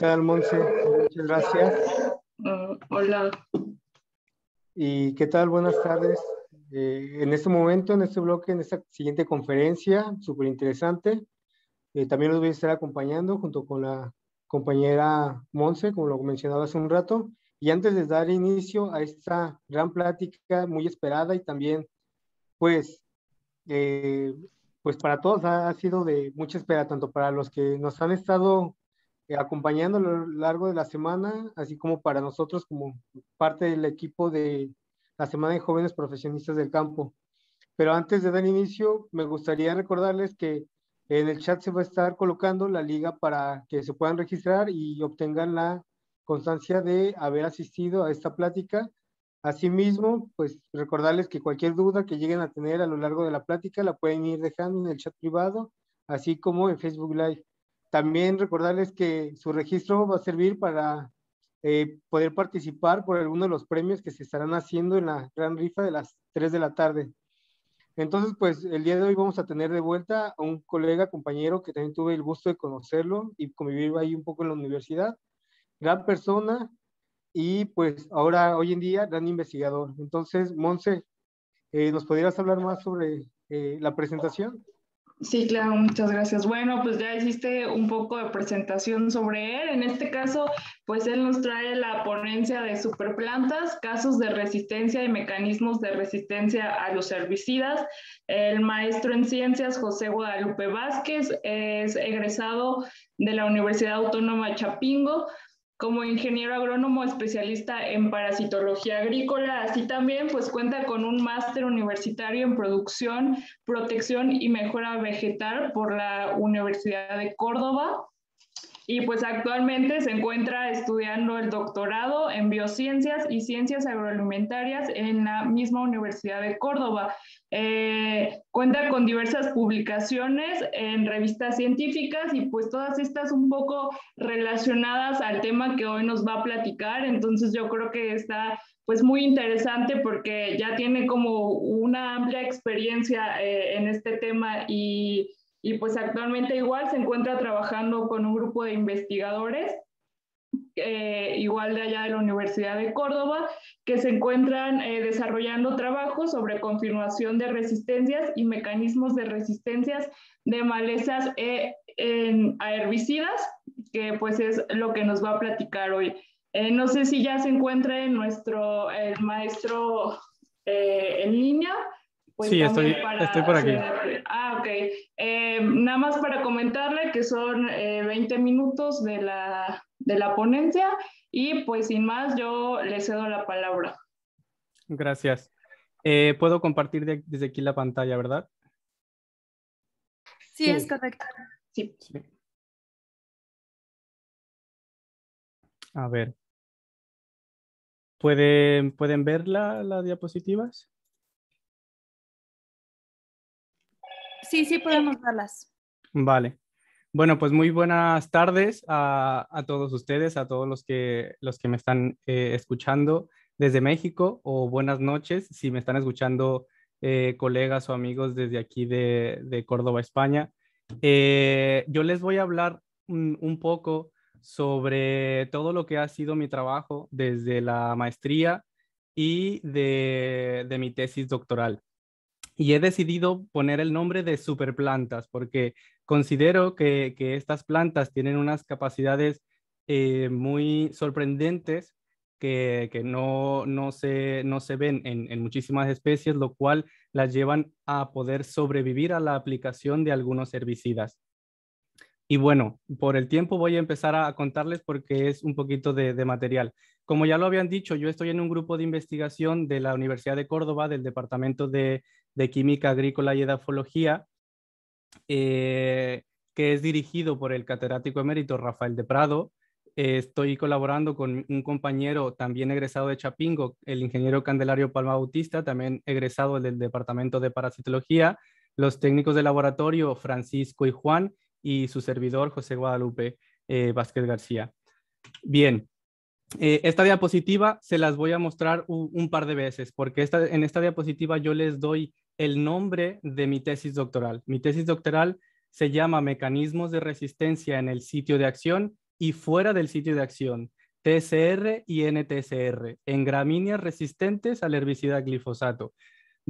tal, Monse? Muchas gracias. Mm, hola. ¿Y qué tal? Buenas tardes. Eh, en este momento, en este bloque, en esta siguiente conferencia, súper interesante. Eh, también los voy a estar acompañando junto con la compañera Monse, como lo mencionaba hace un rato. Y antes de dar inicio a esta gran plática muy esperada y también, pues, eh, pues para todos ha, ha, sido de mucha espera, tanto para los que nos han estado eh, acompañando a lo largo de la semana, así como para nosotros como parte del equipo de la Semana de Jóvenes Profesionistas del Campo. Pero antes de dar inicio, me gustaría recordarles que en el chat se va a estar colocando la liga para que se puedan registrar y obtengan la constancia de haber asistido a esta plática. Asimismo, pues recordarles que cualquier duda que lleguen a tener a lo largo de la plática la pueden ir dejando en el chat privado, así como en Facebook Live. También recordarles que su registro va a servir para eh, poder participar por alguno de los premios que se estarán haciendo en la gran rifa de las 3 de la tarde. Entonces, pues el día de hoy vamos a tener de vuelta a un colega, compañero, que también tuve el gusto de conocerlo y convivir ahí un poco en la universidad. Gran persona y pues ahora, hoy en día, gran investigador. Entonces, Monse, eh, ¿nos podrías hablar más sobre eh, la presentación? Sí, claro, muchas gracias. Bueno, pues ya hiciste un poco de presentación sobre él. En este caso, pues él nos trae la ponencia de superplantas, casos de resistencia y mecanismos de resistencia a los herbicidas. El maestro en ciencias, José Guadalupe Vázquez, es egresado de la Universidad Autónoma de Chapingo, como ingeniero agrónomo especialista en parasitología agrícola, así también pues cuenta con un máster universitario en producción, protección y mejora vegetal por la Universidad de Córdoba y pues actualmente se encuentra estudiando el doctorado en biociencias y ciencias agroalimentarias en la misma Universidad de Córdoba. Eh, cuenta con diversas publicaciones en revistas científicas y pues todas estas un poco relacionadas al tema que hoy nos va a platicar. Entonces yo creo que está pues muy interesante porque ya tiene como una amplia experiencia eh, en este tema y y pues actualmente igual se encuentra trabajando con un grupo de investigadores, eh, igual de allá de la Universidad de Córdoba, que se encuentran eh, desarrollando trabajos sobre confirmación de resistencias y mecanismos de resistencias de malezas eh, en, a herbicidas, que pues es lo que nos va a platicar hoy. no sé si ya se encuentra en nuestro el maestro en línea sí, estoy, estoy por aquí. ah, ok. Eh, nada más para comentarle que son 20 eh, minutos de la, ponencia y pues sin más yo le cedo la palabra. Gracias. Eh, puedo compartir desde aquí la pantalla, ¿verdad? Sí, es correcto. Sí. A ver. ¿Pueden, ver las diapositivas? Sí, sí podemos verlas. Vale. Bueno, pues muy buenas tardes a, todos ustedes, a todos los que, los que me están eh, escuchando desde México o buenas noches si me están escuchando eh, colegas o amigos desde aquí de, Córdoba, España. Eh, yo les voy a hablar un, poco sobre todo lo que ha sido mi trabajo desde la maestría y de mi tesis doctoral y he decidido poner el nombre de superplantas porque considero que, estas plantas tienen unas capacidades eh, muy sorprendentes que, no, se, ven en, en, muchísimas especies, lo cual las llevan a poder sobrevivir a la aplicación de algunos herbicidas. Y bueno, por el tiempo voy a empezar a contarles porque es un poquito de, material. Como ya lo habían dicho, yo estoy en un grupo de investigación de la Universidad de Córdoba, del Departamento de, Química Agrícola y Edafología, eh, que es dirigido por el catedrático emérito Rafael de Prado. Eh, estoy colaborando con un compañero también egresado de Chapingo, el ingeniero Candelario Palma Bautista, también egresado del Departamento de Parasitología, los técnicos de laboratorio Francisco y Juan y su servidor José Guadalupe eh, Vázquez García. Bien, eh, esta diapositiva se las voy a mostrar un, par de veces porque en esta diapositiva yo les doy el nombre de mi tesis doctoral. Mi tesis doctoral se llama Mecanismos de Resistencia en el Sitio de Acción y Fuera del Sitio de Acción, TCR y NTSR en gramíneas resistentes al herbicida glifosato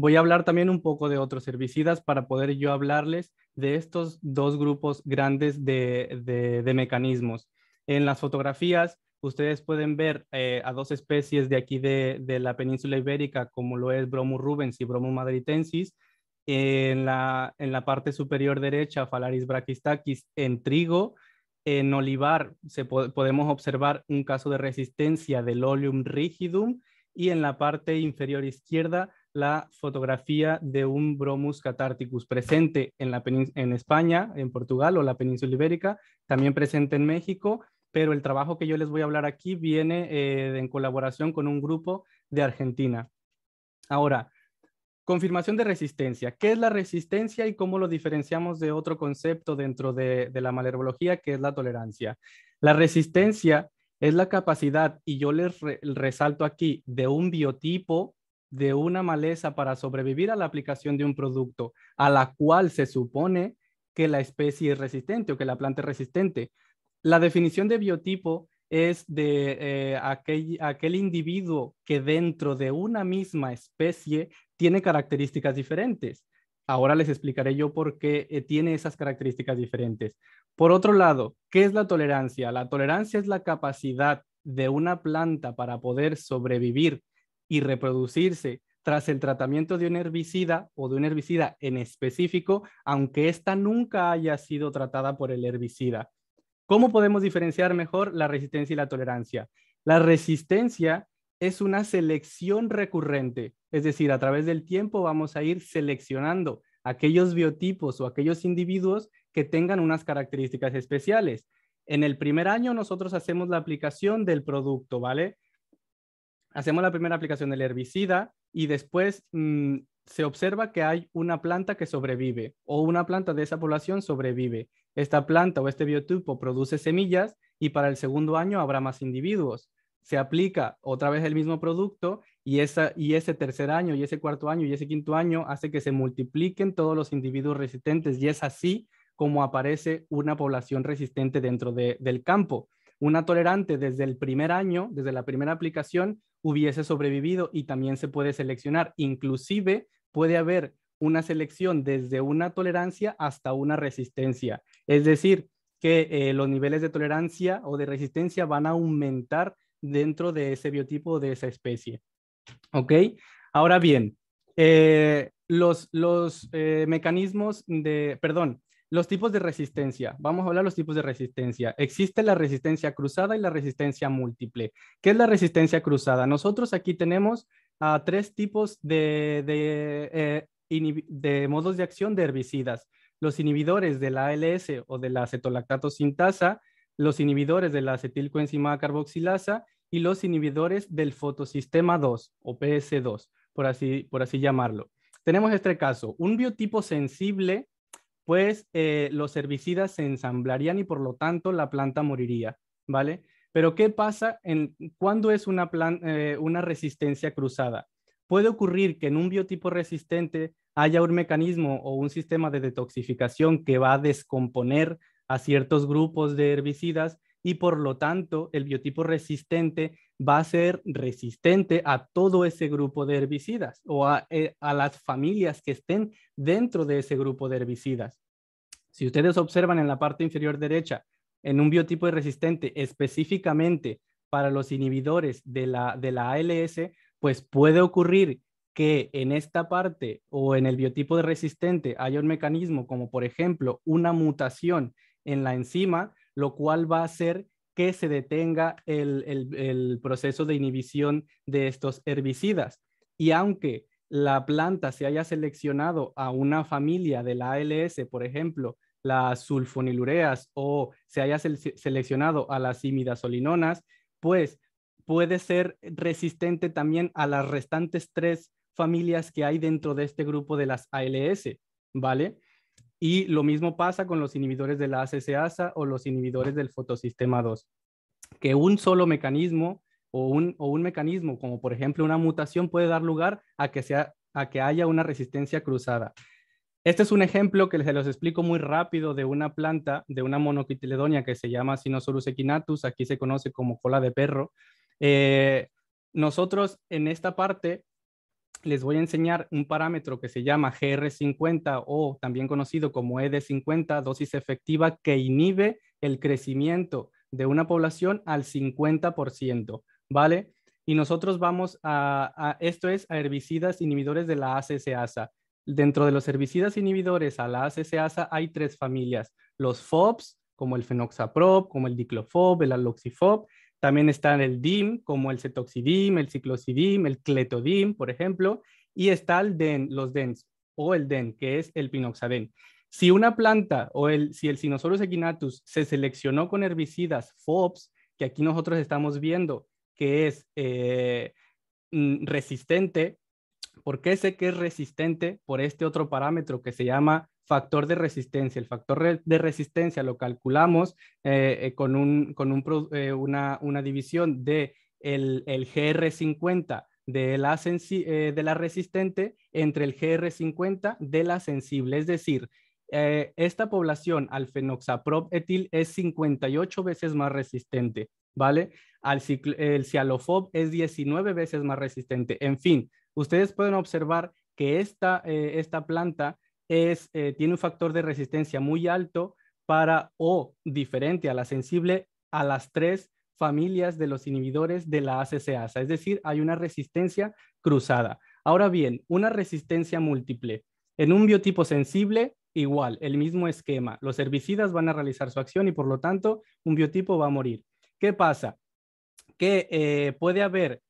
voy a hablar también un poco de otros herbicidas para poder yo hablarles de estos dos grupos grandes de, mecanismos. En las fotografías, ustedes pueden ver eh, a dos especies de aquí de, la península ibérica, como lo es Bromus rubens y Bromus madritensis. En la, parte superior derecha, Phalaris brachystachys en trigo. En olivar se podemos observar un caso de resistencia del Oleum rigidum y en la parte inferior izquierda la fotografía de un Bromus catarticus presente en, la en España, en Portugal o la península ibérica, también presente en México, pero el trabajo que yo les voy a hablar aquí viene eh, en colaboración con un grupo de Argentina. Ahora, confirmación de resistencia. ¿Qué es la resistencia y cómo lo diferenciamos de otro concepto dentro de, de la malherbología? que es la tolerancia? La resistencia es la capacidad, y yo les resalto aquí, de un biotipo de una maleza para sobrevivir a la aplicación de un producto a la cual se supone que la especie es resistente o que la planta es resistente. La definición de biotipo es de eh, aquel, aquel individuo que dentro de una misma especie tiene características diferentes. Ahora les explicaré yo por qué eh, tiene esas características diferentes. Por otro lado, ¿qué es la tolerancia? La tolerancia es la capacidad de una planta para poder sobrevivir y reproducirse tras el tratamiento de un herbicida o de un herbicida en específico, aunque ésta nunca haya sido tratada por el herbicida. ¿Cómo podemos diferenciar mejor la resistencia y la tolerancia? La resistencia es una selección recurrente, es decir, a través del tiempo vamos a ir seleccionando aquellos biotipos o aquellos individuos que tengan unas características especiales. En el primer año nosotros hacemos la aplicación del producto, ¿vale? hacemos la primera aplicación del herbicida y después mm, se observa que hay una planta que sobrevive o una planta de esa población sobrevive. Esta planta o este biotipo produce semillas y para el segundo año habrá más individuos. Se aplica otra vez el mismo producto y, esa, y ese tercer año y ese cuarto año y ese quinto año hace que se multipliquen todos los individuos resistentes y es así como aparece una población resistente dentro del campo. Una tolerante desde el primer año, desde la primera aplicación, hubiese sobrevivido y también se puede seleccionar. Inclusive puede haber una selección desde una tolerancia hasta una resistencia. Es decir, que eh, los niveles de tolerancia o de resistencia van a aumentar dentro de ese biotipo de esa especie. ¿Ok? Ahora bien, eh, los, los eh, mecanismos de, perdón, los tipos de resistencia. Vamos a hablar de los tipos de resistencia. Existe la resistencia cruzada y la resistencia múltiple. ¿Qué es la resistencia cruzada? Nosotros aquí tenemos tres tipos eh, de, modos de acción de herbicidas. Los inhibidores de la ALS o de la acetolactato sintasa, los inhibidores de la acetilcoenzima carboxilasa y los inhibidores del fotosistema 2 o PS2, por así, por así llamarlo. Tenemos este caso, un biotipo sensible pues los herbicidas se ensamblarían y por lo tanto la planta moriría, ¿vale? Pero ¿qué pasa en es una, eh, una resistencia cruzada? Puede ocurrir que en un biotipo resistente haya un mecanismo o un sistema de detoxificación que va a descomponer a ciertos grupos de herbicidas y por lo tanto el biotipo resistente va a ser resistente a todo ese grupo de herbicidas o eh, a, las familias que estén dentro de ese grupo de herbicidas. Si ustedes observan en la parte inferior derecha, en un biotipo de resistente específicamente para los inhibidores de la, de ALS, pues puede ocurrir que en esta parte o en el biotipo de resistente haya un mecanismo como por ejemplo una mutación en la enzima, lo cual va a ser que se detenga el, proceso de inhibición de estos herbicidas. Y aunque la planta se haya seleccionado a una familia de la ALS, por ejemplo, las sulfonilureas o se haya seleccionado a las imidazolinonas, pues puede ser resistente también a las restantes tres familias que hay dentro de este grupo de las ALS, ¿vale? Y lo mismo pasa con los inhibidores de la ACCasa o los inhibidores del fotosistema 2, que un solo mecanismo o un, un mecanismo, como por ejemplo una mutación, puede dar lugar a que, sea, a que haya una resistencia cruzada. Este es un ejemplo que se los explico muy rápido de una planta, de una monocotiledonia que se llama Sinosaurus equinatus, aquí se conoce como cola de perro. Eh, nosotros en esta parte les voy a enseñar un parámetro que se llama GR50 o también conocido como ED50, dosis efectiva, que inhibe el crecimiento de una población al 50%, ¿vale? Y nosotros vamos a, esto es a herbicidas inhibidores de la ACS-ASA. Dentro de los herbicidas inhibidores a la ACS-ASA hay tres familias, los FOBs, como el fenoxaprop, como el diclofob, el aloxifob, también están el DIM, como el cetoxidim, el ciclocidim, el cletodim, por ejemplo, y está el DEN, los DENs, o el DEN, que es el pinoxaden. Si una planta o el, si el Sinosaurus equinatus se seleccionó con herbicidas FOBs, que aquí nosotros estamos viendo que es eh, mm, resistente, ¿por qué sé que es resistente? Por este otro parámetro que se llama factor de resistencia. El factor de resistencia lo calculamos eh, eh, con, eh, una, división de el, GR50 de la, de la resistente entre el GR50 de la sensible. Es decir, esta población al etil es 58 veces más resistente, ¿vale? Al el cialofob es 19 veces más resistente. En fin, ustedes pueden observar que esta planta eh, tiene un factor de resistencia muy alto para o diferente a la sensible a las tres familias de los inhibidores de la ACCasa, es decir, hay una resistencia cruzada. Ahora bien, una resistencia múltiple. En un biotipo sensible, igual, el mismo esquema. Los herbicidas van a realizar su acción y por lo tanto un biotipo va a morir. ¿Qué pasa? Que eh, puede haber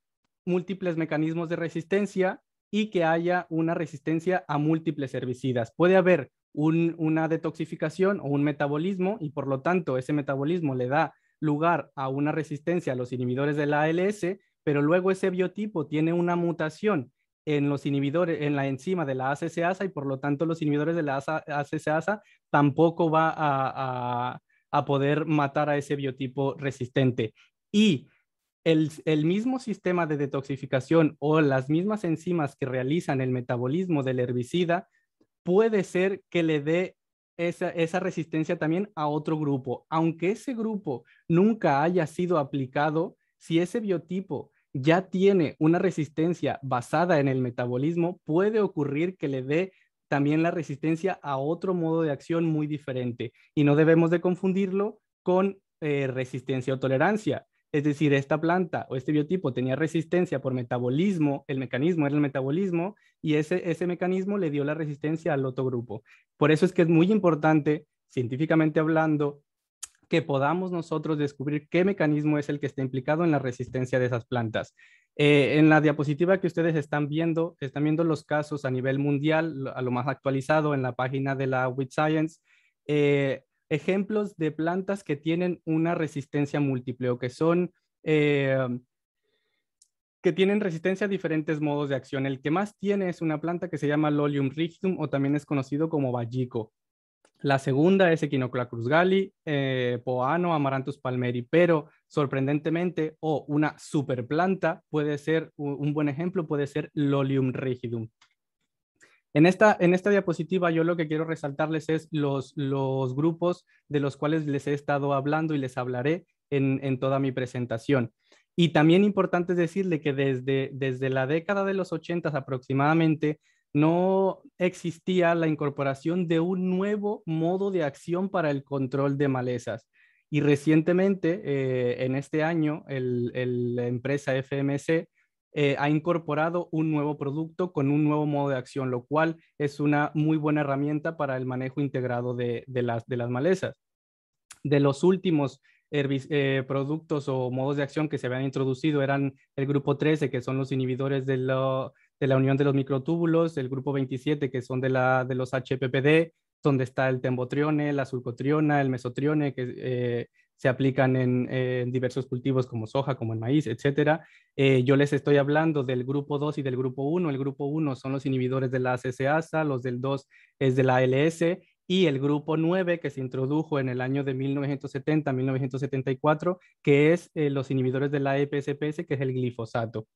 múltiples mecanismos de resistencia y que haya una resistencia a múltiples herbicidas. Puede haber una detoxificación o un metabolismo y por lo tanto ese metabolismo le da lugar a una resistencia a los inhibidores de la ALS, pero luego ese biotipo tiene una mutación en los inhibidores, en la enzima de la ACCasa y por lo tanto los inhibidores de la ACCasa tampoco va a, a poder matar a ese biotipo resistente. Y el, mismo sistema de detoxificación o las mismas enzimas que realizan el metabolismo del herbicida puede ser que le dé esa, resistencia también a otro grupo. Aunque ese grupo nunca haya sido aplicado, si ese biotipo ya tiene una resistencia basada en el metabolismo, puede ocurrir que le dé también la resistencia a otro modo de acción muy diferente. Y no debemos de confundirlo con eh, resistencia o tolerancia. Es decir, esta planta o este biotipo tenía resistencia por metabolismo, el mecanismo era el metabolismo, y ese, ese mecanismo le dio la resistencia al otro grupo. Por eso es que es muy importante, científicamente hablando, que podamos nosotros descubrir qué mecanismo es el que está implicado en la resistencia de esas plantas. Eh, en la diapositiva que ustedes están viendo, están viendo los casos a nivel mundial, a lo más actualizado en la página de la WIT Science. Eh, ejemplos de plantas que tienen una resistencia múltiple o que son... Eh, que tienen resistencia a diferentes modos de acción. El que más tiene es una planta que se llama Lolium rigidum o también es conocido como vallico. La segunda es Equinocla cruzgali, eh, Poano, Amaranthus palmeri, pero sorprendentemente o una super planta puede ser un buen ejemplo, puede ser Lolium rigidum. En esta, en esta diapositiva yo lo que quiero resaltarles es los, grupos de los cuales les he estado hablando y les hablaré en, toda mi presentación. Y también importante es decirle que desde, la década de los 80 aproximadamente no existía la incorporación de un nuevo modo de acción para el control de malezas. Y recientemente, eh, en este año, la empresa FMC eh, ha incorporado un nuevo producto con un nuevo modo de acción, lo cual es una muy buena herramienta para el manejo integrado de, las, malezas. De los últimos eh, productos o modos de acción que se habían introducido eran el grupo 13, que son los inhibidores de, la unión de los microtúbulos, el grupo 27, que son de, los HPPD, donde está el tembotrione, la sulcotriona, el mesotrione, que, eh, se aplican en, diversos cultivos como soja, como el maíz, etcétera. Eh, yo les estoy hablando del grupo 2 y del grupo 1. El grupo 1 son los inhibidores de la CCasa, los del 2 es de la ALS y el grupo 9 que se introdujo en el año de 1970-1974, que es eh, los inhibidores de la EPSPS, que es el glifosato.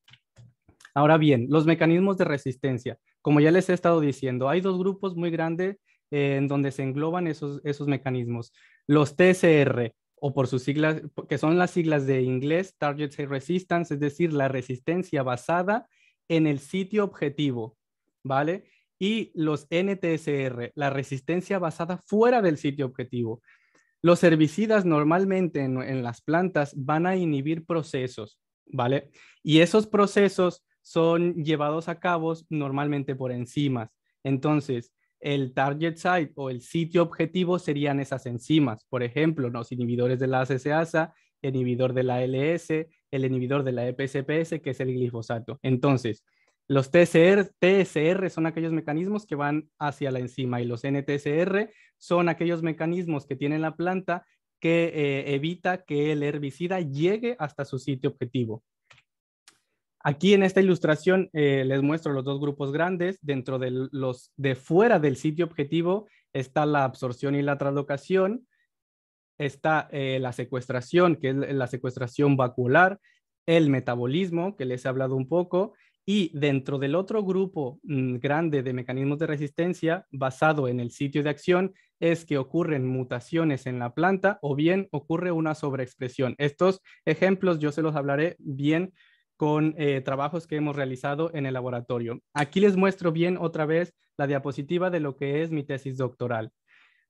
Ahora bien, los mecanismos de resistencia. Como ya les he estado diciendo, hay dos grupos muy grandes eh, en donde se engloban esos, esos mecanismos. Los TCR, o por sus siglas, que son las siglas de inglés, Target Site Resistance, es decir, la resistencia basada en el sitio objetivo, ¿vale? Y los NTSR, la resistencia basada fuera del sitio objetivo. Los herbicidas normalmente en las plantas van a inhibir procesos, ¿vale? Y esos procesos son llevados a cabo normalmente por enzimas. Entonces, el target site o el sitio objetivo serían esas enzimas. Por ejemplo, los inhibidores de la ACCasa, el inhibidor de la LS, el inhibidor de la EPSPS, que es el glifosato. Entonces, los TSR, son aquellos mecanismos que van hacia la enzima y los NTSR son aquellos mecanismos que tiene la planta que eh, evita que el herbicida llegue hasta su sitio objetivo. Aquí en esta ilustración eh, les muestro los dos grupos grandes. Dentro de los de fuera del sitio objetivo está la absorción y la traslocación, Está eh, la secuestración, que es la secuestración vacular, el metabolismo, que les he hablado un poco, y dentro del otro grupo mm, grande de mecanismos de resistencia basado en el sitio de acción es que ocurren mutaciones en la planta o bien ocurre una sobreexpresión. Estos ejemplos yo se los hablaré bien con eh, trabajos que hemos realizado en el laboratorio. Aquí les muestro bien otra vez la diapositiva de lo que es mi tesis doctoral.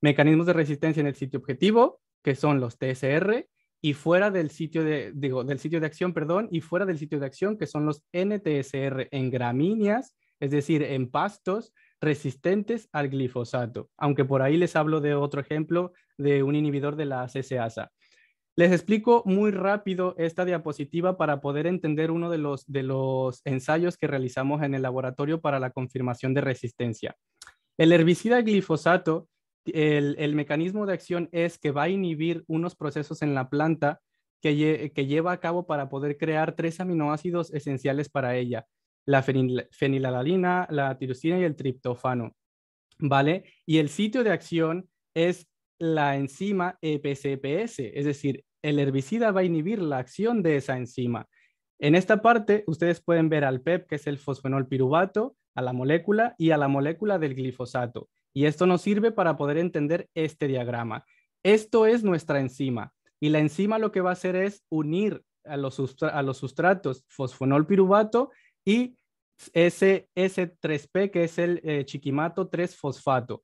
Mecanismos de resistencia en el sitio objetivo, que son los TSR, y fuera del sitio de, del sitio de acción, perdón, y fuera del sitio de acción, que son los NTSR en gramíneas, es decir, en pastos resistentes al glifosato. Aunque por ahí les hablo de otro ejemplo de un inhibidor de la CSASA. Les explico muy rápido esta diapositiva para poder entender uno de los, de los ensayos que realizamos en el laboratorio para la confirmación de resistencia. El herbicida glifosato, el, mecanismo de acción es que va a inhibir unos procesos en la planta que, lleva a cabo para poder crear tres aminoácidos esenciales para ella, la fenil la tirosina y el triptófano, ¿vale? Y el sitio de acción es la enzima EPCPS, es decir, el herbicida va a inhibir la acción de esa enzima. En esta parte, ustedes pueden ver al PEP, e que es el fosfenol a la molécula y a la molécula del glifosato. Y esto nos sirve para poder entender este diagrama. Esto es nuestra enzima. Y la enzima lo que va a hacer es unir a los, sustratos fosfenol y ese S3P, que es el eh, chiquimato 3-fosfato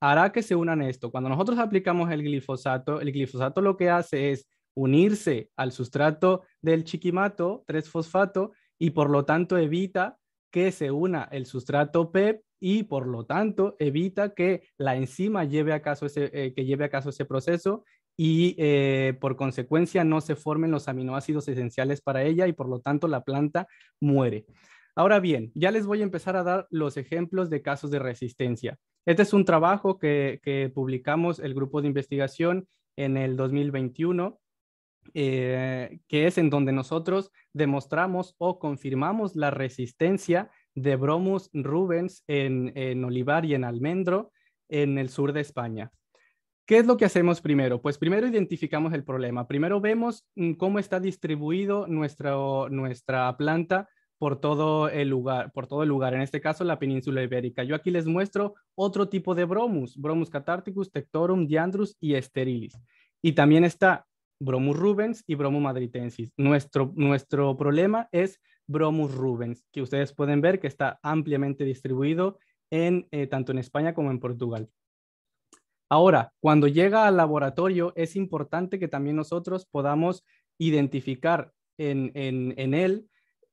hará que se unan esto. Cuando nosotros aplicamos el glifosato, el glifosato lo que hace es unirse al sustrato del chiquimato, 3-fosfato, y por lo tanto evita que se una el sustrato PEP y por lo tanto evita que la enzima lleve a caso ese, eh, que lleve a ese proceso y eh, por consecuencia no se formen los aminoácidos esenciales para ella y por lo tanto la planta muere. Ahora bien, ya les voy a empezar a dar los ejemplos de casos de resistencia. Este es un trabajo que, publicamos el grupo de investigación en el 2021, eh, que es en donde nosotros demostramos o confirmamos la resistencia de Bromus rubens en, olivar y en almendro en el sur de España. ¿Qué es lo que hacemos primero? Pues primero identificamos el problema, primero vemos mm, cómo está distribuido nuestra planta por todo el lugar, por todo el lugar, en este caso la península ibérica. Yo aquí les muestro otro tipo de bromus, bromus catárticus, tectorum, diandrus y esterilis. Y también está bromus rubens y bromus madritensis. Nuestro, nuestro problema es bromus rubens, que ustedes pueden ver que está ampliamente distribuido en, eh, tanto en España como en Portugal. Ahora, cuando llega al laboratorio, es importante que también nosotros podamos identificar en, en, en él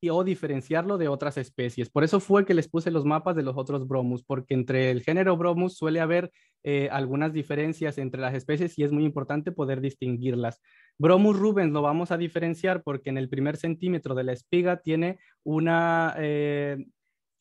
y, o diferenciarlo de otras especies. Por eso fue que les puse los mapas de los otros bromus, porque entre el género bromus suele haber eh, algunas diferencias entre las especies y es muy importante poder distinguirlas. Bromus rubens lo vamos a diferenciar porque en el primer centímetro de la espiga tiene una... Eh,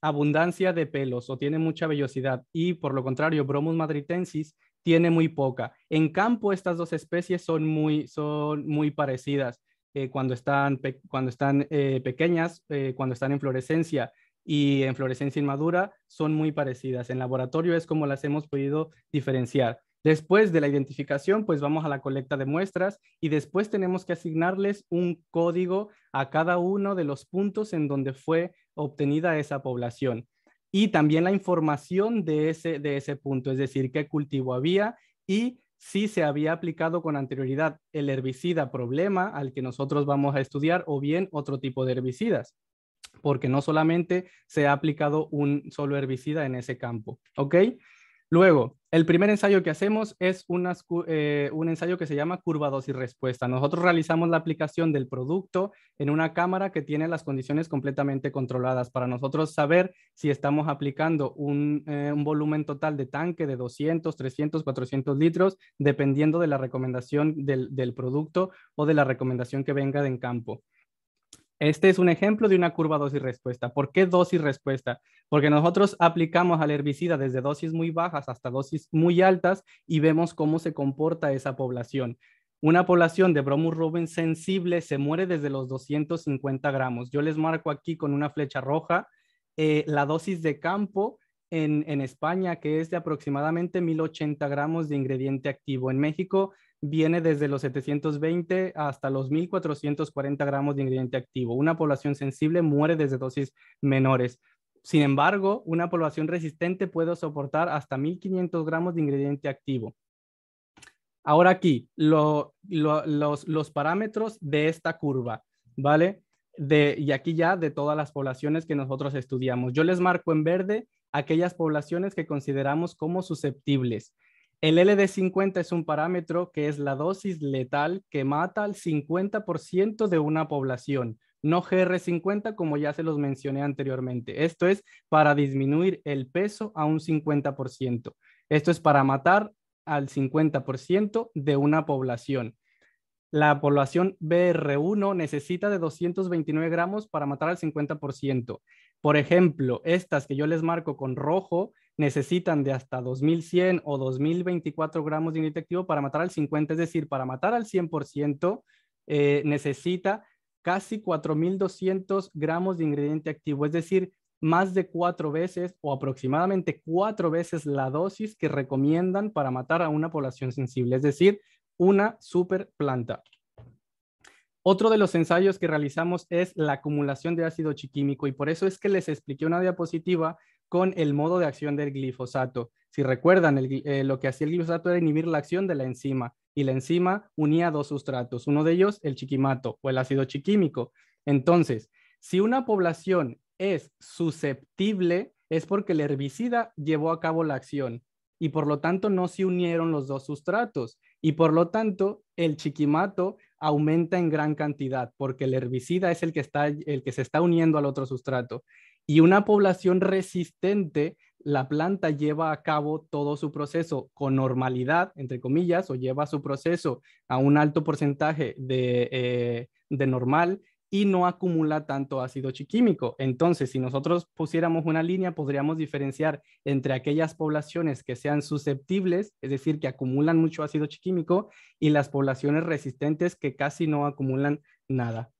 abundancia de pelos o tiene mucha vellosidad y por lo contrario Bromus madritensis tiene muy poca. En campo estas dos especies son muy parecidas. Eh, cuando están, cuando están eh, pequeñas, eh, cuando están en fluorescencia y en florescencia inmadura, son muy parecidas. En laboratorio es como las hemos podido diferenciar. Después de la identificación, pues vamos a la colecta de muestras y después tenemos que asignarles un código a cada uno de los puntos en donde fue obtenida esa población. Y también la información de ese, de ese punto, es decir, qué cultivo había y si se había aplicado con anterioridad el herbicida problema al que nosotros vamos a estudiar o bien otro tipo de herbicidas, porque no solamente se ha aplicado un solo herbicida en ese campo, ¿ok? Luego, el primer ensayo que hacemos es eh, un ensayo que se llama curva dosis respuesta. Nosotros realizamos la aplicación del producto en una cámara que tiene las condiciones completamente controladas para nosotros saber si estamos aplicando un, eh, volumen total de tanque de 200, 300, 400 litros, dependiendo de la recomendación del, del producto o de la recomendación que venga de en campo. Este es un ejemplo de una curva dosis-respuesta. ¿Por qué dosis-respuesta? porque nosotros aplicamos al herbicida desde dosis muy bajas hasta dosis muy altas y vemos cómo se comporta esa población. Una población de bromus rubens sensible se muere desde los 250 gramos. Yo les marco aquí con una flecha roja eh, la dosis de campo en, en, España, que es de aproximadamente 1080 gramos de ingrediente activo. En México viene desde los 720 hasta los 1440 gramos de ingrediente activo. Una población sensible muere desde dosis menores. Sin embargo, una población resistente puede soportar hasta 1500 gramos de ingrediente activo. Ahora aquí, los, parámetros de esta curva, ¿vale? y aquí ya de todas las poblaciones que nosotros estudiamos. Yo les marco en verde aquellas poblaciones que consideramos como susceptibles. El LD50 es un parámetro que es la dosis letal que mata al 50% de una población no GR50 como ya se los mencioné anteriormente. Esto es para disminuir el peso a un 50%. Esto es para matar al 50% de una población. La población BR1 necesita de 229 gramos para matar al 50%. Por ejemplo, estas que yo les marco con rojo necesitan de hasta 2100 o 2024 gramos de inyectivo para matar al 50, es decir, para matar al 100% eh, necesita casi 4.200 gramos de ingrediente activo, es decir, más de cuatro veces o aproximadamente cuatro veces la dosis que recomiendan para matar a una población sensible, es decir, una super planta. Otro de los ensayos que realizamos es la acumulación de ácido chiquímico y por eso es que les expliqué una diapositiva con el modo de acción del glifosato. Si recuerdan, eh, lo que hacía el glifosato era inhibir la acción de la enzima y la enzima unía dos sustratos, uno de ellos el chiquimato o el ácido chiquímico. Entonces, si una población es susceptible, es porque el herbicida llevó a cabo la acción y por lo tanto no se unieron los dos sustratos y por lo tanto el chiquimato aumenta en gran cantidad porque el herbicida es el que, está, el que se está uniendo al otro sustrato y una población resistente, la planta lleva a cabo todo su proceso con normalidad, entre comillas, o lleva su proceso a un alto porcentaje de, eh, de normal y no acumula tanto ácido chiquímico. Entonces, si nosotros pusiéramos una línea, podríamos diferenciar entre aquellas poblaciones que sean susceptibles, es decir, que acumulan mucho ácido chiquímico, y las poblaciones resistentes que casi no acumulan nada.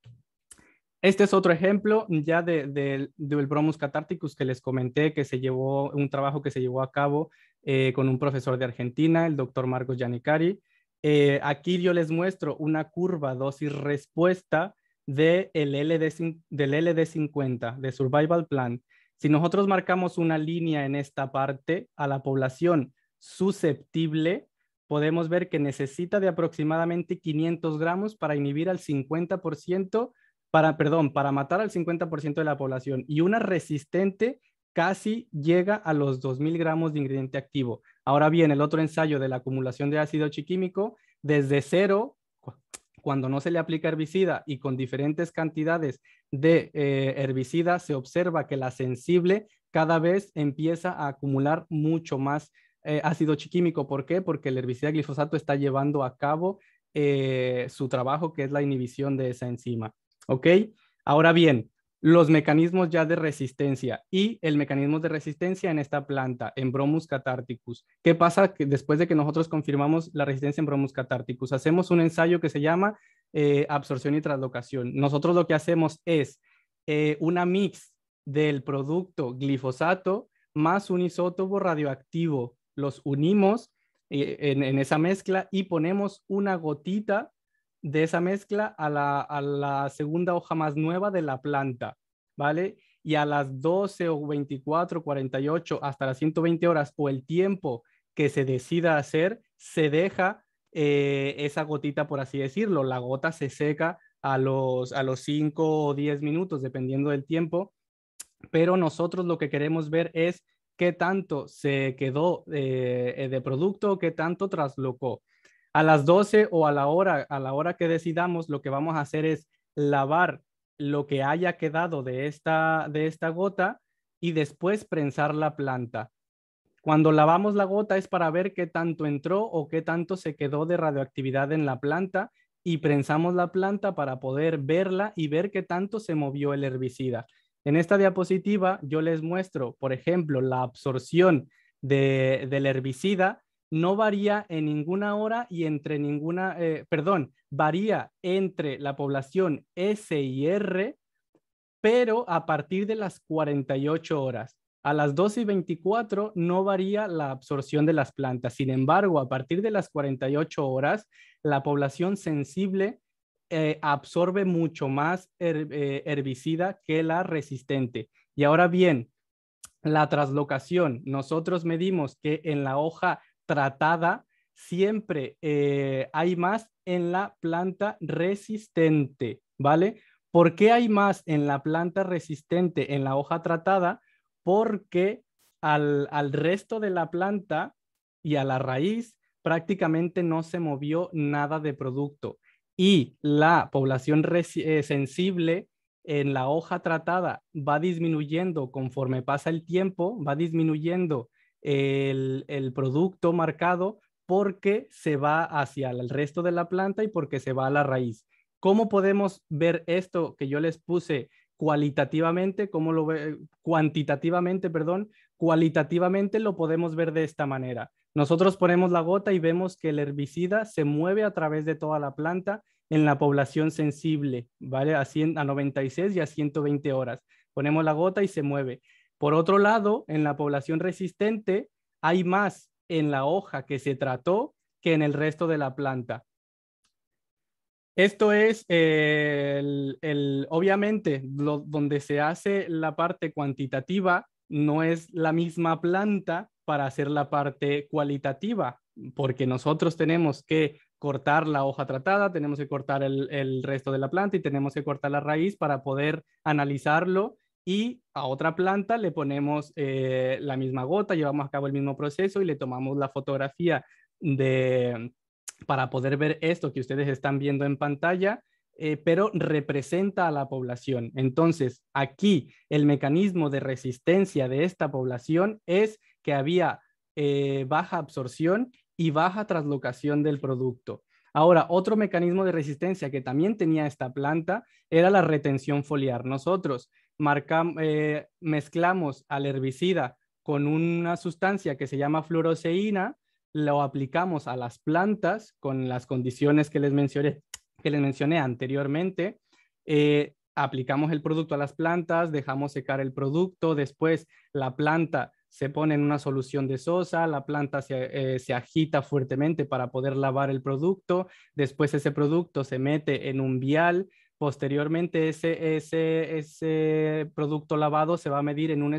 Este es otro ejemplo ya del Bromus Catarticus que les comenté, que se llevó un trabajo que se llevó a cabo eh, con un profesor de Argentina, el doctor Marcos Yanicari. Eh, aquí yo les muestro una curva dosis-respuesta de del LD50, de Survival Plan. Si nosotros marcamos una línea en esta parte a la población susceptible, podemos ver que necesita de aproximadamente 500 gramos para inhibir al 50% para, perdón, para matar al 50% de la población y una resistente casi llega a los 2.000 gramos de ingrediente activo. Ahora bien, el otro ensayo de la acumulación de ácido chiquímico, desde cero, cuando no se le aplica herbicida y con diferentes cantidades de eh, herbicida, se observa que la sensible cada vez empieza a acumular mucho más eh, ácido chiquímico. ¿Por qué? Porque el herbicida glifosato está llevando a cabo eh, su trabajo, que es la inhibición de esa enzima. ¿Ok? Ahora bien, los mecanismos ya de resistencia y el mecanismo de resistencia en esta planta, en Bromus catarticus. ¿Qué pasa que después de que nosotros confirmamos la resistencia en Bromus catarticus? Hacemos un ensayo que se llama eh, absorción y traslocación. Nosotros lo que hacemos es eh, una mix del producto glifosato más un isótopo radioactivo. Los unimos eh, en esa mezcla y ponemos una gotita de esa mezcla a la, a la segunda hoja más nueva de la planta, ¿vale? Y a las 12 o 24, 48, hasta las 120 horas o el tiempo que se decida hacer, se deja eh, esa gotita, por así decirlo. La gota se seca a los, a los 5 o 10 minutos, dependiendo del tiempo. Pero nosotros lo que queremos ver es qué tanto se quedó eh, de producto, qué tanto traslocó. A las 12 o a la hora, a la hora que decidamos, lo que vamos a hacer es lavar lo que haya quedado de esta, gota y después prensar la planta. Cuando lavamos la gota es para ver qué tanto entró o qué tanto se quedó de radioactividad en la planta y prensamos la planta para poder verla y ver qué tanto se movió el herbicida. En esta diapositiva yo les muestro, por ejemplo, la absorción de, del herbicida no varía en ninguna hora y entre ninguna, eh, perdón, varía entre la población S y R, pero a partir de las 48 horas. A las 2 y 24 no varía la absorción de las plantas. Sin embargo, a partir de las 48 horas, la población sensible eh, absorbe mucho más eh, herbicida que la resistente. Y ahora bien, la traslocación. Nosotros medimos que en la hoja tratada, siempre eh, hay más en la planta resistente, ¿vale? ¿Por qué hay más en la planta resistente, en la hoja tratada? Porque al, resto de la planta y a la raíz prácticamente no se movió nada de producto. Y la población eh, sensible en la hoja tratada va disminuyendo conforme pasa el tiempo, va disminuyendo el, producto marcado porque se va hacia el resto de la planta y porque se va a la raíz. ¿Cómo podemos ver esto que yo les puse cualitativamente, cómo lo ve, cuantitativamente, perdón, cualitativamente lo podemos ver de esta manera? Nosotros ponemos la gota y vemos que el herbicida se mueve a través de toda la planta en la población sensible, ¿vale? A, a 96 y a 120 horas. Ponemos la gota y se mueve. Por otro lado, en la población resistente hay más en la hoja que se trató que en el resto de la planta. Esto es eh, obviamente, donde se hace la parte cuantitativa, no es la misma planta para hacer la parte cualitativa, porque nosotros tenemos que cortar la hoja tratada, tenemos que cortar el resto de la planta y tenemos que cortar la raíz para poder analizarlo y a otra planta le ponemos eh, la misma gota, llevamos a cabo el mismo proceso y le tomamos la fotografía para poder ver esto que ustedes están viendo en pantalla, eh, pero representa a la población. Entonces, aquí el mecanismo de resistencia de esta población es que había eh, baja absorción y baja traslocación del producto. Ahora, otro mecanismo de resistencia que también tenía esta planta era la retención foliar. Nosotros eh, mezclamos al herbicida con una sustancia que se llama fluoroseína, lo aplicamos a las plantas con las condiciones que les mencioné, que les mencioné anteriormente. Eh, aplicamos el producto a las plantas, dejamos secar el producto, después la planta se pone en una solución de sosa, la planta se, eh, agita fuertemente para poder lavar el producto, después ese producto se mete en un vial, Posteriormente, ese, ese, ese producto lavado se va a medir en un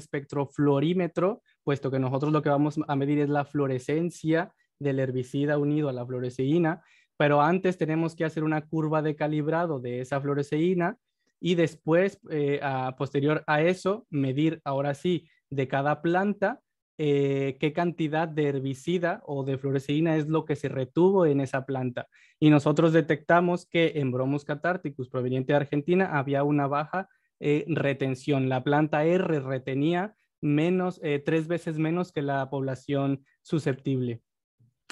florímetro, puesto que nosotros lo que vamos a medir es la fluorescencia del herbicida unido a la fluoresceína, pero antes tenemos que hacer una curva de calibrado de esa fluoresceína y después, eh, posterior a eso, medir ahora sí de cada planta eh, qué cantidad de herbicida o de fluoresceína es lo que se retuvo en esa planta. Y nosotros detectamos que en Bromus catarticus proveniente de Argentina había una baja eh, retención. La planta R retenía eh, tres veces menos que la población susceptible.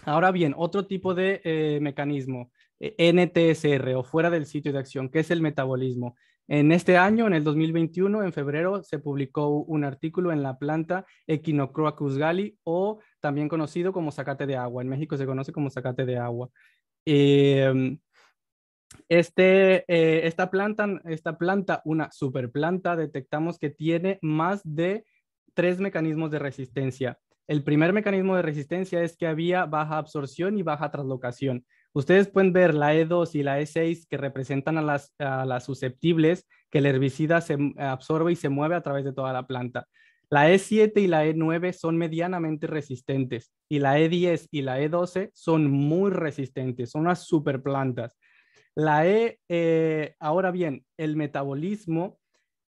Ahora bien, otro tipo de mecanismo, NTSR o fuera del sitio de acción, que es el metabolismo. En este año, en el 2021, en febrero, se publicó un artículo en la planta Equinocroacus galli o también conocido como zacate de agua. En México se conoce como zacate de agua. Em, este, eh, esta, planta, esta planta, una superplanta, detectamos que tiene más de tres mecanismos de resistencia. El primer mecanismo de resistencia es que había baja absorción y baja traslocación. Ustedes pueden ver la E2 y la E6 que representan a las, susceptibles que el herbicida se absorbe y se mueve a través de toda la planta. La E7 y la E9 son medianamente resistentes y la E10 y la E12 son muy resistentes, son unas super plantas. La E, eh, ahora bien, el metabolismo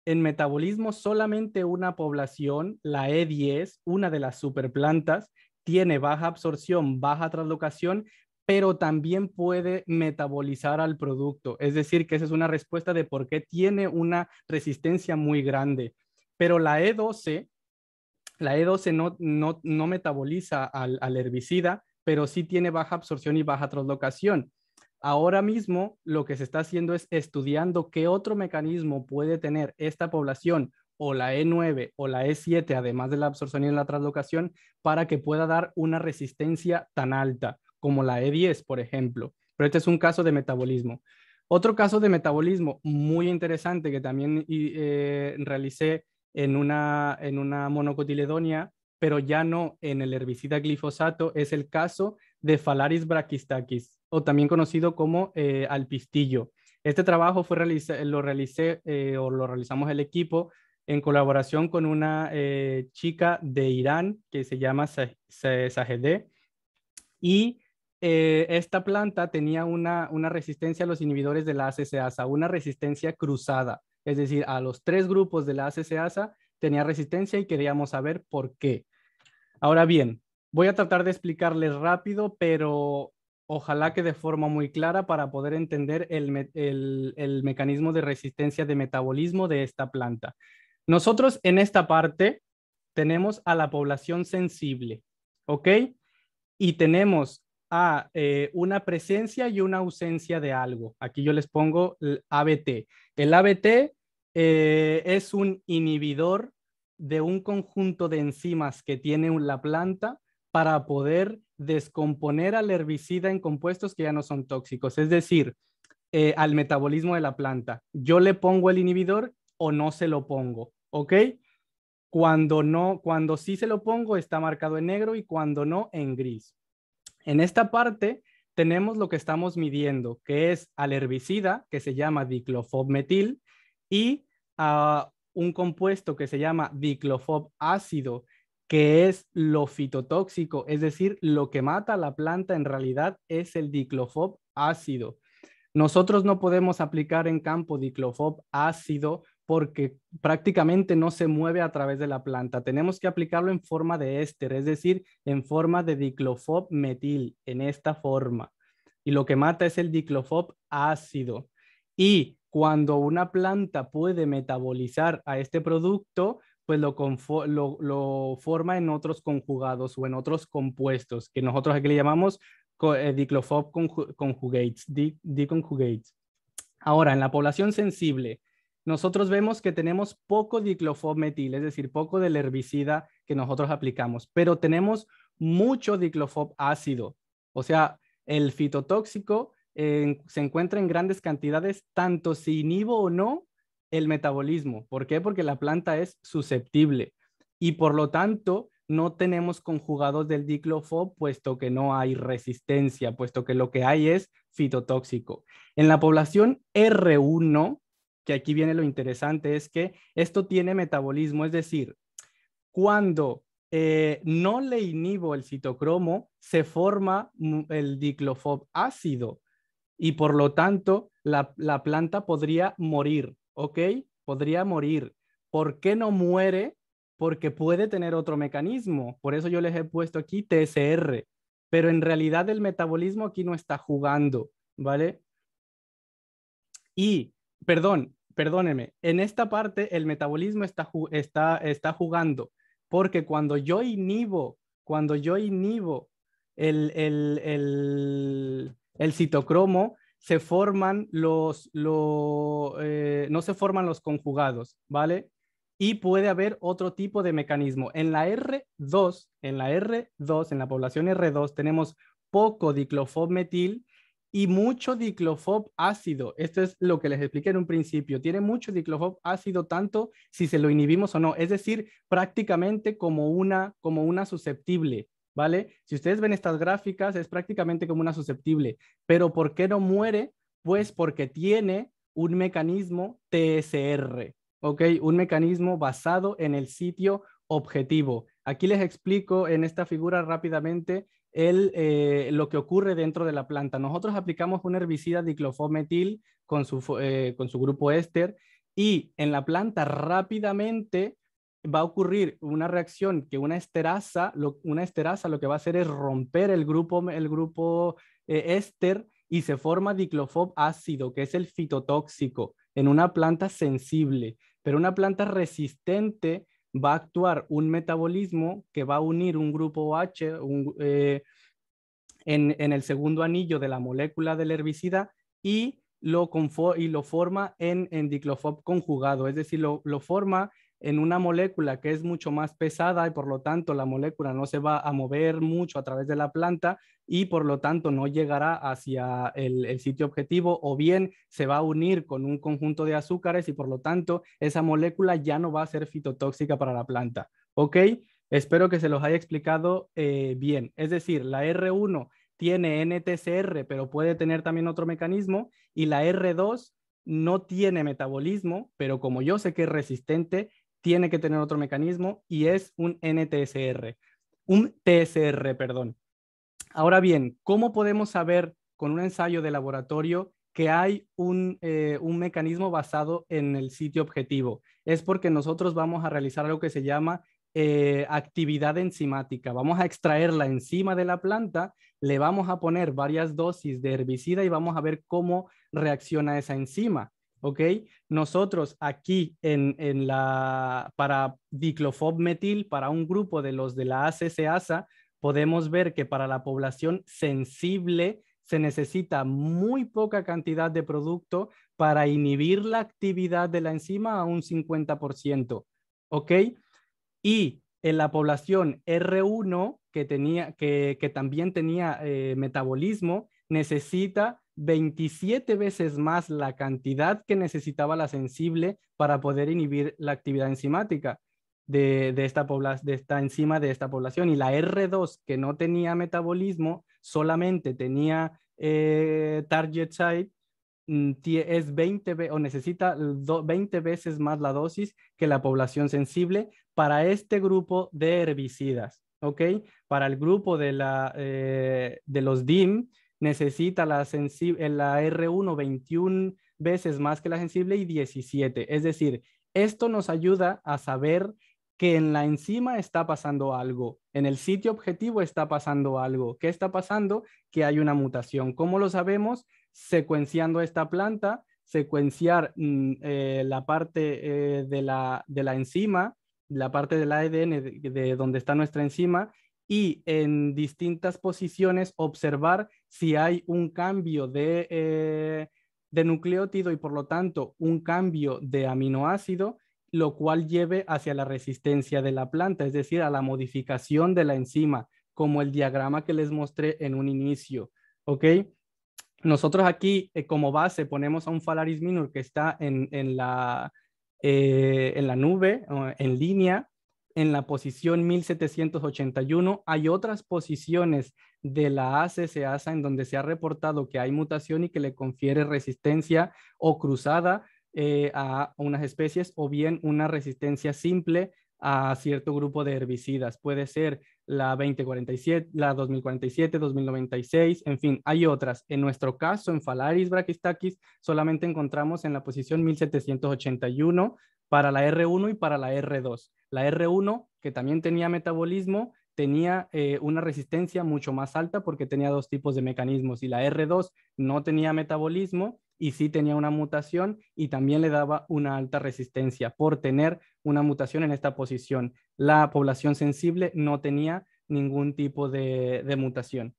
en metabolismo solamente una población, la E10, una de las superplantas, tiene baja absorción, baja translocación, pero también puede metabolizar al producto. Es decir, que esa es una respuesta de por qué tiene una resistencia muy grande. Pero la E12, la E12 no, metaboliza al, al, herbicida, pero sí tiene baja absorción y baja traslocación. Ahora mismo lo que se está haciendo es estudiando qué otro mecanismo puede tener esta población o la E9 o la E7, además de la absorción y la traslocación, para que pueda dar una resistencia tan alta como la E10, por ejemplo. Pero este es un caso de metabolismo. Otro caso de metabolismo muy interesante que también eh, realicé en una, en una monocotiledonia, pero ya no en el herbicida glifosato, es el caso de Phalaris brachistakis, o también conocido como eh, alpistillo. Este trabajo fue lo realicé eh, o lo realizamos el equipo en colaboración con una chica de Irán que se llama Sajedeh y eh, esta planta tenía una, resistencia a los inhibidores de la ACCASA, una resistencia cruzada, es decir, a los tres grupos de la ACCASA tenía resistencia y queríamos saber por qué. Ahora bien, voy a tratar de explicarles rápido, pero ojalá que de forma muy clara para poder entender el, el mecanismo de resistencia de metabolismo de esta planta. Nosotros en esta parte tenemos a la población sensible, ¿ok? Y tenemos a ah, eh, una presencia y una ausencia de algo. Aquí yo les pongo el ABT. El ABT eh, es un inhibidor de un conjunto de enzimas que tiene la planta para poder descomponer al herbicida en compuestos que ya no son tóxicos, es decir, eh, al metabolismo de la planta. Yo le pongo el inhibidor o no se lo pongo, ¿ok? Cuando no, cuando sí se lo pongo está marcado en negro y cuando no en gris. En esta parte tenemos lo que estamos midiendo, que es al herbicida, que se llama diclofobmetil, y un compuesto que se llama diclofob ácido, que es lo fitotóxico, es decir, lo que mata a la planta en realidad es el diclofob ácido. Nosotros no podemos aplicar en campo diclofob ácido porque prácticamente no se mueve a través de la planta. Tenemos que aplicarlo en forma de éster, es decir, en forma de diclofop metil, en esta forma. Y lo que mata es el diclofop ácido. Y cuando una planta puede metabolizar a este producto, pues lo, forma en otros conjugados o en otros compuestos, que nosotros aquí le llamamos eh, diclofop conjugates, conjugates. Ahora, en la población sensible, nosotros vemos que tenemos poco diclofobmetil, es decir, poco del herbicida que nosotros aplicamos, pero tenemos mucho diclofob ácido. O sea, el fitotóxico se encuentra en grandes cantidades, tanto si inhibo o no el metabolismo. ¿Por qué? Porque la planta es susceptible y por lo tanto no tenemos conjugados del diclofob, puesto que no hay resistencia, puesto que lo que hay es fitotóxico. En la población R1, que aquí viene lo interesante, es que esto tiene metabolismo, es decir, cuando eh, no le inhibo el citocromo, se forma el diclofob ácido y por lo tanto la, la planta podría morir, ¿ok? Podría morir. ¿Por qué no muere? Porque puede tener otro mecanismo. Por eso yo les he puesto aquí TSR. Pero en realidad el metabolismo aquí no está jugando, ¿vale? Y, perdón, perdónenme, en esta parte el metabolismo está, está, está jugando, porque cuando yo inhibo, cuando yo inhibo el, citocromo, se forman eh, no se forman los conjugados, ¿vale? Y puede haber otro tipo de mecanismo. En la R2, en la R2, en la población R2, tenemos poco metil, y mucho diclofob ácido. Esto es lo que les expliqué en un principio. Tiene mucho diclofop ácido tanto si se lo inhibimos o no. Es decir, prácticamente como una, como una susceptible, ¿vale? Si ustedes ven estas gráficas, es prácticamente como una susceptible. Pero ¿por qué no muere? Pues porque tiene un mecanismo TSR, ¿ok? Un mecanismo basado en el sitio objetivo. Aquí les explico en esta figura rápidamente el, eh, lo que ocurre dentro de la planta. Nosotros aplicamos un herbicida diclofometil con su, eh, con su grupo éster y en la planta rápidamente va a ocurrir una reacción que una esterasa lo, una esterasa lo que va a hacer es romper el grupo, el grupo eh, éster y se forma diclofob ácido, que es el fitotóxico en una planta sensible, pero una planta resistente va a actuar un metabolismo que va a unir un grupo H eh, en, el segundo anillo de la molécula del herbicida y lo, forma en, en conjugado, es decir, lo, lo forma en una molécula que es mucho más pesada y por lo tanto la molécula no se va a mover mucho a través de la planta y por lo tanto no llegará hacia el, sitio objetivo o bien se va a unir con un conjunto de azúcares y por lo tanto esa molécula ya no va a ser fitotóxica para la planta. ¿Ok? Espero que se los haya explicado eh, bien. Es decir, la R1 tiene NTCR pero puede tener también otro mecanismo y la R2 no tiene metabolismo, pero como yo sé que es resistente, tiene que tener otro mecanismo y es un NTSR, un TSR, perdón. Ahora bien, ¿cómo podemos saber con un ensayo de laboratorio que hay eh, un, mecanismo basado en el sitio objetivo. Es porque nosotros vamos a realizar algo que se llama eh, actividad enzimática. Vamos a extraer la enzima de la planta, le vamos a poner varias dosis de herbicida y vamos a ver cómo reacciona esa enzima. ¿ok? Nosotros aquí en, la, para metil para un grupo de los de la ACCASA, podemos ver que para la población sensible se necesita muy poca cantidad de producto para inhibir la actividad de la enzima a un 50%, ¿ok? Y en la población R1, que, tenía, que, también tenía eh, metabolismo, necesita 27 veces más la cantidad que necesitaba la sensible para poder inhibir la actividad enzimática de, esta, de esta enzima de esta población. Y la R2, que no tenía metabolismo, solamente tenía eh, target site, mm, es 20 o necesita 20 veces más la dosis que la población sensible para este grupo de herbicidas, ¿ok? Para el grupo de, eh, de los DIM, necesita la, eh, la R1 21 veces más que la sensible y 17. Es decir, esto nos ayuda a saber que en la enzima está pasando algo, en el sitio objetivo está pasando algo. ¿Qué está pasando? Que hay una mutación. ¿Cómo lo sabemos? Secuenciando esta planta, secuenciar mm, eh, la parte eh, de, la, de la enzima, la parte del ADN de donde está nuestra enzima y en distintas posiciones observar si hay un cambio eh, de, nucleótido y por lo tanto un cambio de aminoácido, lo cual lleve hacia la resistencia de la planta, es decir, a la modificación de la enzima, como el diagrama que les mostré en un inicio. ¿Ok? Nosotros aquí eh, como base ponemos a un Falaris minor que está en, la, eh, en la nube, en línea, en la posición 1781. Hay otras posiciones de la ACCASA en donde se ha reportado que hay mutación y que le confiere resistencia o cruzada eh, a unas especies o bien una resistencia simple a cierto grupo de herbicidas. Puede ser la 2047, la 2047, 2096, en fin, hay otras. En nuestro caso, en Falaris Brachistakis, solamente encontramos en la posición 1781 para la R1 y para la R2. La R1, que también tenía metabolismo, tenía eh, una resistencia mucho más alta porque tenía dos tipos de mecanismos y la R2 no tenía metabolismo y sí tenía una mutación y también le daba una alta resistencia por tener una mutación en esta posición la población sensible no tenía ningún tipo de, mutación.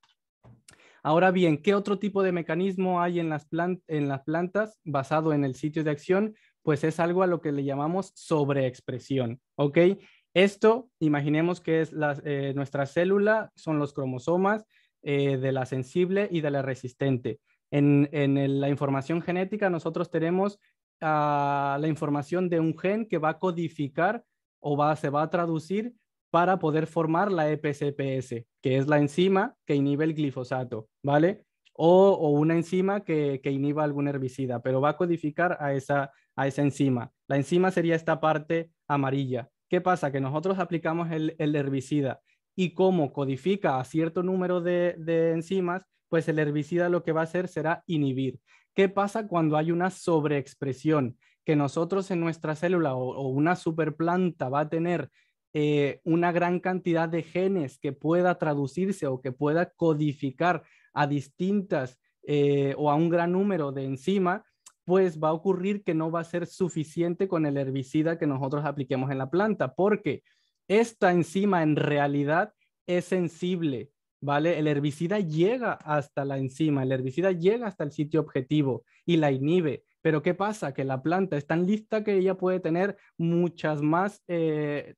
Ahora bien, ¿qué otro tipo de mecanismo hay en las, plantas basado en el sitio de acción? Pues es algo a lo que le llamamos sobreexpresión, ¿ok? Esto, imaginemos que es eh, nuestra célula, son los cromosomas eh, de la sensible y de la resistente. En, la información genética nosotros tenemos ah, la información de un gen que va a codificar o va, se va a traducir para poder formar la EPCPS, que es la enzima que inhibe el glifosato, ¿vale? O, una enzima que, que, inhiba algún herbicida, pero va a codificar a esa, a esa enzima. La enzima sería esta parte amarilla. ¿Qué pasa? Que nosotros aplicamos el, herbicida y como codifica a cierto número de, de enzimas, pues el herbicida lo que va a hacer será inhibir. ¿Qué pasa cuando hay una sobreexpresión? que nosotros en nuestra célula o, una superplanta va a tener eh, una gran cantidad de genes que pueda traducirse o que pueda codificar a distintas eh, o a un gran número de enzimas, pues va a ocurrir que no va a ser suficiente con el herbicida que nosotros apliquemos en la planta, porque esta enzima en realidad es sensible, ¿vale? El herbicida llega hasta la enzima, el herbicida llega hasta el sitio objetivo y la inhibe, pero ¿qué pasa? Que la planta es tan lista que ella puede tener muchas más eh,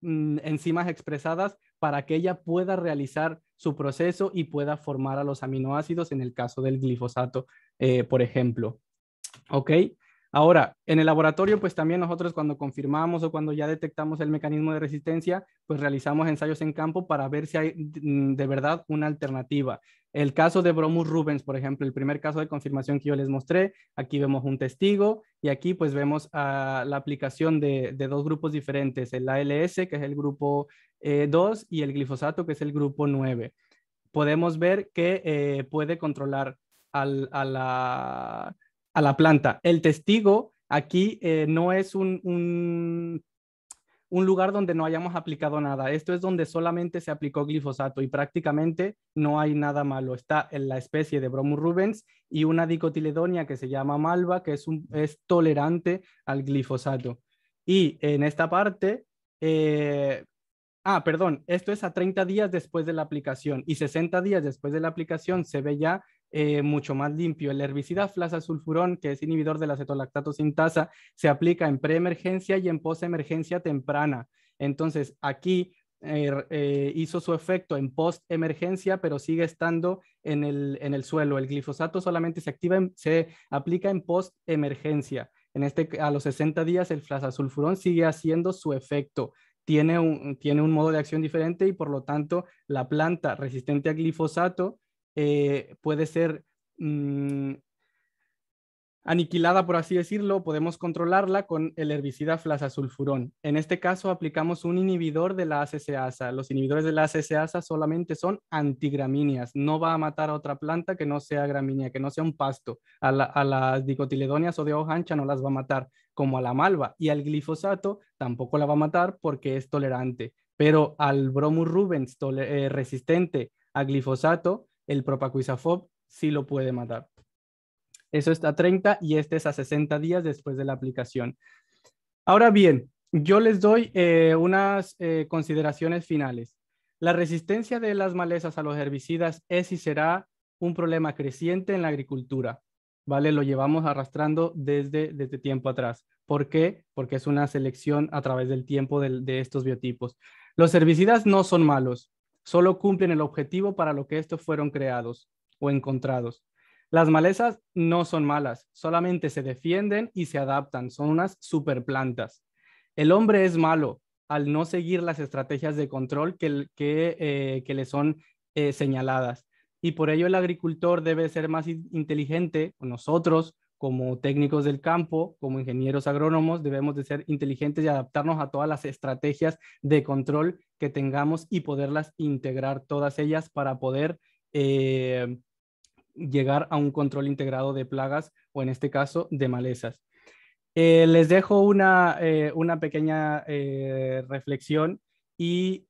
mm, enzimas expresadas para que ella pueda realizar su proceso y pueda formar a los aminoácidos en el caso del glifosato, eh, por ejemplo. ¿Ok? Ahora, en el laboratorio, pues también nosotros cuando confirmamos o cuando ya detectamos el mecanismo de resistencia, pues realizamos ensayos en campo para ver si hay de verdad una alternativa. El caso de Bromus Rubens, por ejemplo, el primer caso de confirmación que yo les mostré, aquí vemos un testigo y aquí pues vemos la aplicación de, dos grupos diferentes, el ALS, que es el grupo 2, eh, y el glifosato, que es el grupo 9. Podemos ver que eh, puede controlar a la a la planta. El testigo aquí eh, no es un, un, lugar donde no hayamos aplicado nada. Esto es donde solamente se aplicó glifosato y prácticamente no hay nada malo. Está en la especie de Bromus rubens y una dicotiledonia que se llama malva, que es, un, es tolerante al glifosato. Y en esta parte... Eh, ah, perdón, esto es a 30 días después de la aplicación y 60 días después de la aplicación se ve ya eh, mucho más limpio. El herbicida flasasulfurón, que es inhibidor del acetolactato sintasa, se aplica en preemergencia y en postemergencia temprana. Entonces, aquí eh, eh, hizo su efecto en postemergencia, pero sigue estando en el, suelo. El glifosato solamente se, activa se aplica en postemergencia. Este a los 60 días, el flasasulfurón sigue haciendo su efecto. Tiene un, tiene un modo de acción diferente y, por lo tanto, la planta resistente a glifosato eh, puede ser mm, aniquilada, por así decirlo, podemos controlarla con el herbicida flasasulfurón. En este caso aplicamos un inhibidor de la asa. Los inhibidores de la ACC-asa solamente son antigramíneas. No va a matar a otra planta que no sea gramínea, que no sea un pasto. A, las dicotiledonias o de hoja ancha no las va a matar, como a la malva. Y al glifosato tampoco la va a matar porque es tolerante. Pero al bromus rubens eh, resistente a glifosato, el propacuizafob sí lo puede matar. Eso está a 30 y este es a 60 días después de la aplicación. Ahora bien, yo les doy eh, unas eh, consideraciones finales. La resistencia de las malezas a los herbicidas es y será un problema creciente en la agricultura. ¿Vale? Lo llevamos arrastrando desde, desde tiempo atrás. ¿Por qué? Porque es una selección a través del tiempo de estos biotipos. Los herbicidas no son malos, solo cumplen el objetivo para lo que estos fueron creados o encontrados. Las malezas no son malas, solamente se defienden y se adaptan, son unas superplantas. El hombre es malo al no seguir las estrategias de control que, eh, que, le son eh, señaladas. Y por ello el agricultor debe ser más inteligente, nosotros, como técnicos del campo, como ingenieros agrónomos, debemos de ser inteligentes y adaptarnos a todas las estrategias de control que tengamos y poderlas integrar todas ellas para poder eh, llegar a un control integrado de plagas o en este caso de malezas. Eh, les dejo una, eh, una pequeña reflexión y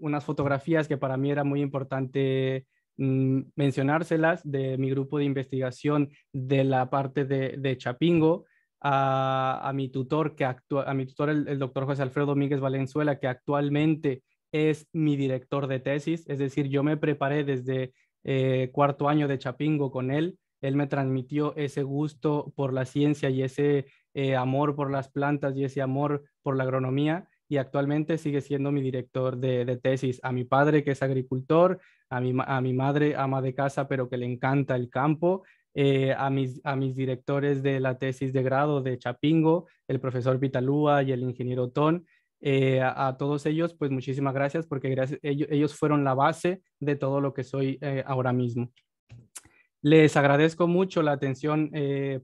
unas fotografías que para mí era muy importante Mm, mencionárselas de mi grupo de investigación de la parte de, Chapingo, a, mi tutor, que actúa a mi tutor el, doctor José Alfredo Domínguez Valenzuela, que actualmente es mi director de tesis, es decir, yo me preparé desde eh, cuarto año de Chapingo con él, él me transmitió ese gusto por la ciencia y ese eh, amor por las plantas y ese amor por la agronomía y actualmente sigue siendo mi director de, tesis. A mi padre, que es agricultor, a mi, a mi madre, ama de casa, pero que le encanta el campo, eh, a, mis, a mis directores de la tesis de grado de Chapingo, el profesor Pitalúa y el ingeniero Ton. Eh, a, todos ellos, pues muchísimas gracias porque ellos, fueron la base de todo lo que soy eh, ahora mismo. Les agradezco mucho la atención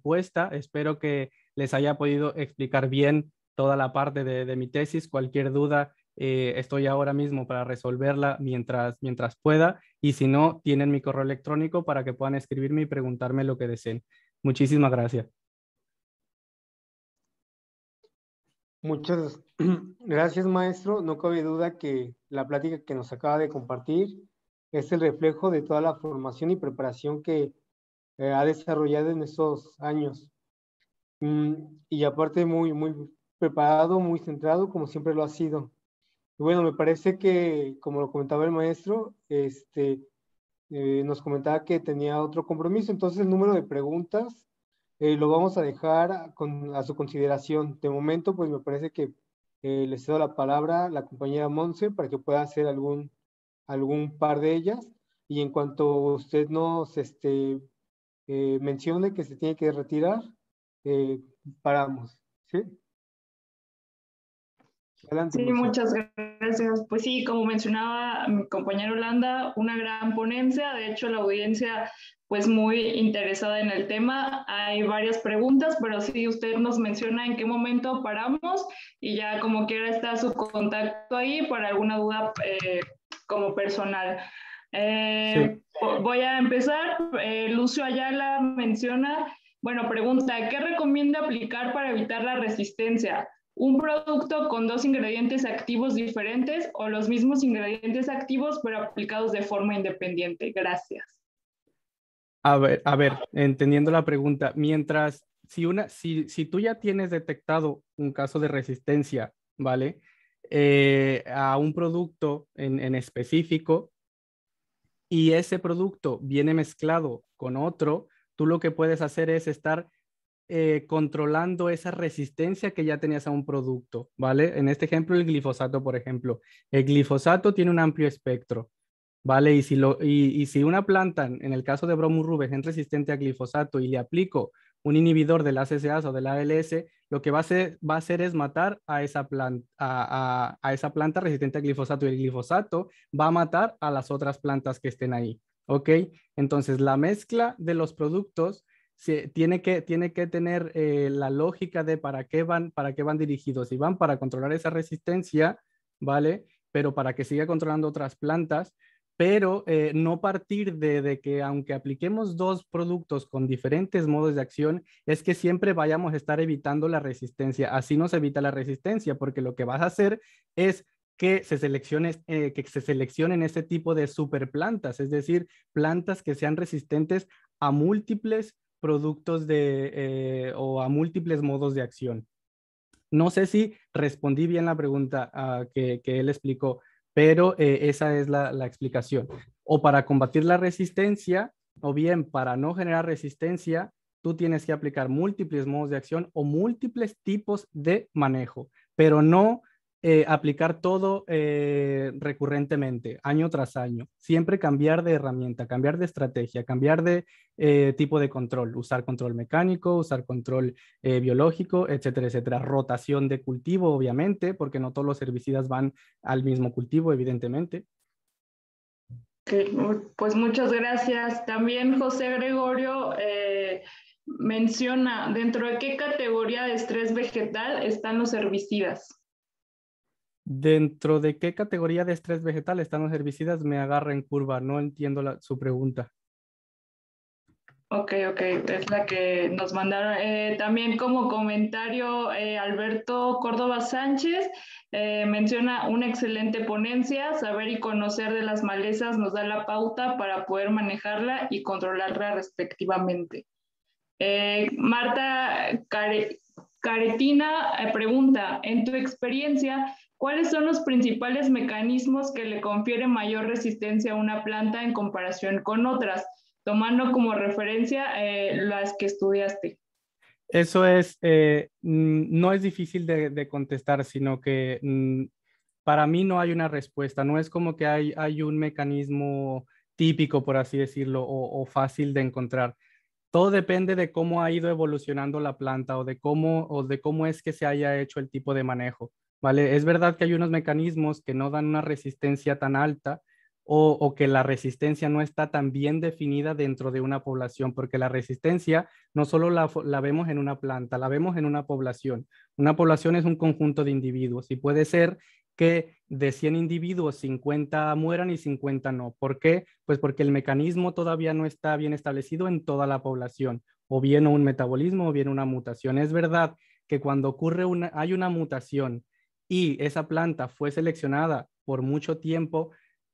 puesta. Espero que les haya podido explicar bien toda la parte de, mi tesis, cualquier duda, eh, estoy ahora mismo para resolverla mientras, mientras pueda y si no, tienen mi correo electrónico para que puedan escribirme y preguntarme lo que deseen. Muchísimas gracias. Muchas gracias, maestro. No cabe duda que la plática que nos acaba de compartir es el reflejo de toda la formación y preparación que eh, ha desarrollado en esos años. Mm, y aparte, muy, muy preparado, muy centrado, como siempre lo ha sido. Y bueno, me parece que, como lo comentaba el maestro, este, eh, nos comentaba que tenía otro compromiso, entonces el número de preguntas eh, lo vamos a dejar a, con, su consideración. De momento, pues me parece que eh, les cedo la palabra a la compañera Monse para que pueda hacer algún, algún par de ellas. Y en cuanto usted nos este, eh, mencione que se tiene que retirar, paramos. ¿sí? sí, muchas gracias. Pues sí, como mencionaba mi compañero Holanda, una gran ponencia. De hecho, la audiencia pues muy interesada en el tema. Hay varias preguntas, pero sí usted nos menciona en qué momento paramos y ya como quiera está su contacto ahí para alguna duda eh, como personal. Eh, voy a empezar. Eh, Lucio Ayala menciona, bueno, pregunta, ¿qué recomienda aplicar para evitar la resistencia? un producto con dos ingredientes activos diferentes o los mismos ingredientes activos pero aplicados de forma independiente. Gracias. A ver, a ver, entendiendo la pregunta, mientras si una si, tú ya tienes detectado un caso de resistencia, ¿vale? Eh, a un producto en, en específico y ese producto viene mezclado con otro, tú lo que puedes hacer es estar eh, controlando esa resistencia que ya tenías a un producto, ¿vale? En este ejemplo, el glifosato, por ejemplo. El glifosato tiene un amplio espectro, ¿vale? Y si, si una planta, en el caso de Bromus es resistente a glifosato y le aplico un inhibidor del la o del ALS, lo que va a hacer, es matar a esa, planta, a, a, esa planta resistente al glifosato y el glifosato va a matar a las otras plantas que estén ahí, ¿ok? Entonces, la mezcla de los productos tiene, que, tiene que tener eh, la lógica de para qué, van, para qué van dirigidos. y van para controlar esa resistencia, ¿vale? Pero para que siga controlando otras plantas, pero eh, no partir de, que aunque apliquemos dos productos con diferentes modos de acción, es que siempre vayamos a estar evitando la resistencia. Así no se evita la resistencia, porque lo que vas a hacer es que se, seleccione, eh, que se seleccionen ese tipo de superplantas, es decir, plantas que sean resistentes a múltiples productos de eh, o a múltiples modos de acción. No sé si respondí bien la pregunta ah, que, él explicó, pero eh, esa es la, explicación. O para combatir la resistencia, o bien para no generar resistencia, tú tienes que aplicar múltiples modos de acción o múltiples tipos de manejo, pero no eh, aplicar todo eh, recurrentemente, año tras año. Siempre cambiar de herramienta, cambiar de estrategia, cambiar de eh, tipo de control, usar control mecánico, usar control biológico, etcétera, etcétera. Rotación de cultivo, obviamente, porque no todos los herbicidas van al mismo cultivo, evidentemente. Pues muchas gracias. También José Gregorio menciona, ¿dentro de qué categoría de estrés vegetal están los herbicidas? ¿Dentro de qué categoría de estrés vegetal están los herbicidas? Me agarra en curva, no entiendo su pregunta. Ok, ok, es la que nos mandaron. Eh, también como comentario, eh, Alberto Córdoba Sánchez eh, menciona una excelente ponencia, saber y conocer de las malezas nos da la pauta para poder manejarla y controlarla respectivamente. Marta Caretina pregunta, en tu experiencia, ¿Cuáles son los principales mecanismos que le confieren mayor resistencia a una planta en comparación con otras, tomando como referencia eh, las que estudiaste? Eso es, eh, mm, no es difícil de, contestar, sino que mm, para mí no hay una respuesta, no es como que hay, un mecanismo típico, por así decirlo, o, fácil de encontrar todo depende de cómo ha ido evolucionando la planta o de cómo o de cómo es que se haya hecho el tipo de manejo. Es verdad que hay unos mecanismos que no dan una resistencia tan alta o, que la resistencia no está tan bien definida dentro de una población, porque la resistencia no solo la, vemos en una planta, la vemos en una población. Una población es un conjunto de individuos y puede ser que de 100 individuos 50 mueran y 50 no. ¿Por qué? Pues porque el mecanismo todavía no está bien establecido en toda la población, o bien un metabolismo o bien una mutación. Es verdad que cuando ocurre una, hay una mutación y esa planta fue seleccionada por mucho tiempo,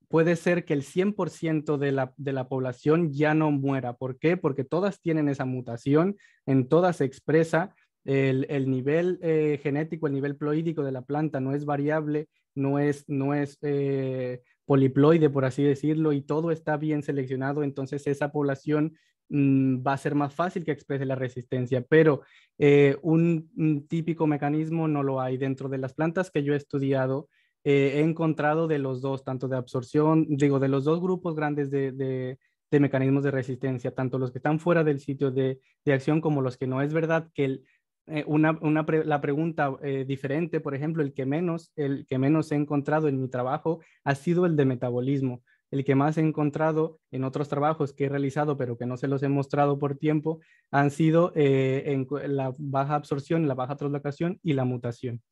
puede ser que el 100% de la, de la población ya no muera. ¿Por qué? Porque todas tienen esa mutación, en todas se expresa, el, nivel eh, genético, el nivel ploídico de la planta no es variable, no es, no es eh, poliploide, por así decirlo, y todo está bien seleccionado, entonces esa población mm, va a ser más fácil que exprese la resistencia, pero eh, un, típico mecanismo no lo hay dentro de las plantas que yo he estudiado. Eh, he encontrado de los dos, tanto de absorción, digo, de los dos grupos grandes de, mecanismos de resistencia, tanto los que están fuera del sitio de, de acción como los que no. Es verdad que el, eh, una, la pregunta eh, diferente, por ejemplo, el que, menos, el que menos he encontrado en mi trabajo ha sido el de metabolismo. El que más he encontrado en otros trabajos que he realizado, pero que no se los he mostrado por tiempo, han sido eh, la baja absorción, la baja traslocación y la mutación.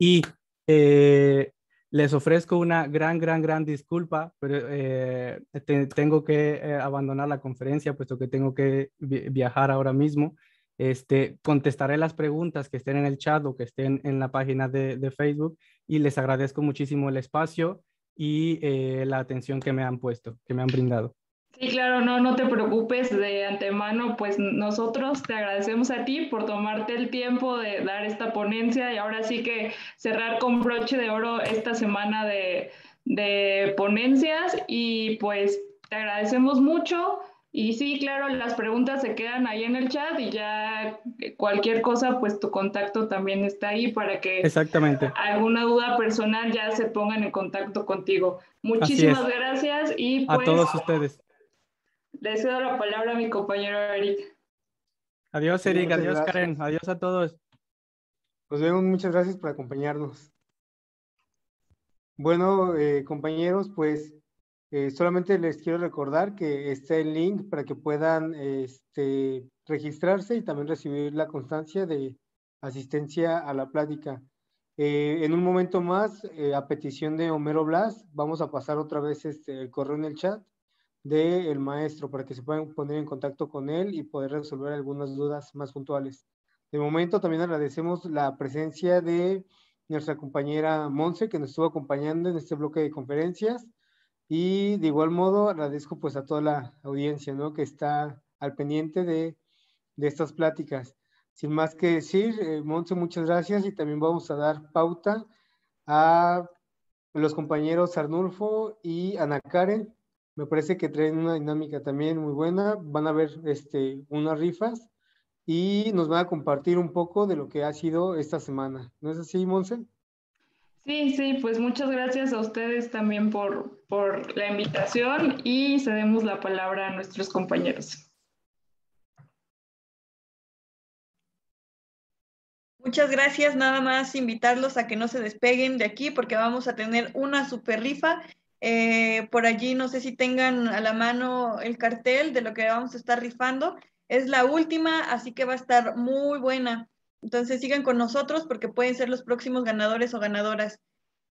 Y les ofrezco una gran, gran, gran disculpa, pero tengo que abandonar la conferencia, puesto que tengo que viajar ahora mismo. Este, contestaré las preguntas que estén en el chat o que estén en la página de, Facebook y les agradezco muchísimo el espacio y eh, la atención que me han puesto, que me han brindado. Sí, claro, no, no te preocupes de antemano, pues nosotros te agradecemos a ti por tomarte el tiempo de dar esta ponencia y ahora sí que cerrar con broche de oro esta semana de, de ponencias y pues te agradecemos mucho. Y sí, claro, las preguntas se quedan ahí en el chat y ya cualquier cosa, pues tu contacto también está ahí para que Exactamente. alguna duda personal ya se pongan en contacto contigo. Muchísimas gracias y pues, a todos ustedes. Le cedo la palabra a mi compañero Eric. Adiós, Eric, adiós, Karen, adiós a todos. Pues vemos, muchas gracias por acompañarnos. Bueno, eh, compañeros, pues eh, solamente les quiero recordar que está el link para que puedan este, registrarse y también recibir la constancia de asistencia a la plática. Eh, en un momento más, eh, a petición de Homero Blas, vamos a pasar otra vez este, el correo en el chat del maestro para que se puedan poner en contacto con él y poder resolver algunas dudas más puntuales. De momento también agradecemos la presencia de nuestra compañera Monse que nos estuvo acompañando en este bloque de conferencias y de igual modo agradezco pues a toda la audiencia, Que está al pendiente de, estas pláticas. Sin más que decir, eh, muchas gracias y también vamos a dar pauta a los compañeros Arnulfo y Ana Karen. Me parece que traen una dinámica también muy buena. Van a ver este, unas rifas y nos van a compartir un poco de lo que ha sido esta semana. ¿No es así, Monse? Sí, sí, pues muchas gracias a ustedes también por, por la invitación y cedemos la palabra a nuestros compañeros. Muchas gracias, nada más invitarlos a que no se despeguen de aquí porque vamos a tener una super rifa. Eh, por allí no sé si tengan a la mano el cartel de lo que vamos a estar rifando. Es la última, así que va a estar muy buena. Entonces sigan con nosotros porque pueden ser los próximos ganadores o ganadoras.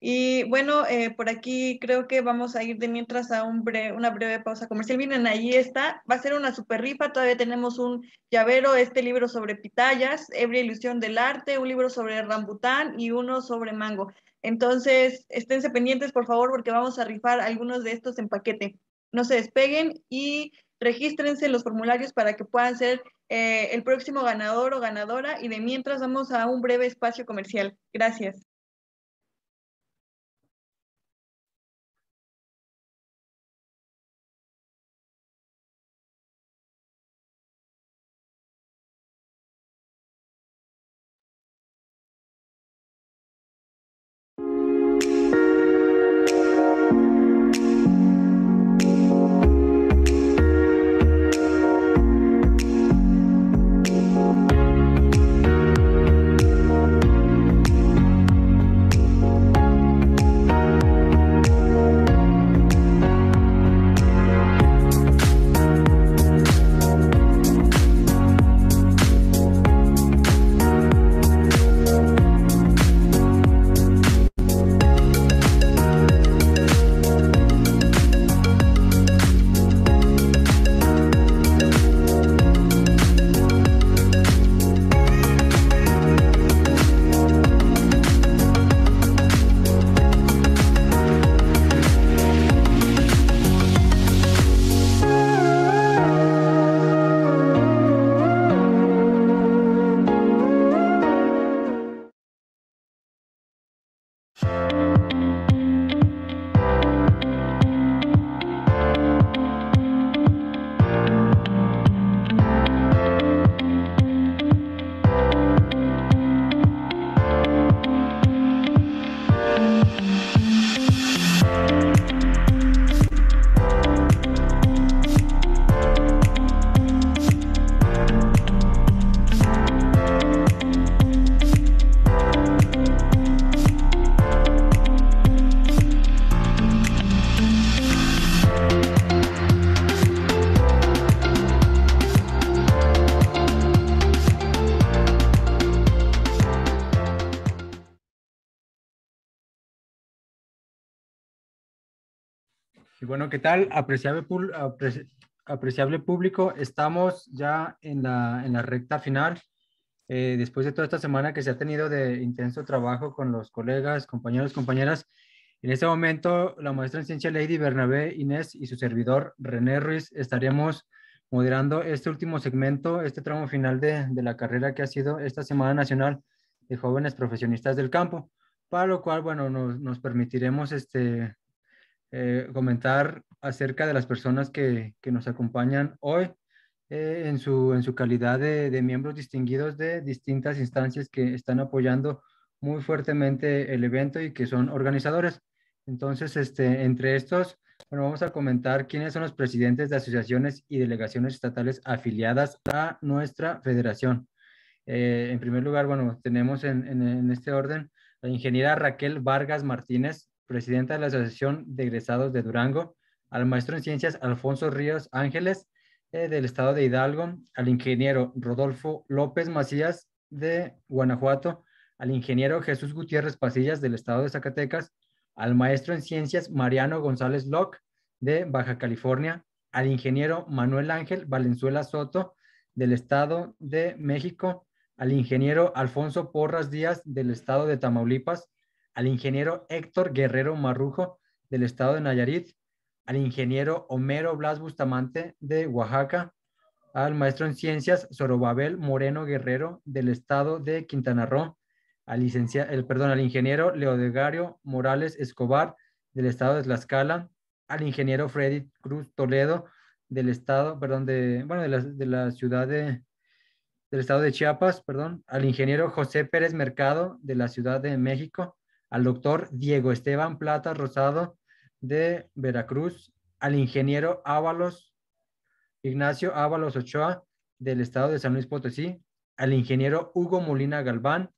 Y bueno, eh, por aquí creo que vamos a ir de mientras a una breve pausa comercial. Miren, ahí está. Va a ser una super rifa. Todavía tenemos un llavero, este libro sobre pitayas, Ebria Ilusión del Arte, un libro sobre rambután y uno sobre mango. Entonces, esténse pendientes, por favor, porque vamos a rifar algunos de estos en paquete. No se despeguen y regístrense los formularios para que puedan ser eh, el próximo ganador o ganadora y de mientras vamos a un breve espacio comercial. Gracias. bueno, ¿qué tal? Apreciable, público, estamos ya en la, en la recta final. Eh, después de toda esta semana que se ha tenido de intenso trabajo con los colegas, compañeros, compañeras, en este momento la maestra en ciencia Lady Bernabé Inés y su servidor René Ruiz estaríamos moderando este último segmento, este tramo final de, de la carrera que ha sido esta Semana Nacional de Jóvenes Profesionistas del Campo, para lo cual, bueno, nos, nos permitiremos este, eh, comentar acerca de las personas que, que nos acompañan hoy eh, en, su, en su calidad de, de, miembros distinguidos de distintas instancias que están apoyando muy fuertemente el evento y que son organizadores. Entonces, este, entre estos, bueno, vamos a comentar quiénes son los presidentes de asociaciones y delegaciones estatales afiliadas a nuestra federación. Eh, en primer lugar, bueno, tenemos en, en este orden la ingeniera Raquel Vargas Martínez, presidenta de la Asociación de Egresados de Durango, al maestro en ciencias Alfonso Ríos Ángeles eh, del estado de Hidalgo, al ingeniero Rodolfo López Macías de Guanajuato, al ingeniero Jesús Gutiérrez Pasillas del estado de Zacatecas, al maestro en ciencias Mariano González Loc de Baja California, al ingeniero Manuel Ángel Valenzuela Soto del estado de México, al ingeniero Alfonso Porras Díaz del estado de Tamaulipas, al ingeniero Héctor Guerrero Marrujo del estado de Nayarit, al ingeniero Homero Blas Bustamante de Oaxaca, al maestro en ciencias Sorobabel Moreno Guerrero del estado de Quintana Roo, al, perdón, al ingeniero Leodegario Morales Escobar del estado de Tlaxcala, al ingeniero Freddy Cruz Toledo del estado, perdón, de, bueno, de la, de la ciudad de, del estado de Chiapas, perdón, al ingeniero José Pérez Mercado de la Ciudad de México, al doctor Diego Esteban Plata Rosado de Veracruz, al ingeniero Ábalos, Ignacio Ábalos Ochoa del estado de San Luis Potosí, al ingeniero Hugo Molina Galván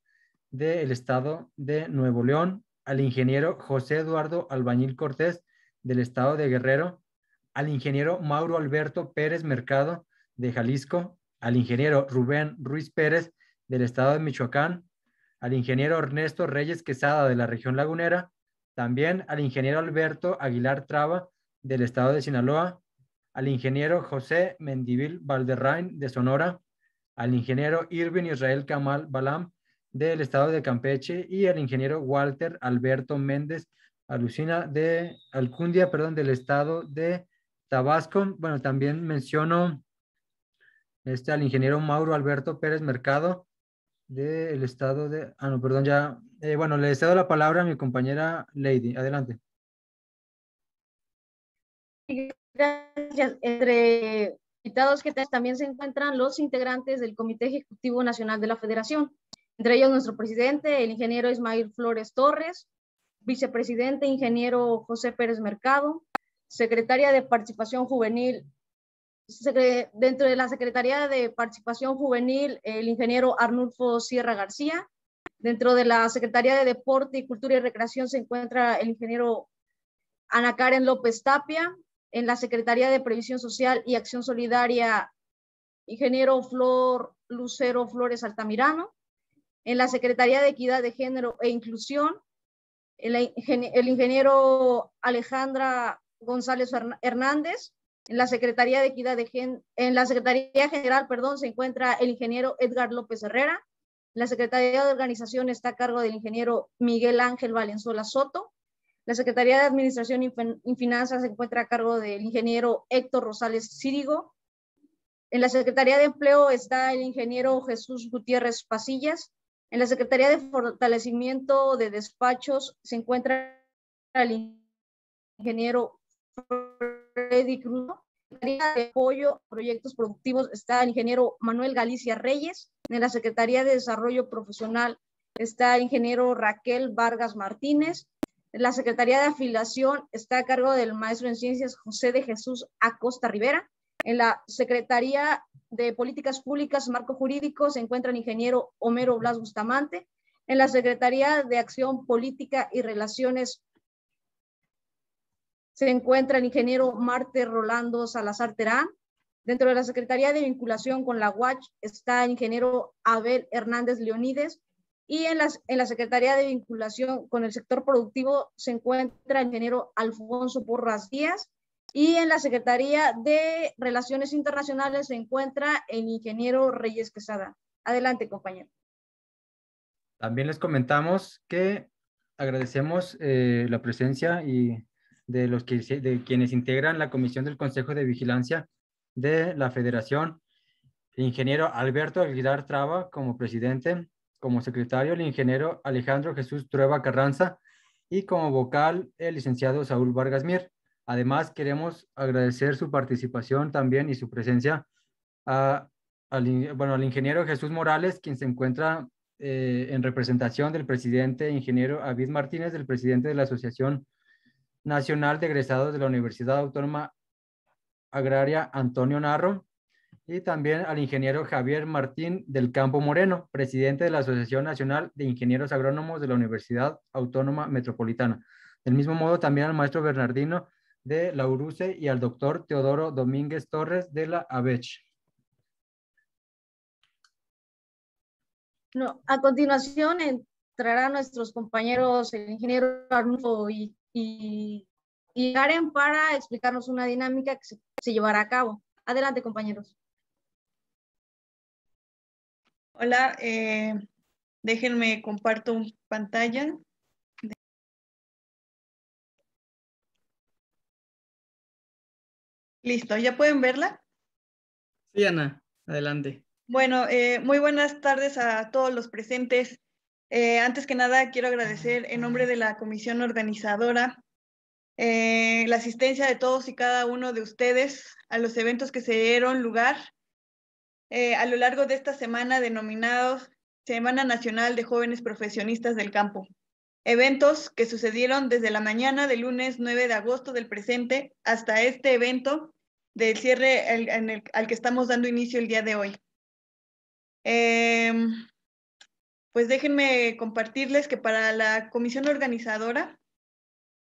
del estado de Nuevo León, al ingeniero José Eduardo Albañil Cortés del estado de Guerrero, al ingeniero Mauro Alberto Pérez Mercado de Jalisco, al ingeniero Rubén Ruiz Pérez del estado de Michoacán, al ingeniero Ernesto Reyes Quesada de la región lagunera, también al ingeniero Alberto Aguilar Traba del estado de Sinaloa, al ingeniero José Mendivil Valderrain de Sonora, al ingeniero Irvin Israel Kamal Balam del estado de Campeche y al ingeniero Walter Alberto Méndez Alucina de Alcundia, perdón, del estado de Tabasco. Bueno, también menciono este, al ingeniero Mauro Alberto Pérez Mercado del estado de... Ah, no, perdón, ya. Eh, bueno, le cedo la palabra a mi compañera Lady. Adelante. Gracias. Entre invitados que también se encuentran los integrantes del Comité Ejecutivo Nacional de la Federación, entre ellos nuestro presidente, el ingeniero Ismael Flores Torres, vicepresidente, ingeniero José Pérez Mercado, secretaria de Participación Juvenil, dentro de la Secretaría de Participación Juvenil, el ingeniero Arnulfo Sierra García. Dentro de la Secretaría de Deporte, y Cultura y Recreación se encuentra el ingeniero Ana Karen López Tapia. En la Secretaría de Previsión Social y Acción Solidaria, ingeniero Flor Lucero Flores Altamirano. En la Secretaría de Equidad de Género e Inclusión, el ingeniero Alejandra González Hernández en la Secretaría de Equidad en la Secretaría General, perdón, se encuentra el ingeniero Edgar López Herrera. La Secretaría de Organización está a cargo del ingeniero Miguel Ángel Valenzuela Soto. La Secretaría de Administración y, Finanzas se encuentra a cargo del ingeniero Héctor Rosales Círigo. En la Secretaría de Empleo está el ingeniero Jesús Gutiérrez Pasillas. En la Secretaría de Fortalecimiento de Despachos se encuentra el ingeniero Freddy Cruz. Secretaría de Apoyo Proyectos Productivos está el ingeniero Manuel Galicia Reyes. En la Secretaría de Desarrollo Profesional está el ingeniero Raquel Vargas Martínez. En la Secretaría de Afiliación está a cargo del maestro en Ciencias José de Jesús Acosta Rivera. En la Secretaría de Políticas Públicas, Marco Jurídico, se encuentra el ingeniero Homero Blas Bustamante. En la Secretaría de Acción Política y Relaciones se encuentra el ingeniero Marte Rolando Salazar Terán. Dentro de la Secretaría de Vinculación con la UACH está el ingeniero Abel Hernández Leonides y en la, en la Secretaría de Vinculación con el sector productivo se encuentra el ingeniero Alfonso Porras Díaz y en la Secretaría de Relaciones Internacionales se encuentra el ingeniero Reyes Quesada. Adelante, compañero. También les comentamos que agradecemos eh, la presencia y de, los que, de quienes integran la Comisión del Consejo de Vigilancia de la Federación, el ingeniero Alberto Aguilar Traba como presidente, como secretario el ingeniero Alejandro Jesús Trueba Carranza y como vocal el licenciado Saúl Vargas Mir. Además, queremos agradecer su participación también y su presencia al, bueno, al ingeniero Jesús Morales, quien se encuentra eh, en representación del presidente ingeniero David Martínez, del presidente de la Asociación Nacional de Egresados de la Universidad Autónoma Agraria Antonio Narro y también al ingeniero Javier Martín del Campo Moreno, presidente de la Asociación Nacional de Ingenieros Agrónomos de la Universidad Autónoma Metropolitana. Del mismo modo, también al maestro Bernardino de la URUCE y al doctor Teodoro Domínguez Torres de la ABECH. No, a continuación entrarán nuestros compañeros, el ingeniero Arnulfo y y, Karen para explicarnos una dinámica que se, llevará a cabo. Adelante, compañeros. Hola, eh, déjenme comparto pantalla. Listo, ¿ya pueden verla? Sí, Ana, adelante. Bueno, eh, muy buenas tardes a todos los presentes. Eh, antes que nada, quiero agradecer en nombre de la comisión organizadora eh, la asistencia de todos y cada uno de ustedes a los eventos que se dieron lugar eh, a lo largo de esta semana denominados Semana Nacional de Jóvenes Profesionistas del Campo. Eventos que sucedieron desde la mañana del lunes 9 de agosto del presente hasta este evento del cierre al que estamos dando inicio el día de hoy. Em, pues déjenme compartirles que para la comisión organizadora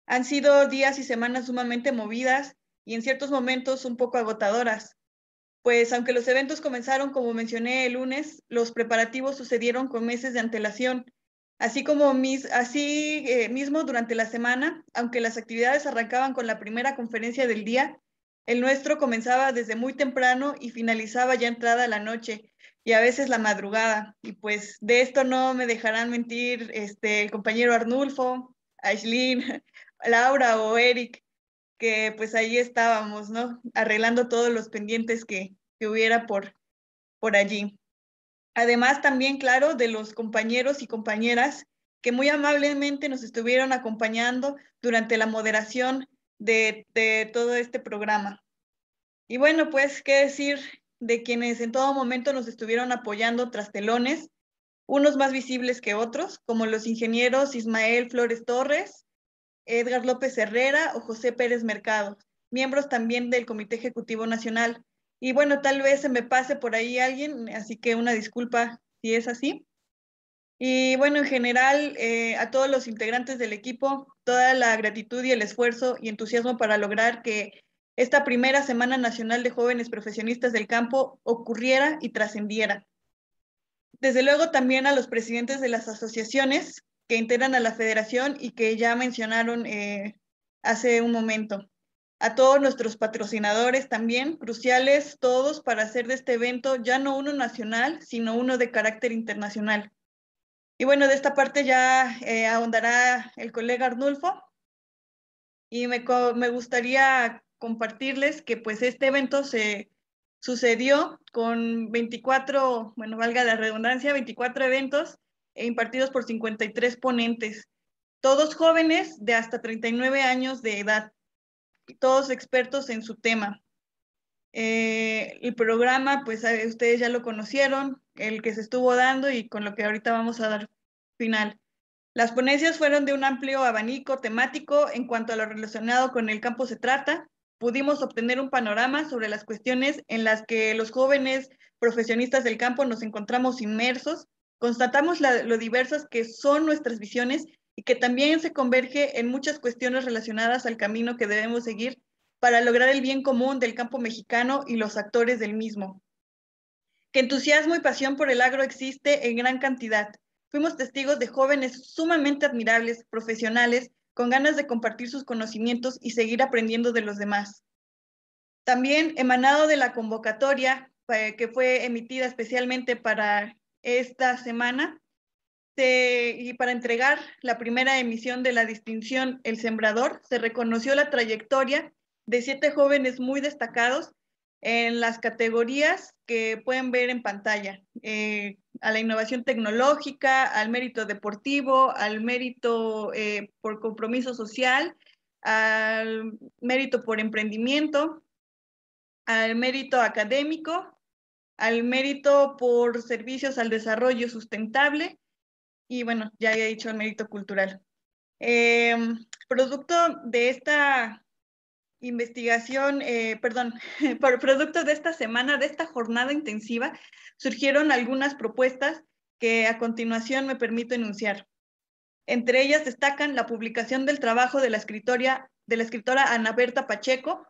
han sido días y semanas sumamente movidas y en ciertos momentos un poco agotadoras. Pues aunque los eventos comenzaron, como mencioné, el lunes, los preparativos sucedieron con meses de antelación. Así como mis, así eh, mismo durante la semana, aunque las actividades arrancaban con la primera conferencia del día, el nuestro comenzaba desde muy temprano y finalizaba ya entrada la noche, y a veces la madrugada. Y pues de esto no me dejarán mentir este, el compañero Arnulfo, Aislin, Laura o Eric, que pues ahí estábamos, ¿no? Arreglando todos los pendientes que, hubiera por, por allí. Además también, claro, de los compañeros y compañeras que muy amablemente nos estuvieron acompañando durante la moderación de, de todo este programa. Y bueno, pues, ¿qué decir? de quienes en todo momento nos estuvieron apoyando tras telones, unos más visibles que otros, como los ingenieros Ismael Flores Torres, Edgar López Herrera o José Pérez Mercado, miembros también del Comité Ejecutivo Nacional. Y bueno, tal vez se me pase por ahí alguien, así que una disculpa si es así. Y bueno, en general, eh, a todos los integrantes del equipo, toda la gratitud y el esfuerzo y entusiasmo para lograr que esta primera Semana Nacional de Jóvenes Profesionistas del Campo ocurriera y trascendiera. Desde luego también a los presidentes de las asociaciones que integran a la federación y que ya mencionaron eh, hace un momento. A todos nuestros patrocinadores también, cruciales todos para hacer de este evento ya no uno nacional, sino uno de carácter internacional. Y bueno, de esta parte ya eh, ahondará el colega Arnulfo. Y me, me gustaría compartirles que pues este evento se sucedió con 24, bueno, valga la redundancia, 24 eventos eh, impartidos por 53 ponentes, todos jóvenes de hasta 39 años de edad, todos expertos en su tema. Eh, el programa, pues eh, ustedes ya lo conocieron, el que se estuvo dando y con lo que ahorita vamos a dar final. Las ponencias fueron de un amplio abanico temático en cuanto a lo relacionado con el campo se trata, pudimos obtener un panorama sobre las cuestiones en las que los jóvenes profesionistas del campo nos encontramos inmersos, constatamos lo diversas que son nuestras visiones y que también se converge en muchas cuestiones relacionadas al camino que debemos seguir para lograr el bien común del campo mexicano y los actores del mismo. Que entusiasmo y pasión por el agro existe en gran cantidad. Fuimos testigos de jóvenes sumamente admirables, profesionales, con ganas de compartir sus conocimientos y seguir aprendiendo de los demás. También emanado de la convocatoria eh, que fue emitida especialmente para esta semana y para entregar la primera emisión de la distinción El Sembrador, se reconoció la trayectoria de siete jóvenes muy destacados en las categorías que pueden ver en pantalla, eh, a la innovación tecnológica, al mérito deportivo, al mérito eh, por compromiso social, al mérito por emprendimiento, al mérito académico, al mérito por servicios al desarrollo sustentable y bueno, ya he dicho el mérito cultural. Em, producto de esta investigación, eh, perdón, por producto de esta semana, de esta jornada intensiva, surgieron algunas propuestas que a continuación me permito enunciar. Entre ellas destacan la publicación del trabajo de la, escritora Ana Berta Pacheco,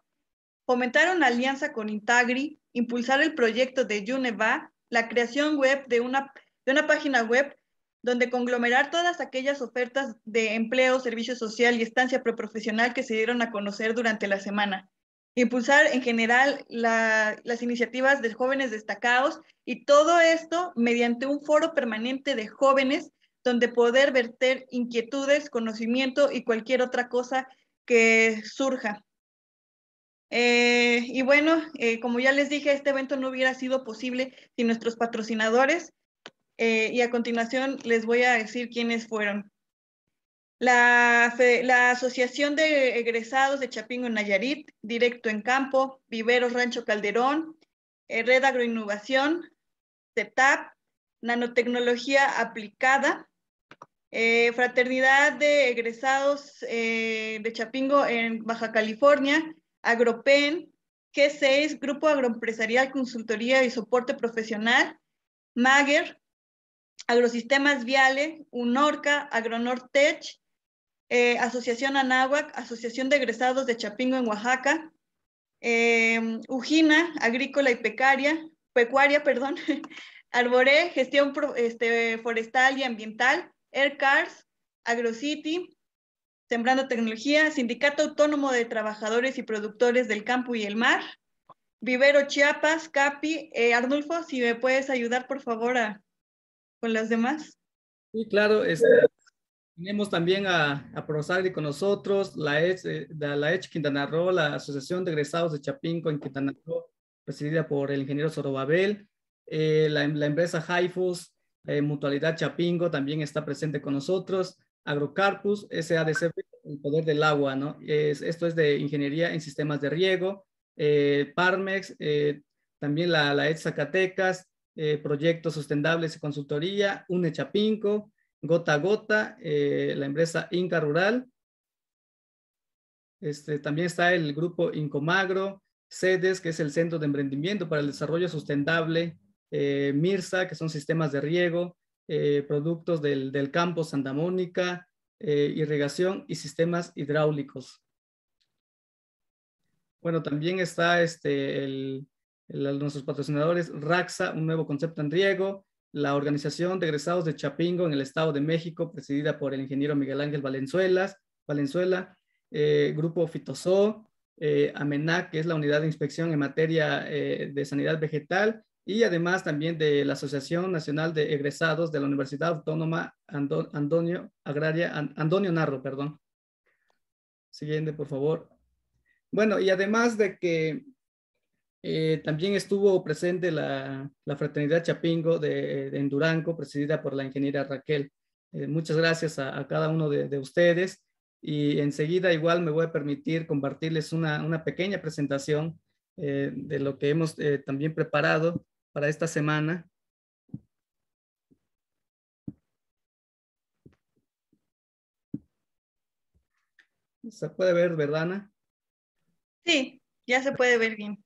fomentar una alianza con Intagri, impulsar el proyecto de UNEVA, la creación web de una, de una página web donde conglomerar todas aquellas ofertas de empleo, servicio social y estancia preprofesional que se dieron a conocer durante la semana. Impulsar en general las iniciativas de jóvenes destacados y todo esto mediante un foro permanente de jóvenes donde poder verter inquietudes, conocimiento y cualquier otra cosa que surja. Eh, y bueno, eh, como ya les dije, este evento no hubiera sido posible sin nuestros patrocinadores, eh, y a continuación les voy a decir quiénes fueron. La, Asociación de Egresados de Chapingo en Nayarit, Directo en Campo, Viveros Rancho Calderón, Red Agroinnovación, CETAP, Nanotecnología Aplicada, eh, Fraternidad de Egresados eh, de Chapingo en Baja California, Agropen, G6, Grupo Agroempresarial Consultoría y Soporte Profesional, Mager, Agrosistemas Viale, UNORCA, AgroNortech, eh, Asociación Anáhuac, Asociación de Egresados de Chapingo en Oaxaca, em, Ujina, Agrícola y Pecaria, Pecuaria, perdón, Arboré, Gestión este, Forestal y Ambiental, Aircars, AgroCity, Sembrando Tecnología, Sindicato Autónomo de Trabajadores y Productores del Campo y el Mar, Vivero Chiapas, Capi, eh, Arnulfo, si me puedes ayudar por favor a, con las demás. Sí, claro, este, tenemos también a, a ProSagri con nosotros, la ECH, eh, la Quintana Roo, la Asociación de Egresados de Chapinco en Quintana Roo, presidida por el ingeniero Sorobabel eh, la, empresa Haifus, eh, Mutualidad Chapingo también está presente con nosotros, Agrocarpus, ser el poder del agua, ¿no? Es, esto es de ingeniería en sistemas de riego, eh, Parmex, también la, la ECH Zacatecas, eh, proyectos sustentables y consultoría, UNE Chapinco, Gota Gota, eh, la empresa Inca Rural. Este, también está el grupo Incomagro, CEDES, que es el Centro de Emprendimiento para el Desarrollo Sustentable, eh, MIRSA, que son sistemas de riego, productos del, del, campo Santa Mónica, irrigación y sistemas hidráulicos. Bueno, también está este, el, nuestros patrocinadores, Raxa, un nuevo concepto en riego, la organización de egresados de Chapingo en el Estado de México, presidida por el ingeniero Miguel Ángel Valenzuelas, Valenzuela, eh, Grupo FITOSO, eh, AMENAC, que es la unidad de inspección en materia eh, de sanidad vegetal, y además también de la Asociación Nacional de Egresados de la Universidad Autónoma Antonio Agraria, Antonio Narro, perdón. Siguiente, por favor. Bueno, y además de que eh, también estuvo presente la, Fraternidad Chapingo de, de, presidida por la ingeniera Raquel. Eh, muchas gracias a, cada uno de, ustedes y enseguida igual me voy a permitir compartirles una, pequeña presentación eh, de lo que hemos también preparado para esta semana. ¿Se puede ver, Verdana? Sí, ya se puede ver bien.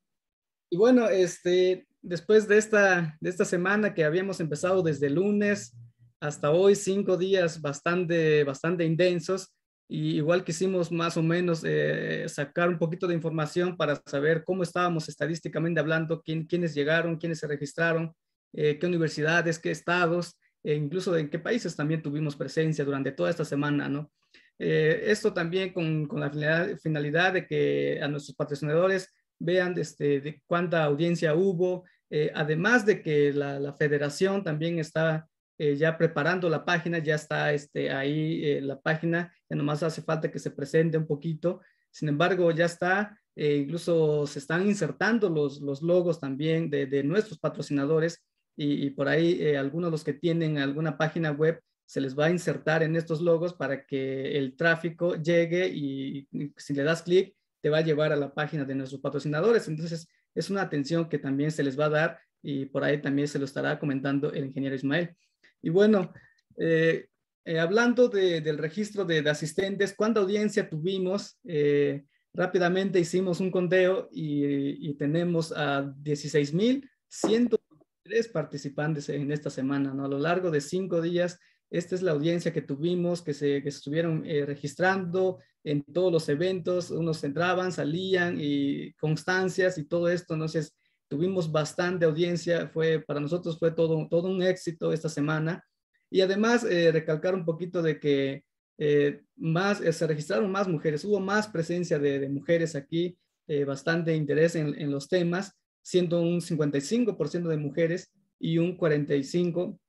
Y bueno, este, después de esta, semana que habíamos empezado desde lunes hasta hoy, cinco días bastante, bastante intensos, y igual quisimos más o menos eh, sacar un poquito de información para saber cómo estábamos estadísticamente hablando, quiénes llegaron, quiénes se registraron, eh, qué universidades, qué estados, e incluso en qué países también tuvimos presencia durante toda esta semana, ¿no? Eh, esto también con, la finalidad, finalidad, de que a nuestros patrocinadores vean este, cuánta audiencia hubo, eh, además de que la, federación también está eh, ya preparando la página, ya está este, ahí eh, la página, ya nomás hace falta que se presente un poquito. Sin embargo, ya está, incluso se están insertando los, los logos también de, nuestros patrocinadores y, por ahí algunos de los que tienen alguna página web se les va a insertar en estos logos para que el tráfico llegue y, y si le das clic te va a llevar a la página de nuestros patrocinadores. Entonces, es una atención que también se les va a dar y por ahí también se lo estará comentando el ingeniero Ismael. Y bueno, eh, eh, hablando del registro de, asistentes, ¿cuánta audiencia tuvimos? Eh, rápidamente hicimos un conteo y, y tenemos a 16.103 participantes en esta semana, ¿no? A lo largo de cinco días esta es la audiencia que tuvimos, que se, estuvieron eh, registrando en todos los eventos, unos entraban, salían y constancias y todo esto, entonces tuvimos bastante audiencia, fue, para nosotros fue todo, todo un éxito esta semana. Y además, eh, recalcar un poquito de que eh, más, se registraron más mujeres, hubo más presencia de, mujeres aquí, bastante interés en, en, los temas, siendo un 55% de mujeres y un 45%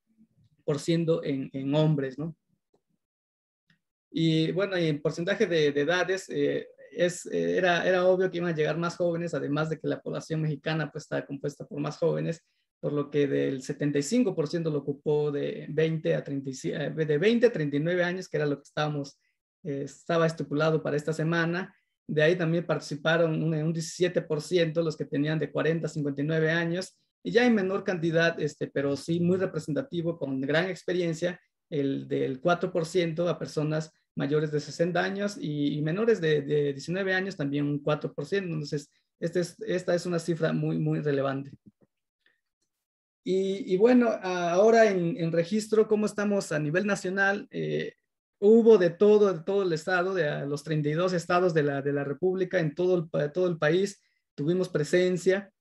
en, en, hombres, ¿no? Y bueno, y en porcentaje de, edades, eh, es, eh, era, era obvio que iban a llegar más jóvenes, además de que la población mexicana pues está compuesta por más jóvenes, por lo que del 75% lo ocupó de 20 a eh, de 20 a 39 años, que era lo que estábamos, estaba estipulado para esta semana. De ahí también participaron un, un 17% los que tenían de 40 a 59 años y ya en menor cantidad, este, pero sí muy representativo, con gran experiencia, el del 4% a personas mayores de 60 años y, menores de, 19 años también un 4%. Entonces, este es, esta es una cifra muy, muy relevante. Y, bueno, ahora en, registro, ¿cómo estamos a nivel nacional? Eh, hubo de todo, todo el estado, de los 32 estados de la, de la República, en todo el, todo el país, tuvimos presencia.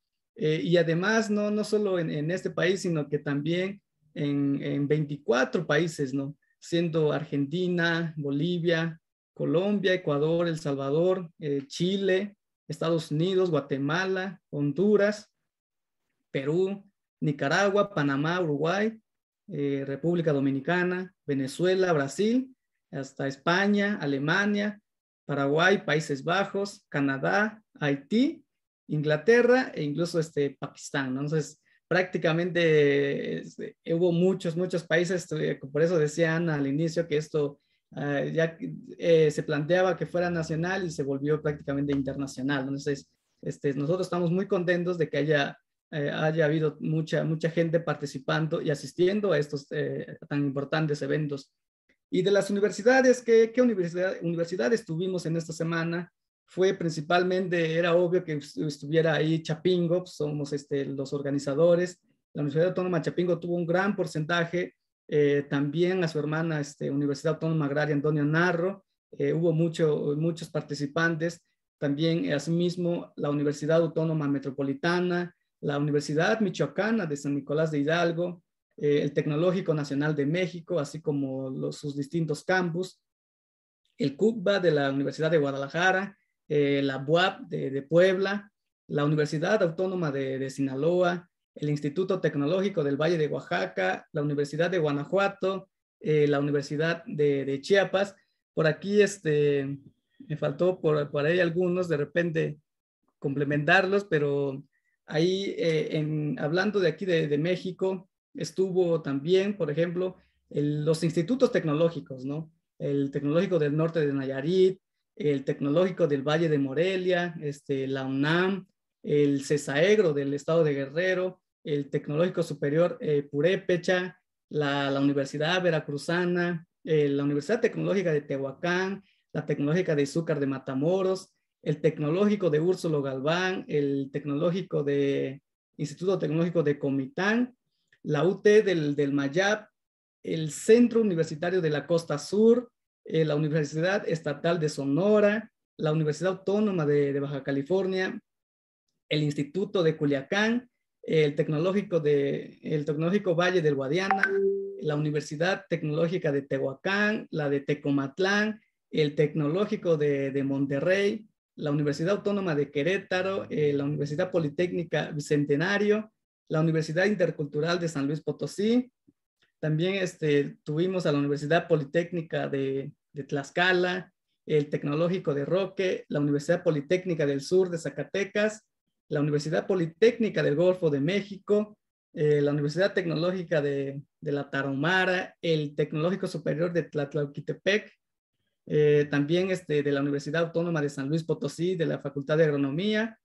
Eh, y además, no, solo en, este país, sino que también en, en, 24 países, ¿no? Siendo Argentina, Bolivia, Colombia, Ecuador, El Salvador, eh, Chile, Estados Unidos, Guatemala, Honduras, Perú, Nicaragua, Panamá, Uruguay, eh, República Dominicana, Venezuela, Brasil, hasta España, Alemania, Paraguay, Países Bajos, Canadá, Haití Inglaterra e incluso este, Pakistán, Entonces, prácticamente este, hubo muchos, muchos países, eh, por eso decían al inicio que esto ah, ya eh, se planteaba que fuera nacional y se volvió prácticamente internacional. Entonces, este, nosotros estamos muy contentos de que haya, eh, haya habido mucha, mucha gente participando y asistiendo a estos tan importantes eventos. Y de las universidades, ¿qué, qué universidad, universidades tuvimos en esta semana? fue principalmente, era obvio que estuviera ahí Chapingo, pues, somos este, los organizadores. La Universidad Autónoma de Chapingo tuvo un gran porcentaje, eh, también a su hermana este, Universidad Autónoma Agraria Antonio Narro, eh, hubo mucho, muchos participantes, también eh, asimismo la Universidad Autónoma Metropolitana, la Universidad Michoacana de San Nicolás de Hidalgo, el Tecnológico Nacional de México, así como sus distintos campus, el CUBA de la Universidad de Guadalajara, eh, la BUAP de, Puebla, la Universidad Autónoma de, Sinaloa, el Instituto Tecnológico del Valle de Oaxaca, la Universidad de Guanajuato, eh, la Universidad de, Chiapas. Por aquí este, me faltó por, por ahí algunos, de repente complementarlos, pero ahí eh, en, hablando de aquí de, México, estuvo también, por ejemplo, los institutos tecnológicos, El Tecnológico del Norte de Nayarit, el Tecnológico del Valle de Morelia, este, la UNAM, el CESAEGRO del Estado de Guerrero, el Tecnológico Superior eh, Purépecha, la, Universidad Veracruzana, eh, la Universidad Tecnológica de Tehuacán, la Tecnológica de Azúcar de Matamoros, el Tecnológico de Úrsulo Galván, el Tecnológico de Instituto Tecnológico de Comitán, la UT del, del Mayap, el Centro Universitario de la Costa Sur, eh, la Universidad Estatal de Sonora, la Universidad Autónoma de, Baja California, el Instituto de Culiacán, el Tecnológico, de, el Tecnológico Valle del Guadiana, la Universidad Tecnológica de Tehuacán, la de Tecomatlán, el Tecnológico de, Monterrey, la Universidad Autónoma de Querétaro, eh, la Universidad Politécnica Bicentenario, la Universidad Intercultural de San Luis Potosí. También este, tuvimos a la Universidad Politécnica de, de Tlaxcala, el Tecnológico de Roque, la Universidad Politécnica del Sur de Zacatecas, la Universidad Politécnica del Golfo de México, eh, la Universidad Tecnológica de, la Tarahumara, el Tecnológico Superior de Tlatlauquitepec, eh, también este, de la Universidad Autónoma de San Luis Potosí, de la Facultad de Agronomía,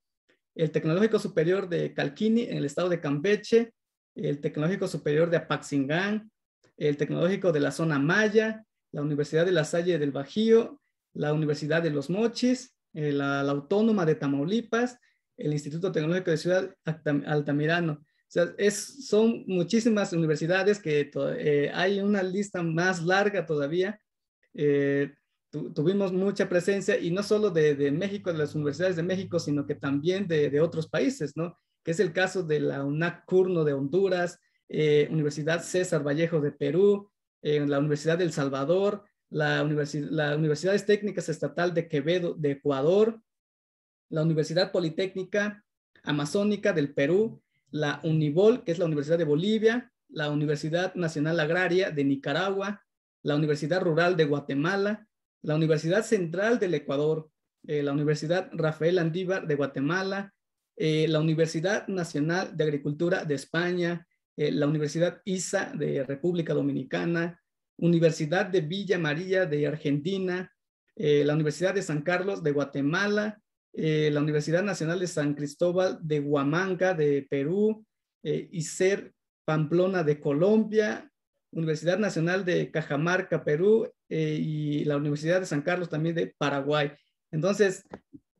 el Tecnológico Superior de Calquini en el estado de Campeche, el Tecnológico Superior de Apaxingán, el Tecnológico de la Zona Maya, la Universidad de La Salle del Bajío, la Universidad de Los Mochis, eh, la, Autónoma de Tamaulipas, el Instituto Tecnológico de Ciudad Altamirano. O sea, es, son muchísimas universidades que eh, hay una lista más larga todavía. Eh, tuvimos mucha presencia y no solo de, México, de las universidades de México, sino que también de, de otros países, ¿no? Que es el caso de la UNAC Curno de Honduras, Universidad César Vallejo de Perú, en la Universidad del Salvador, la Universidad, las Universidades Técnicas Estatal de Quevedo, de Ecuador, la Universidad Politécnica Amazónica del Perú, la UNIBOL, que es la Universidad de Bolivia, la Universidad Nacional Agraria de Nicaragua, la Universidad Rural de Guatemala, la Universidad Central del Ecuador, eh, la Universidad Rafael Andívar de Guatemala, eh, la Universidad Nacional de Agricultura de España, eh, la Universidad ISA de República Dominicana, Universidad de Villa María de Argentina, eh, la Universidad de San Carlos de Guatemala, eh, la Universidad Nacional de San Cristóbal de Huamanga, de Perú, ICER Pamplona de Colombia, Universidad Nacional de Cajamarca, Perú, y la Universidad de San Carlos también de Paraguay. Entonces,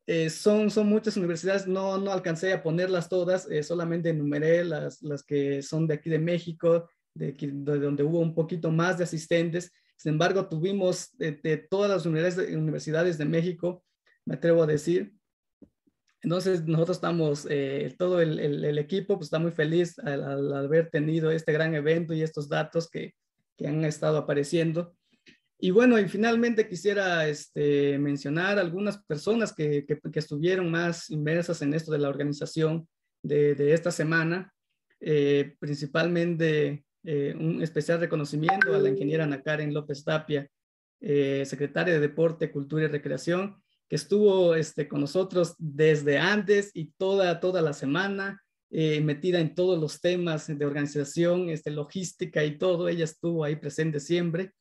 eh, son, son muchas universidades, no, no alcancé a ponerlas todas, eh, solamente enumeré las, las que son de aquí de México, de, donde hubo un poquito más de asistentes. Sin embargo, tuvimos de, todas las universidades de, México, me atrevo a decir. Entonces, nosotros estamos, eh, todo el, el, el, equipo pues, está muy feliz al, al, haber tenido este gran evento y estos datos que, que han estado apareciendo. Y bueno, y finalmente quisiera este, mencionar algunas personas que, estuvieron más inmersas en esto de la organización de, esta semana, eh, principalmente eh, un especial reconocimiento a la ingeniera Ana Karen López Tapia, eh, secretaria de Deporte, Cultura y Recreación, que estuvo este, con nosotros desde antes y toda, toda la semana, metida en todos los temas de organización, este, logística y todo. Ella estuvo ahí presente siempre.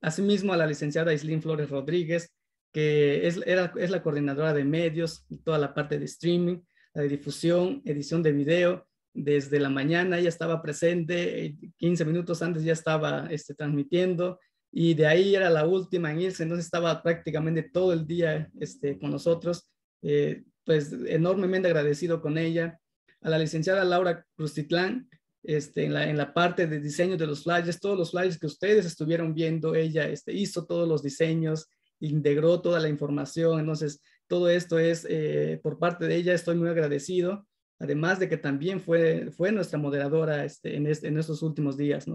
Asimismo, a la licenciada Islín Flores Rodríguez, que es, era, es la coordinadora de medios, y toda la parte de streaming, la de difusión, edición de video, desde la mañana ya estaba presente, 15 eh, minutos antes ya estaba este, transmitiendo y de ahí era la última en irse, entonces estaba prácticamente todo el día este, con nosotros, eh, pues enormemente agradecido con ella, a la licenciada Laura Crustitlán, este, en, la, parte de diseño de los flyers, todos los flyers que ustedes estuvieron viendo, ella este, hizo todos los diseños, integró toda la información, entonces todo esto es eh, por parte de ella, estoy muy agradecido, además de que también fue, fue nuestra moderadora este, en, estos últimos días,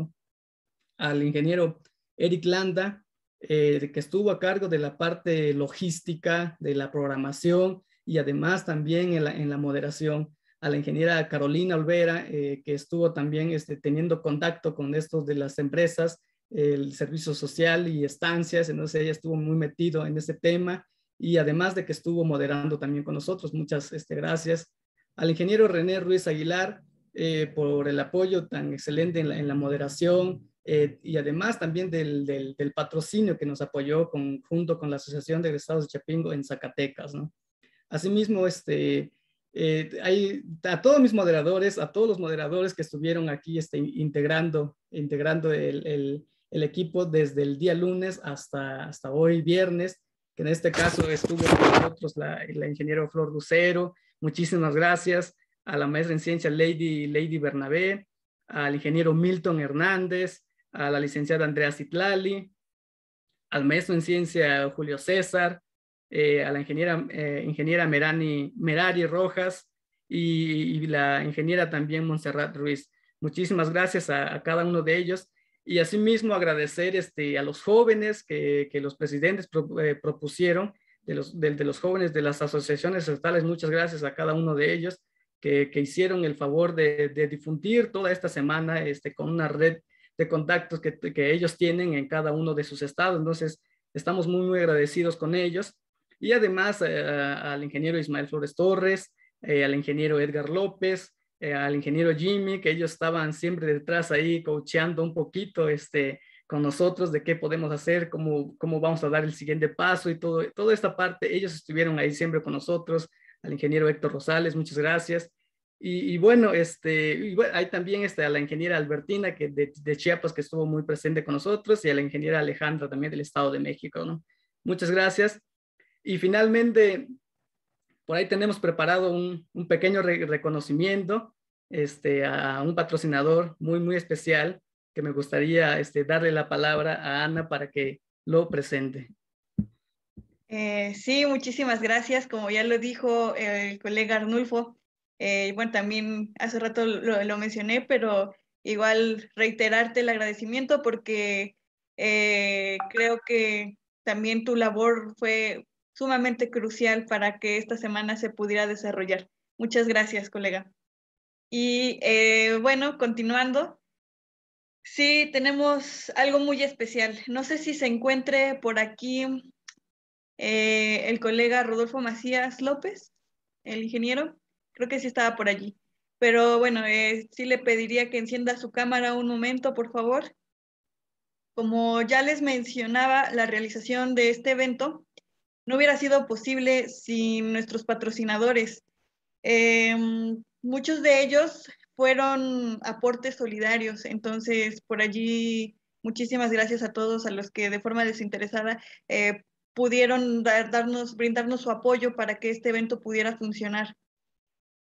Al ingeniero Eric Landa, eh, que estuvo a cargo de la parte logística, de la programación y además también en la moderación a la ingeniera Carolina Olvera, eh, que estuvo también este, teniendo contacto con estos de las empresas, el servicio social y estancias, entonces ella estuvo muy metido en este tema y además de que estuvo moderando también con nosotros, muchas este, gracias. Al ingeniero René Ruiz Aguilar eh, por el apoyo tan excelente en la, moderación eh, y además también del, patrocinio que nos apoyó con, junto con la Asociación de Estados de Chapingo en Zacatecas, Asimismo, este, eh, a todos mis moderadores, a todos los moderadores que estuvieron aquí este, integrando, integrando el, el, equipo desde el día lunes hasta, hasta hoy viernes, que en este caso estuvo con nosotros la, ingeniera Flor Lucero. Muchísimas gracias a la maestra en ciencia Lady, Lady Bernabé, al ingeniero Milton Hernández, a la licenciada Andrea Citlali, al maestro en ciencia Julio César, eh, a la ingeniera, eh, ingeniera Merani, Merari Rojas y, la ingeniera también Montserrat Ruiz. Muchísimas gracias a, cada uno de ellos y asimismo agradecer este, a los jóvenes que, que los presidentes eh, propusieron, de los, de los jóvenes de las asociaciones estatales. Muchas gracias a cada uno de ellos. Que, que, hicieron el favor de, de, difundir toda esta semana este, con una red de contactos que, que, ellos tienen en cada uno de sus estados. Entonces, estamos muy, muy agradecidos con ellos y además eh, al ingeniero Ismael Flores Torres, eh, al ingeniero Edgar López, eh, al ingeniero Jimmy, que ellos estaban siempre detrás ahí coacheando un poquito este, con nosotros de qué podemos hacer, cómo, cómo vamos a dar el siguiente paso y todo, toda esta parte. Ellos estuvieron ahí siempre con nosotros, al ingeniero Héctor Rosales, muchas gracias. Y, bueno, este, hay también este, a la ingeniera Albertina que de, de, Chiapas que estuvo muy presente con nosotros y a la ingeniera Alejandra también del Estado de México. ¿no? Muchas gracias. Y finalmente, por ahí tenemos preparado un, pequeño reconocimiento este, a un patrocinador muy, muy especial que me gustaría este, darle la palabra a Ana para que lo presente. Eh, sí, muchísimas gracias. Como ya lo dijo el colega Arnulfo, eh, bueno, también hace rato lo, mencioné, pero igual reiterarte el agradecimiento porque eh, creo que también tu labor fue sumamente crucial para que esta semana se pudiera desarrollar. Muchas gracias, colega. Y eh, bueno, continuando, sí, tenemos algo muy especial. No sé si se encuentre por aquí eh, el colega Rodolfo Macías López, el ingeniero. Creo que sí estaba por allí. Pero bueno, eh, sí le pediría que encienda su cámara un momento, por favor. Como ya les mencionaba, la realización de este evento no hubiera sido posible sin nuestros patrocinadores. Em, muchos de ellos fueron aportes solidarios, entonces por allí muchísimas gracias a todos a los que de forma desinteresada eh, pudieron darnos, brindarnos su apoyo para que este evento pudiera funcionar.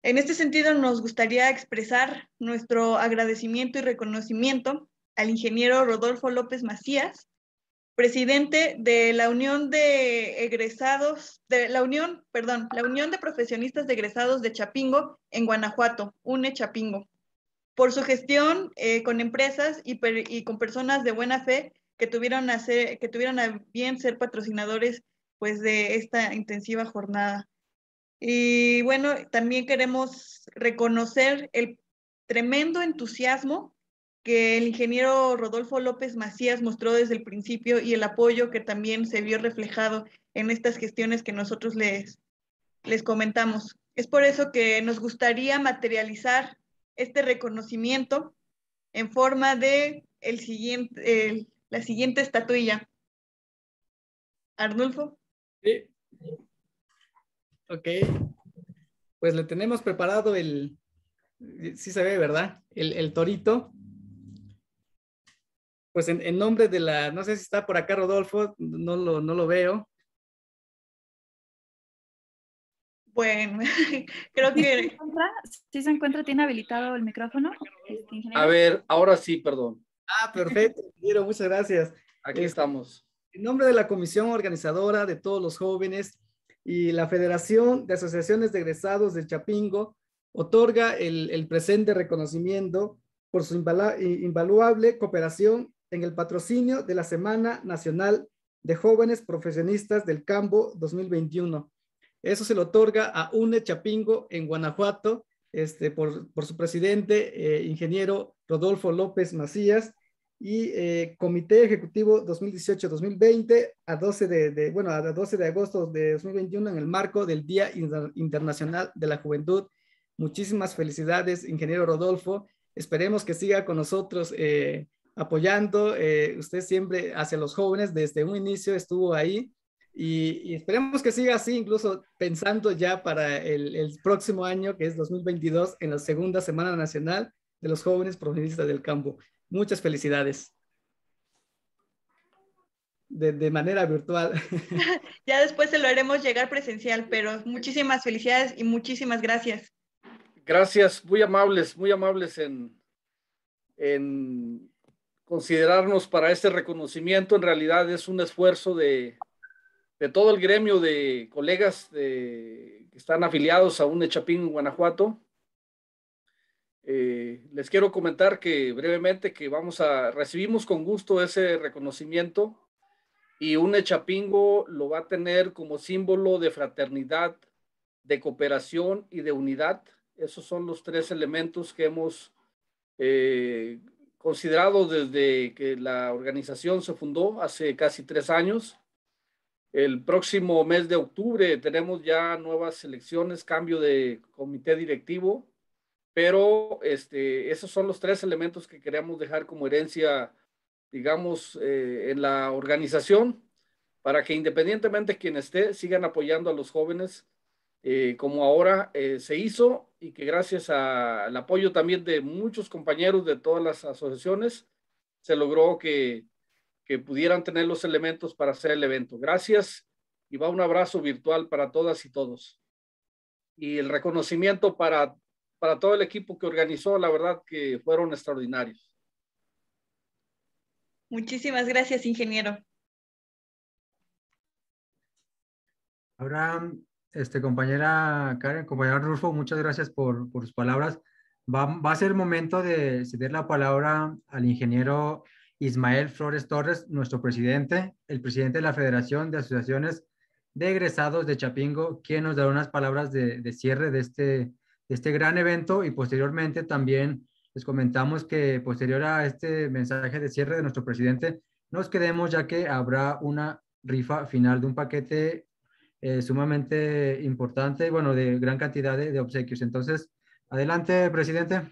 En este sentido, nos gustaría expresar nuestro agradecimiento y reconocimiento al ingeniero Rodolfo López Macías, presidente de la Unión de Egresados, de la Unión, perdón, la Unión de Profesionistas de Egresados de Chapingo en Guanajuato, UNE Chapingo, por su gestión eh, con empresas y, con personas de buena fe que tuvieron, a que tuvieron a bien ser patrocinadores pues, de esta intensiva jornada. Y bueno, también queremos reconocer el tremendo entusiasmo que el ingeniero Rodolfo López Macías mostró desde el principio y el apoyo que también se vio reflejado en estas gestiones que nosotros les, les comentamos. Es por eso que nos gustaría materializar este reconocimiento en forma de el siguiente, la siguiente estatuilla. Arnulfo. Sí. Ok. Pues le tenemos preparado el, sí se ve, ¿verdad? El, el torito pues en, nombre de la, no sé si está por acá Rodolfo, no lo, no lo veo. Bueno, creo que... ¿Sí se, encuentra? ¿Tiene habilitado el micrófono? Este, A ver, ahora sí, perdón. Ah, perfecto, quiero, muchas gracias. Aquí eh, estamos. En nombre de la comisión organizadora de todos los jóvenes y la Federación de Asociaciones de Egresados de Chapingo, otorga el, el presente reconocimiento por su invaluable cooperación en el patrocinio de la Semana Nacional de Jóvenes Profesionistas del Campo 2021. Eso se lo otorga a UNE Chapingo en Guanajuato, este, por, por su presidente, eh, ingeniero Rodolfo López Macías, y eh, Comité Ejecutivo 2018-2020 a 12 de, bueno, a 12 de agosto de 2021 en el marco del Día Internacional de la Juventud. Muchísimas felicidades, ingeniero Rodolfo. Esperemos que siga con nosotros eh, apoyando, eh, usted siempre hacia los jóvenes, desde un inicio estuvo ahí y, esperemos que siga así, incluso pensando ya para el, próximo año, que es 2022, en la segunda Semana Nacional de los Jóvenes Profesionistas del Campo. Muchas felicidades. De, manera virtual. ya después se lo haremos llegar presencial, pero muchísimas felicidades y muchísimas gracias. Gracias, muy amables, muy amables en, en considerarnos para este reconocimiento. En realidad es un esfuerzo de, todo el gremio de colegas que están afiliados a un en Guanajuato. Eh, les quiero comentar que brevemente que vamos a recibimos con gusto ese reconocimiento y un Echapingo lo va a tener como símbolo de fraternidad, de cooperación y de unidad. Esos son los tres elementos que hemos eh, considerado desde que la organización se fundó hace casi tres años. El próximo mes de octubre tenemos ya nuevas elecciones, cambio de comité directivo, pero este, esos son los tres elementos que queremos dejar como herencia, digamos, eh, en la organización, para que independientemente quien esté, sigan apoyando a los jóvenes eh, como ahora eh, se hizo y que gracias al apoyo también de muchos compañeros de todas las asociaciones, se logró que, que pudieran tener los elementos para hacer el evento. Gracias y va un abrazo virtual para todas y todos. Y el reconocimiento para, para todo el equipo que organizó, la verdad que fueron extraordinarios. Muchísimas gracias, ingeniero. Ahora este, compañera Karen, compañero Rufo, muchas gracias por, sus palabras. Va, a ser el momento de ceder la palabra al ingeniero Ismael Flores Torres, nuestro presidente, el presidente de la Federación de Asociaciones de Egresados de Chapingo, quien nos dará unas palabras de, cierre de este, de este gran evento y posteriormente también les comentamos que posterior a este mensaje de cierre de nuestro presidente, nos quedemos ya que habrá una rifa final de un paquete eh, sumamente importante, y bueno, de gran cantidad de, obsequios. Entonces, adelante, presidente.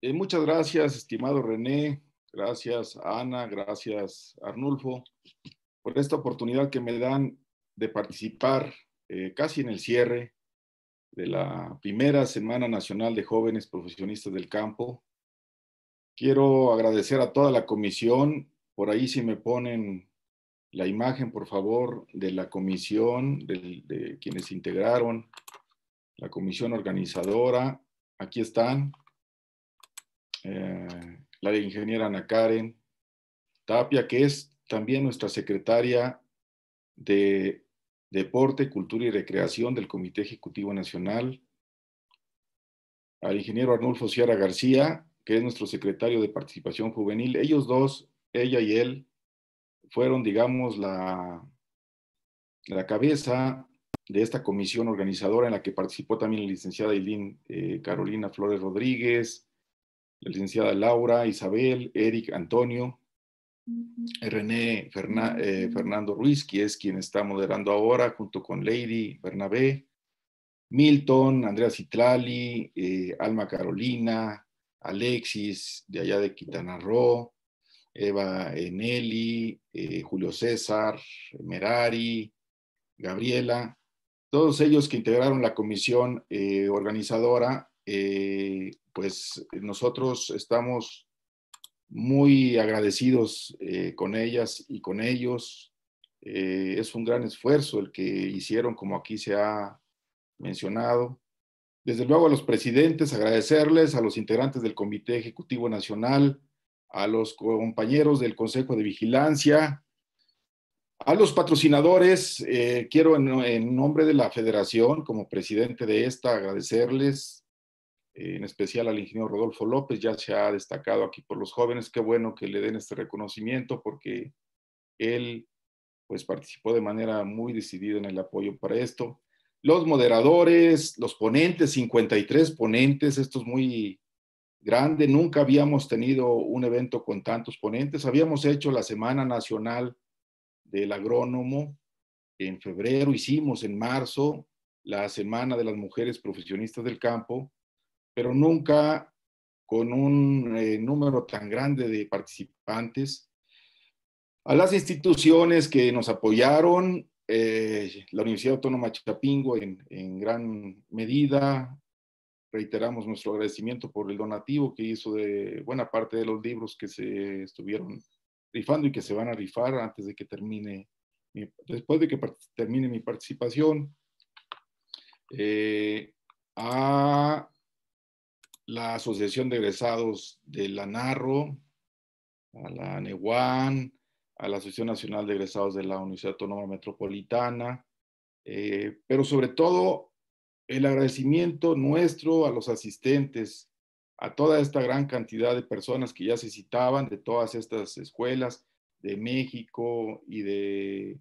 Eh, muchas gracias, estimado René, gracias Ana, gracias Arnulfo, por esta oportunidad que me dan de participar eh, casi en el cierre de la primera Semana Nacional de Jóvenes Profesionistas del Campo. Quiero agradecer a toda la comisión, por ahí si me ponen la imagen, por favor, de la comisión, de, quienes integraron la comisión organizadora. Aquí están. Eh, la ingeniera Ana Karen Tapia, que es también nuestra secretaria de Deporte, Cultura y Recreación del Comité Ejecutivo Nacional. Al ingeniero Arnulfo Ciara García, que es nuestro secretario de Participación Juvenil. Ellos dos, ella y él, fueron, digamos, la, la cabeza de esta comisión organizadora en la que participó también la licenciada Eileen eh, Carolina Flores Rodríguez, la licenciada Laura, Isabel, Eric, Antonio, René eh, Fernando Ruiz, que es quien está moderando ahora, junto con Lady Bernabé, Milton, Andrea Citlali, eh, Alma Carolina, Alexis, de allá de Quintana Roo, Eva Eneli, eh, eh, Julio César, Merari, Gabriela, todos ellos que integraron la comisión eh, organizadora, pues nosotros estamos muy agradecidos con ellas y con ellos. es un gran esfuerzo el que hicieron, como aquí se ha mencionado. Desde luego a los presidentes, agradecerles, a los integrantes del Comité Ejecutivo Nacional, a los compañeros del Consejo de Vigilancia, a los patrocinadores. Eh, quiero en, nombre de la federación, como presidente de esta, agradecerles, eh, en especial al ingeniero Rodolfo López, ya se ha destacado aquí por los jóvenes. Qué bueno que le den este reconocimiento porque él pues participó de manera muy decidida en el apoyo para esto. Los moderadores, los ponentes, 53 ponentes, esto es muy grande. Nunca habíamos tenido un evento con tantos ponentes. Habíamos hecho la Semana Nacional del Agrónomo en febrero, hicimos en marzo la Semana de las Mujeres Profesionistas del Campo, pero nunca con un eh, número tan grande de participantes. A las instituciones que nos apoyaron, eh, la Universidad Autónoma Chapingo en, en gran medida, reiteramos nuestro agradecimiento por el donativo que hizo de buena parte de los libros que se estuvieron rifando y que se van a rifar antes de que termine, mi, después de que termine mi participación. Eh, a la Asociación de Egresados de la NARRO, a la NEWAN, a la Asociación Nacional de Egresados de la Universidad Autónoma Metropolitana, eh, pero sobre todo el agradecimiento nuestro a los asistentes, a toda esta gran cantidad de personas que ya se citaban de todas estas escuelas de México y de,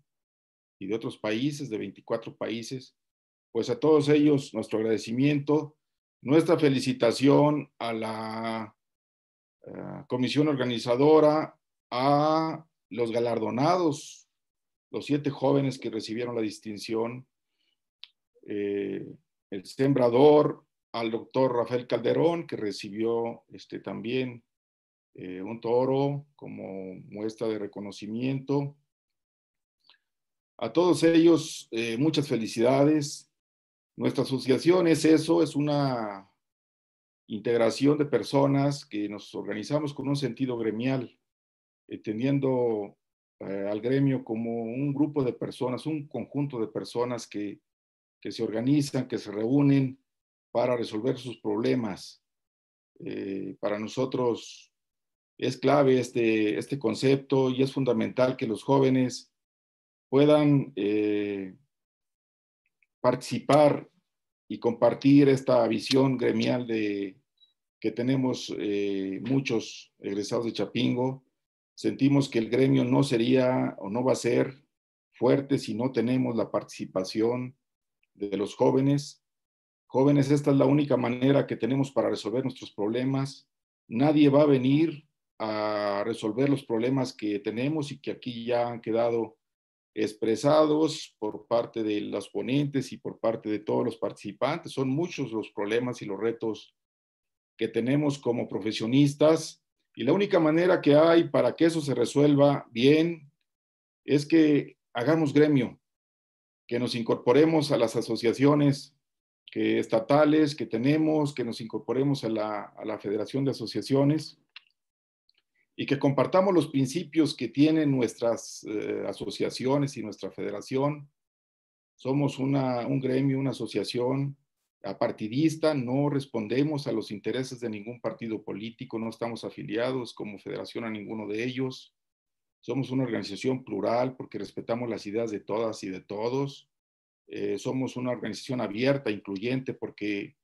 y de otros países, de 24 países. Pues a todos ellos nuestro agradecimiento, nuestra felicitación a la eh, comisión organizadora, a los galardonados, los siete jóvenes que recibieron la distinción. Eh, el sembrador, al doctor Rafael Calderón, que recibió este, también eh, un toro como muestra de reconocimiento. A todos ellos, eh, muchas felicidades. Nuestra asociación es eso, es una integración de personas que nos organizamos con un sentido gremial, teniendo eh, al gremio como un grupo de personas, un conjunto de personas que que se organizan, que se reúnen para resolver sus problemas. Eh, para nosotros es clave este, este concepto y es fundamental que los jóvenes puedan eh, participar y compartir esta visión gremial de, que tenemos eh, muchos egresados de Chapingo. Sentimos que el gremio no sería o no va a ser fuerte si no tenemos la participación de los jóvenes. Jóvenes, esta es la única manera que tenemos para resolver nuestros problemas. Nadie va a venir a resolver los problemas que tenemos y que aquí ya han quedado expresados por parte de los ponentes y por parte de todos los participantes. Son muchos los problemas y los retos que tenemos como profesionistas y la única manera que hay para que eso se resuelva bien es que hagamos gremio, que nos incorporemos a las asociaciones estatales que tenemos, que nos incorporemos a la, Federación de Asociaciones y que compartamos los principios que tienen nuestras eh, asociaciones y nuestra federación. Somos un gremio, una asociación apartidista, no respondemos a los intereses de ningún partido político, no estamos afiliados como federación a ninguno de ellos. Somos una organización plural porque respetamos las ideas de todas y de todos. Eh, somos una organización abierta, incluyente, porque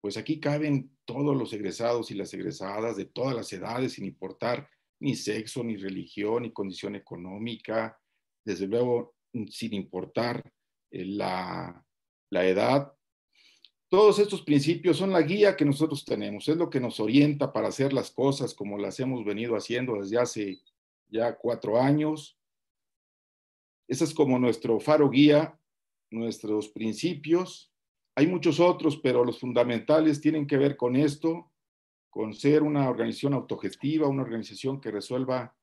pues aquí caben todos los egresados y las egresadas de todas las edades, sin importar ni sexo, ni religión, ni condición económica, desde luego sin importar eh, la, la edad. Todos estos principios son la guía que nosotros tenemos, es lo que nos orienta para hacer las cosas como las hemos venido haciendo desde hace ya cuatro años. Ese es como nuestro faro guía, nuestros principios. Hay muchos otros, pero los fundamentales tienen que ver con esto, con ser una organización autogestiva, una organización que resuelva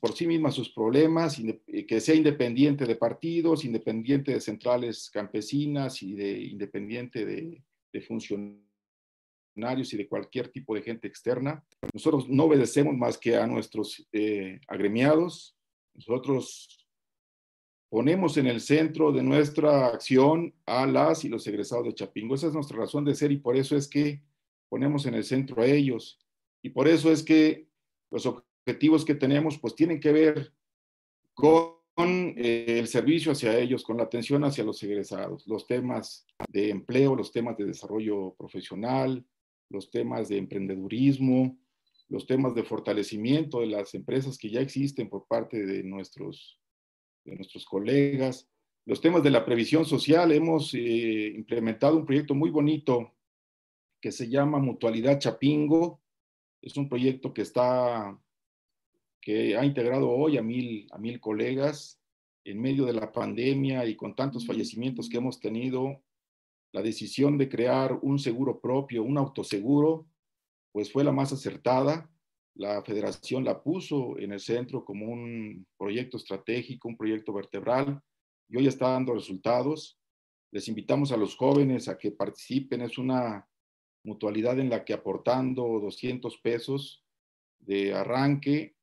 por sí misma sus problemas, eh, que sea independiente de partidos, independiente de centrales campesinas y de, independiente de, de funcionarios y de cualquier tipo de gente externa. Nosotros no obedecemos más que a nuestros eh, agremiados. Nosotros ponemos en el centro de nuestra acción a las y los egresados de Chapingo. Esa es nuestra razón de ser y por eso es que ponemos en el centro a ellos. Y por eso es que los objetivos que tenemos pues tienen que ver con eh, el servicio hacia ellos, con la atención hacia los egresados, los temas de empleo, los temas de desarrollo profesional, los temas de emprendedurismo, los temas de fortalecimiento de las empresas que ya existen por parte de nuestros, nuestros colegas, los temas de la previsión social. Hemos eh, implementado un proyecto muy bonito que se llama Mutualidad Chapingo. Es un proyecto que está que ha integrado hoy a mil, a mil colegas en medio de la pandemia y con tantos mm. fallecimientos que hemos tenido, la decisión de crear un seguro propio, un autoseguro, pues fue la más acertada. La federación la puso en el centro como un proyecto estratégico, un proyecto vertebral, y hoy está dando resultados. Les invitamos a los jóvenes a que participen. Es una mutualidad en la que aportando 200 pesos de arranque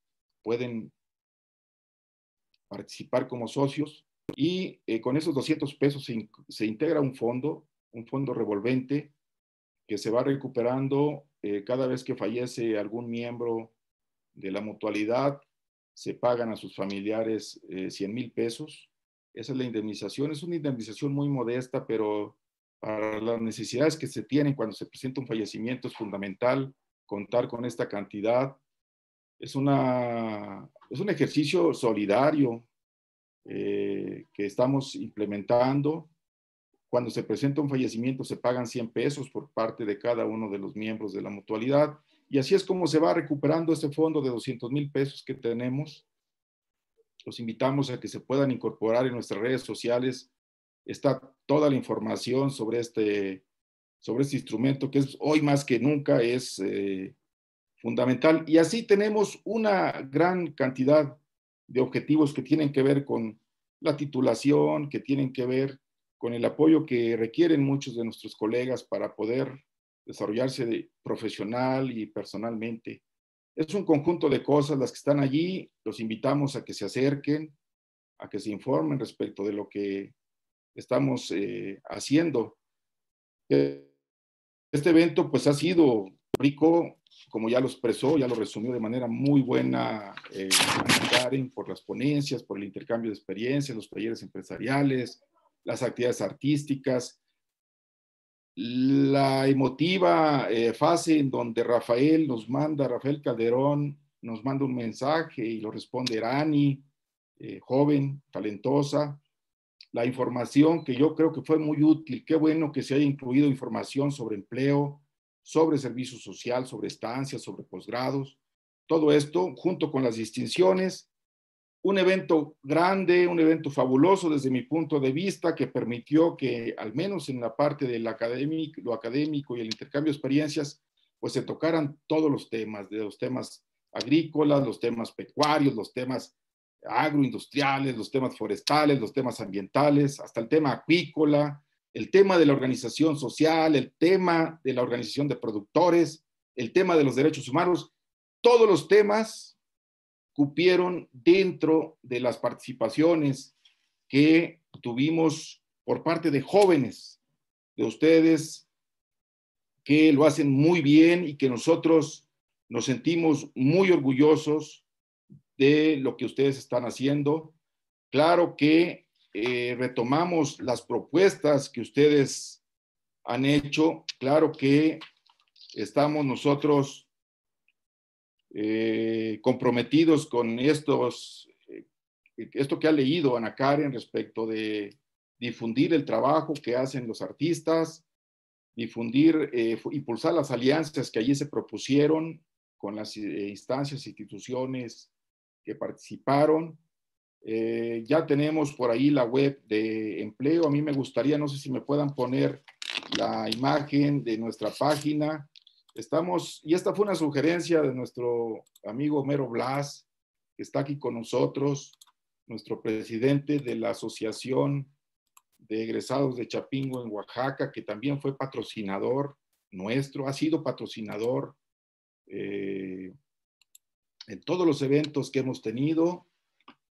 pueden participar como socios y eh, con esos 200 pesos se integra un fondo un fondo revolvente que se va recuperando eh, cada vez que fallece algún miembro de la mutualidad, se pagan a sus familiares 100 eh, mil pesos. Esa es la indemnización. Es una indemnización muy modesta, pero para las necesidades que se tienen cuando se presenta un fallecimiento es fundamental contar con esta cantidad. Es, una, es un ejercicio solidario eh, que estamos implementando cuando se presenta un fallecimiento se pagan 100 pesos por parte de cada uno de los miembros de la mutualidad y así es como se va recuperando este fondo de 200 mil pesos que tenemos. Los invitamos a que se puedan incorporar en nuestras redes sociales. Está toda la información sobre este, sobre este instrumento que es hoy más que nunca es eh, fundamental. Y así tenemos una gran cantidad de objetivos que tienen que ver con la titulación, que tienen que ver con el apoyo que requieren muchos de nuestros colegas para poder desarrollarse profesional y personalmente. Es un conjunto de cosas las que están allí. Los invitamos a que se acerquen, a que se informen respecto de lo que estamos eh, haciendo. Este evento pues ha sido rico, como ya lo expresó, ya lo resumió de manera muy buena eh, Karen, por las ponencias, por el intercambio de experiencias, los talleres empresariales, las actividades artísticas, la emotiva eh, fase en donde Rafael nos manda, Rafael Calderón nos manda un mensaje y lo responde Rani, eh, joven, talentosa, la información que yo creo que fue muy útil, qué bueno que se haya incluido información sobre empleo, sobre servicio social, sobre estancias, sobre posgrados, todo esto junto con las distinciones un evento grande, un evento fabuloso desde mi punto de vista, que permitió que al menos en la parte de académico, lo académico y el intercambio de experiencias, pues se tocaran todos los temas, de los temas agrícolas, los temas pecuarios, los temas agroindustriales, los temas forestales, los temas ambientales, hasta el tema acuícola, el tema de la organización social, el tema de la organización de productores, el tema de los derechos humanos, todos los temas cupieron dentro de las participaciones que tuvimos por parte de jóvenes, de ustedes, que lo hacen muy bien y que nosotros nos sentimos muy orgullosos de lo que ustedes están haciendo. Claro que eh, retomamos las propuestas que ustedes han hecho. Claro que estamos nosotros eh, comprometidos con estos, eh, esto que ha leído Ana Karen respecto de difundir el trabajo que hacen los artistas, difundir, eh, impulsar las alianzas que allí se propusieron con las instancias, e instituciones que participaron. ya tenemos por ahí la web de empleo. A mí me gustaría, no sé si me puedan poner la imagen de nuestra página Estamos, y esta fue una sugerencia de nuestro amigo Homero Blas, que está aquí con nosotros, nuestro presidente de la Asociación de Egresados de Chapingo en Oaxaca, que también fue patrocinador nuestro, ha sido patrocinador eh, en todos los eventos que hemos tenido.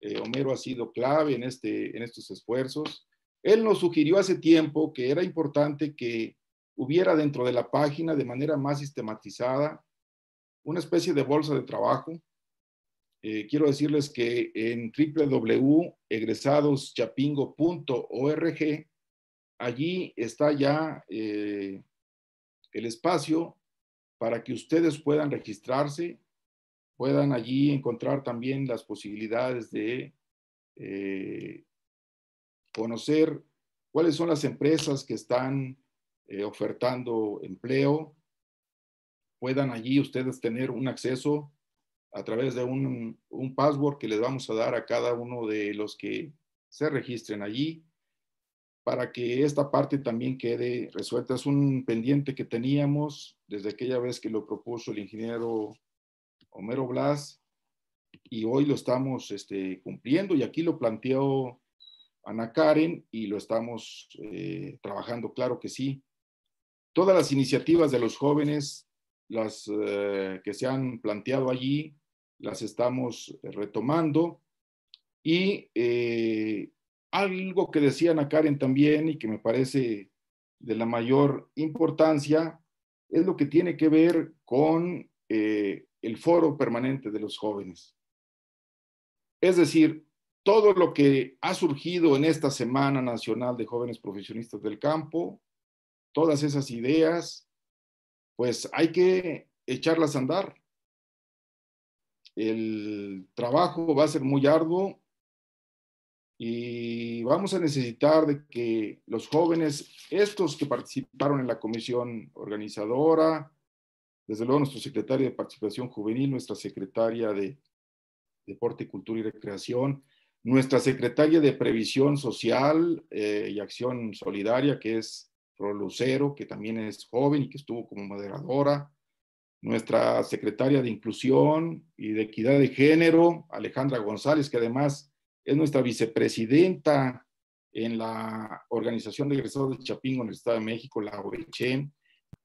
Eh, Homero ha sido clave en, este, en estos esfuerzos. Él nos sugirió hace tiempo que era importante que hubiera dentro de la página de manera más sistematizada una especie de bolsa de trabajo. Eh, quiero decirles que en www.egresadoschapingo.org, allí está ya eh, el espacio para que ustedes puedan registrarse, puedan allí encontrar también las posibilidades de eh, conocer cuáles son las empresas que están eh, ofertando empleo, puedan allí ustedes tener un acceso a través de un, un, password que les vamos a dar a cada uno de los que se registren allí para que esta parte también quede resuelta. Es un pendiente que teníamos desde aquella vez que lo propuso el ingeniero Homero Blas y hoy lo estamos este, cumpliendo y aquí lo planteó Ana Karen y lo estamos eh, trabajando, claro que sí todas las iniciativas de los jóvenes, las eh, que se han planteado allí, las estamos eh, retomando. Y eh, algo que decían a Karen también y que me parece de la mayor importancia es lo que tiene que ver con el foro permanente de los jóvenes. Es decir, todo lo que ha surgido en esta Semana Nacional de Jóvenes Profesionistas del Campo, todas esas ideas, pues hay que echarlas a andar. El trabajo va a ser muy arduo y vamos a necesitar de que los jóvenes, estos que participaron en la comisión organizadora, desde luego nuestro secretario de Participación Juvenil, nuestra secretaria de Deporte, Cultura y Recreación, nuestra secretaria de Previsión Social eh, y Acción Solidaria, que es Lucero, que también es joven y que estuvo como moderadora, nuestra secretaria de Inclusión y de Equidad de Género, Alejandra González, que además es nuestra vicepresidenta en la Organización de Egresados de Chapingo en el Estado de México, la OECHEM.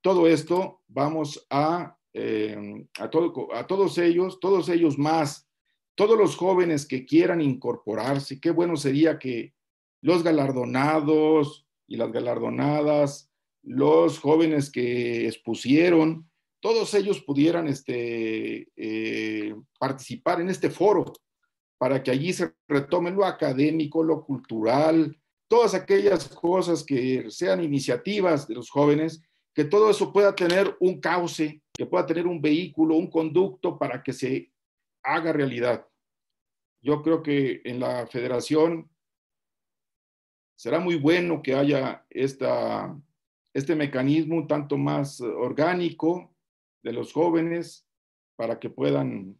Todo esto vamos a, eh, a, todo, a todos ellos, todos ellos más, todos los jóvenes que quieran incorporarse, qué bueno sería que los galardonados, y las galardonadas, los jóvenes que expusieron, todos ellos pudieran este, eh, participar en este foro para que allí se retome lo académico, lo cultural, todas aquellas cosas que sean iniciativas de los jóvenes, que todo eso pueda tener un cauce, que pueda tener un vehículo, un conducto para que se haga realidad. Yo creo que en la federación será muy bueno que haya este mecanismo un tanto más eh, orgánico de los jóvenes para que puedan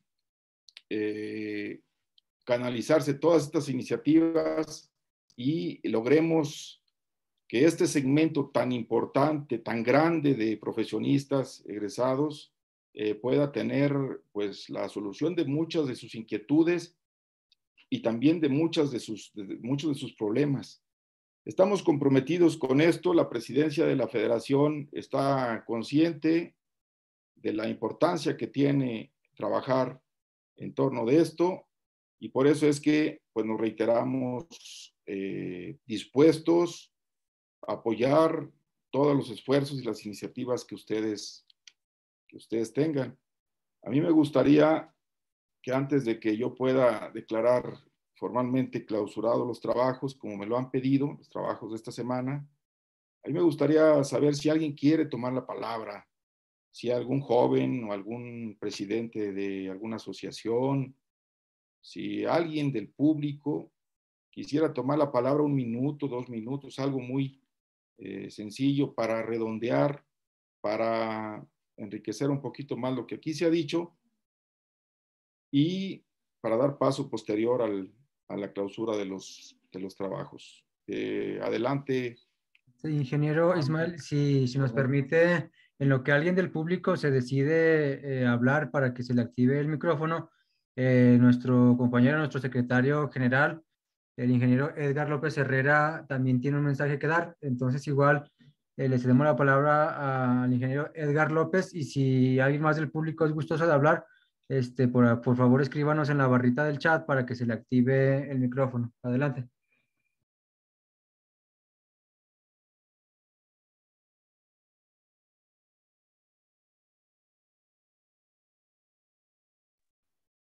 eh, canalizarse todas estas iniciativas y logremos que este segmento tan importante, tan grande de profesionistas egresados eh, pueda tener pues la solución de muchas de sus inquietudes y también de muchas de sus de muchos de sus problemas. Estamos comprometidos con esto, la presidencia de la federación está consciente de la importancia que tiene trabajar en torno de esto y por eso es que pues, nos reiteramos eh, dispuestos a apoyar todos los esfuerzos y las iniciativas que ustedes, que ustedes tengan. A mí me gustaría que antes de que yo pueda declarar formalmente clausurado los trabajos, como me lo han pedido, los trabajos de esta semana. A mí me gustaría saber si alguien quiere tomar la palabra, si algún joven o algún presidente de alguna asociación, si alguien del público quisiera tomar la palabra un minuto, dos minutos, algo muy eh, sencillo para redondear, para enriquecer un poquito más lo que aquí se ha dicho y para dar paso posterior al, a la clausura de los, los trabajos. Eh, adelante. ingeniero Ismael, si, nos permite, en lo que alguien del público se decide eh, hablar para que se le active el micrófono, eh, nuestro compañero, nuestro secretario general, el ingeniero Edgar López Herrera, también tiene un mensaje que dar. Entonces, igual le cedemos la palabra al ingeniero Edgar López y si alguien más del público es gustoso de hablar, este, por, por favor, escríbanos en la barrita del chat para que se le active el micrófono. Adelante.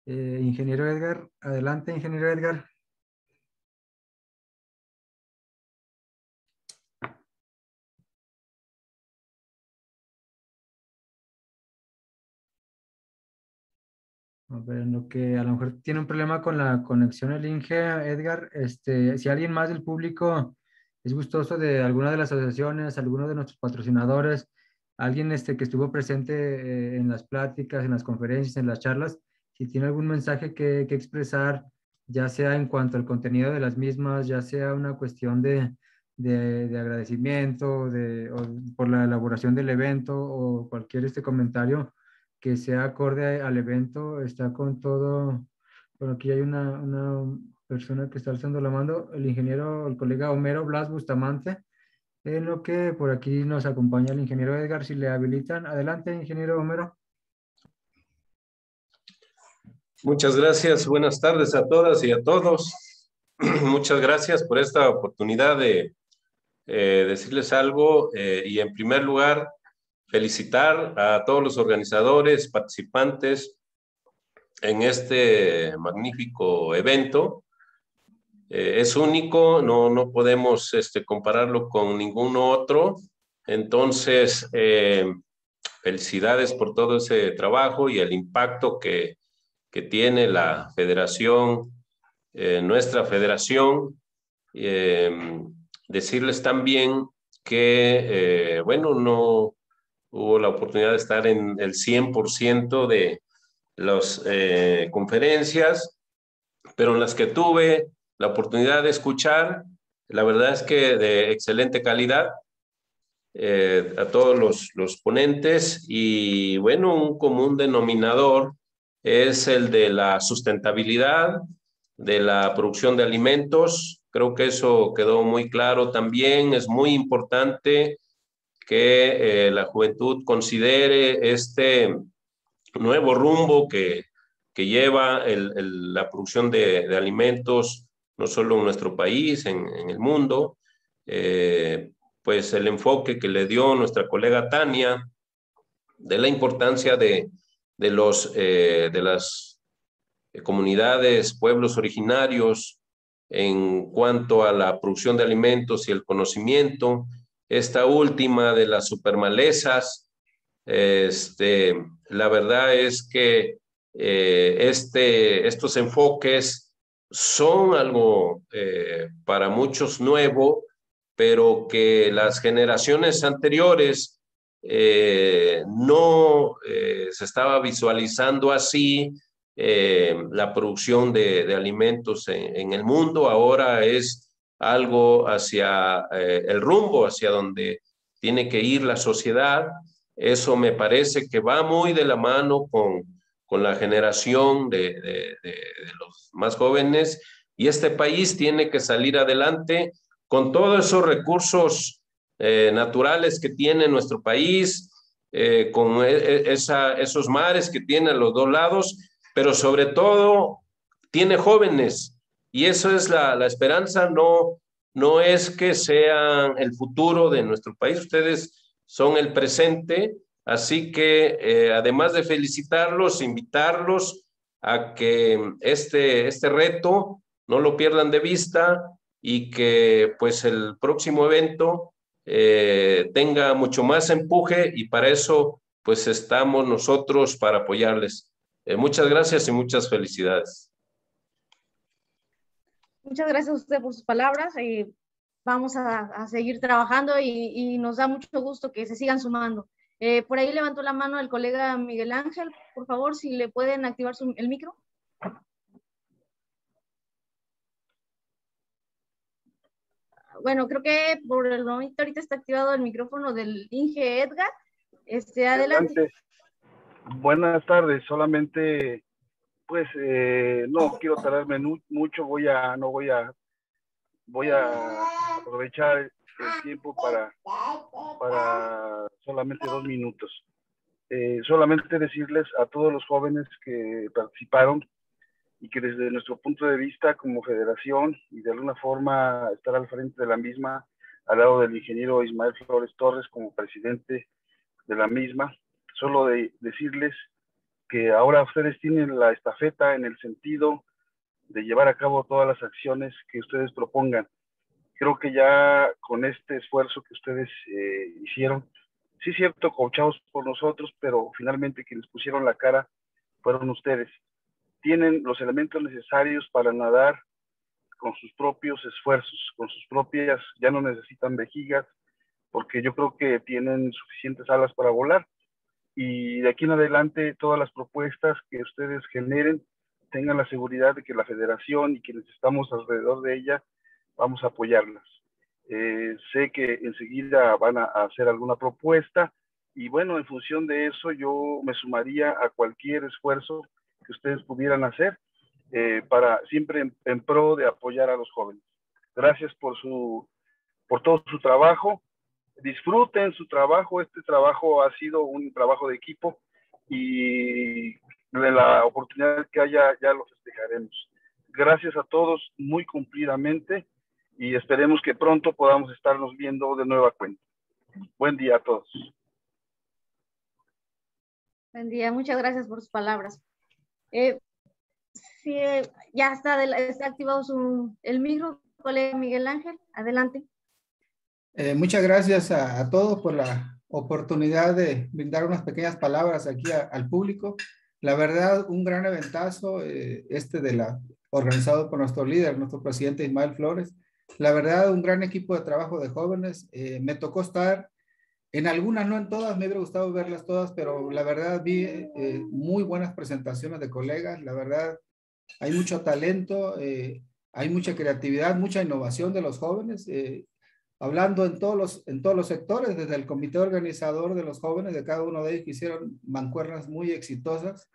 Eh, ingeniero Edgar, adelante, ingeniero Edgar. A ver, lo que a lo mejor tiene un problema con la conexión el Inge, Edgar, este, si alguien más del público es gustoso de alguna de las asociaciones, alguno de nuestros patrocinadores, alguien este, que estuvo presente eh, en las pláticas, en las conferencias, en las charlas, si tiene algún mensaje que, que, expresar, ya sea en cuanto al contenido de las mismas, ya sea una cuestión de, de, de agradecimiento de, por la elaboración del evento o cualquier este comentario, que sea acorde al evento, está con todo, bueno, aquí hay una, persona que está alzando la mano, el ingeniero, el colega Homero Blas Bustamante, en lo que por aquí nos acompaña el ingeniero Edgar, si le habilitan. Adelante, ingeniero Homero. Muchas gracias, buenas tardes a todas y a todos. Muchas gracias por esta oportunidad de eh, decirles algo eh, y en primer lugar felicitar a todos los organizadores, participantes en este magnífico evento. Eh, es único, no, podemos este, compararlo con ningún otro. Entonces, eh, felicidades por todo ese trabajo y el impacto que, tiene la federación, eh, nuestra federación. decirles también que, bueno, no, hubo la oportunidad de estar en el 100% de las eh, conferencias, pero en las que tuve la oportunidad de escuchar, la verdad es que de excelente calidad eh, a todos los, los ponentes y bueno, un común denominador es el de la sustentabilidad, de la producción de alimentos. Creo que eso quedó muy claro también, es muy importante que eh, la juventud considere este nuevo rumbo que, que lleva la producción de, alimentos, no solo en nuestro país, en, el mundo. Eh, pues el enfoque que le dio nuestra colega Tania de la importancia de, de los, eh, de las comunidades, pueblos originarios en cuanto a la producción de alimentos y el conocimiento, esta última de las supermalezas. Este, la verdad es que eh, este, estos enfoques son algo eh, para muchos nuevo, pero que las generaciones anteriores eh, no se estaba visualizando así la producción de, alimentos en, el mundo. Ahora es algo hacia eh, el rumbo, hacia donde tiene que ir la sociedad. Eso me parece que va muy de la mano con, la generación de, los más jóvenes y este país tiene que salir adelante con todos esos recursos eh, naturales que tiene nuestro país, eh, con e, e, esos mares que tiene a los dos lados, pero sobre todo tiene jóvenes y eso es la, esperanza, no, no es que sean el futuro de nuestro país, ustedes son el presente, así que eh, además de felicitarlos, invitarlos a que este, este reto no lo pierdan de vista y que pues el próximo evento eh, tenga mucho más empuje y para eso pues estamos nosotros para apoyarles. Eh, muchas gracias y muchas felicidades. Muchas gracias a usted por sus palabras. y eh, vamos a, seguir trabajando y, nos da mucho gusto que se sigan sumando. Eh, por ahí levantó la mano el colega Miguel Ángel. Por favor, si le pueden activar el micro. Bueno, creo que por el momento ahorita está activado el micrófono del Inge Edgar. Este, adelante. Buenas tardes, solamente pues eh, no quiero tardarme mucho, voy a, no voy a, voy a aprovechar el tiempo para, para solamente dos minutos. Eh, solamente decirles a todos los jóvenes que participaron y que desde nuestro punto de vista como federación y de alguna forma estar al frente de la misma, al lado del ingeniero Ismael Flores Torres como presidente de la misma, solo de decirles que ahora ustedes tienen la estafeta en el sentido de llevar a cabo todas las acciones que ustedes propongan. Creo que ya con este esfuerzo que ustedes eh, hicieron, sí cierto, coachados por nosotros, pero finalmente quienes pusieron la cara fueron ustedes. Tienen los elementos necesarios para nadar con sus propios esfuerzos, con sus propias, ya no necesitan vejigas, porque yo creo que tienen suficientes alas para volar y de aquí en adelante todas las propuestas que ustedes generen tengan la seguridad de que la federación y quienes estamos alrededor de ella vamos a apoyarlas. Eh, sé que enseguida van a hacer alguna propuesta y bueno, en función de eso yo me sumaría a cualquier esfuerzo que ustedes pudieran hacer eh, para siempre en, pro de apoyar a los jóvenes. Gracias por por todo su trabajo disfruten su trabajo. Este trabajo ha sido un trabajo de equipo y de la oportunidad que haya ya lo festejaremos. Gracias a todos muy cumplidamente y esperemos que pronto podamos estarnos viendo de nueva cuenta. Buen día a todos. Buen día, muchas gracias por sus palabras. Eh, eh, ya está, está activado su, el micro, colega Miguel Ángel, adelante. Eh, muchas gracias a, todos por la oportunidad de brindar unas pequeñas palabras aquí al público. La verdad, un gran eventazo eh, este de la, organizado por nuestro líder, nuestro presidente Ismael Flores. La verdad, un gran equipo de trabajo de jóvenes. Eh, me tocó estar en algunas, no en todas, me hubiera gustado verlas todas, pero la verdad vi muy buenas presentaciones de colegas. La verdad, hay mucho talento, hay mucha creatividad, mucha innovación de los jóvenes hablando en todos, los, en todos los sectores, desde el comité organizador de los jóvenes, de cada uno de ellos que hicieron mancuernas muy exitosas.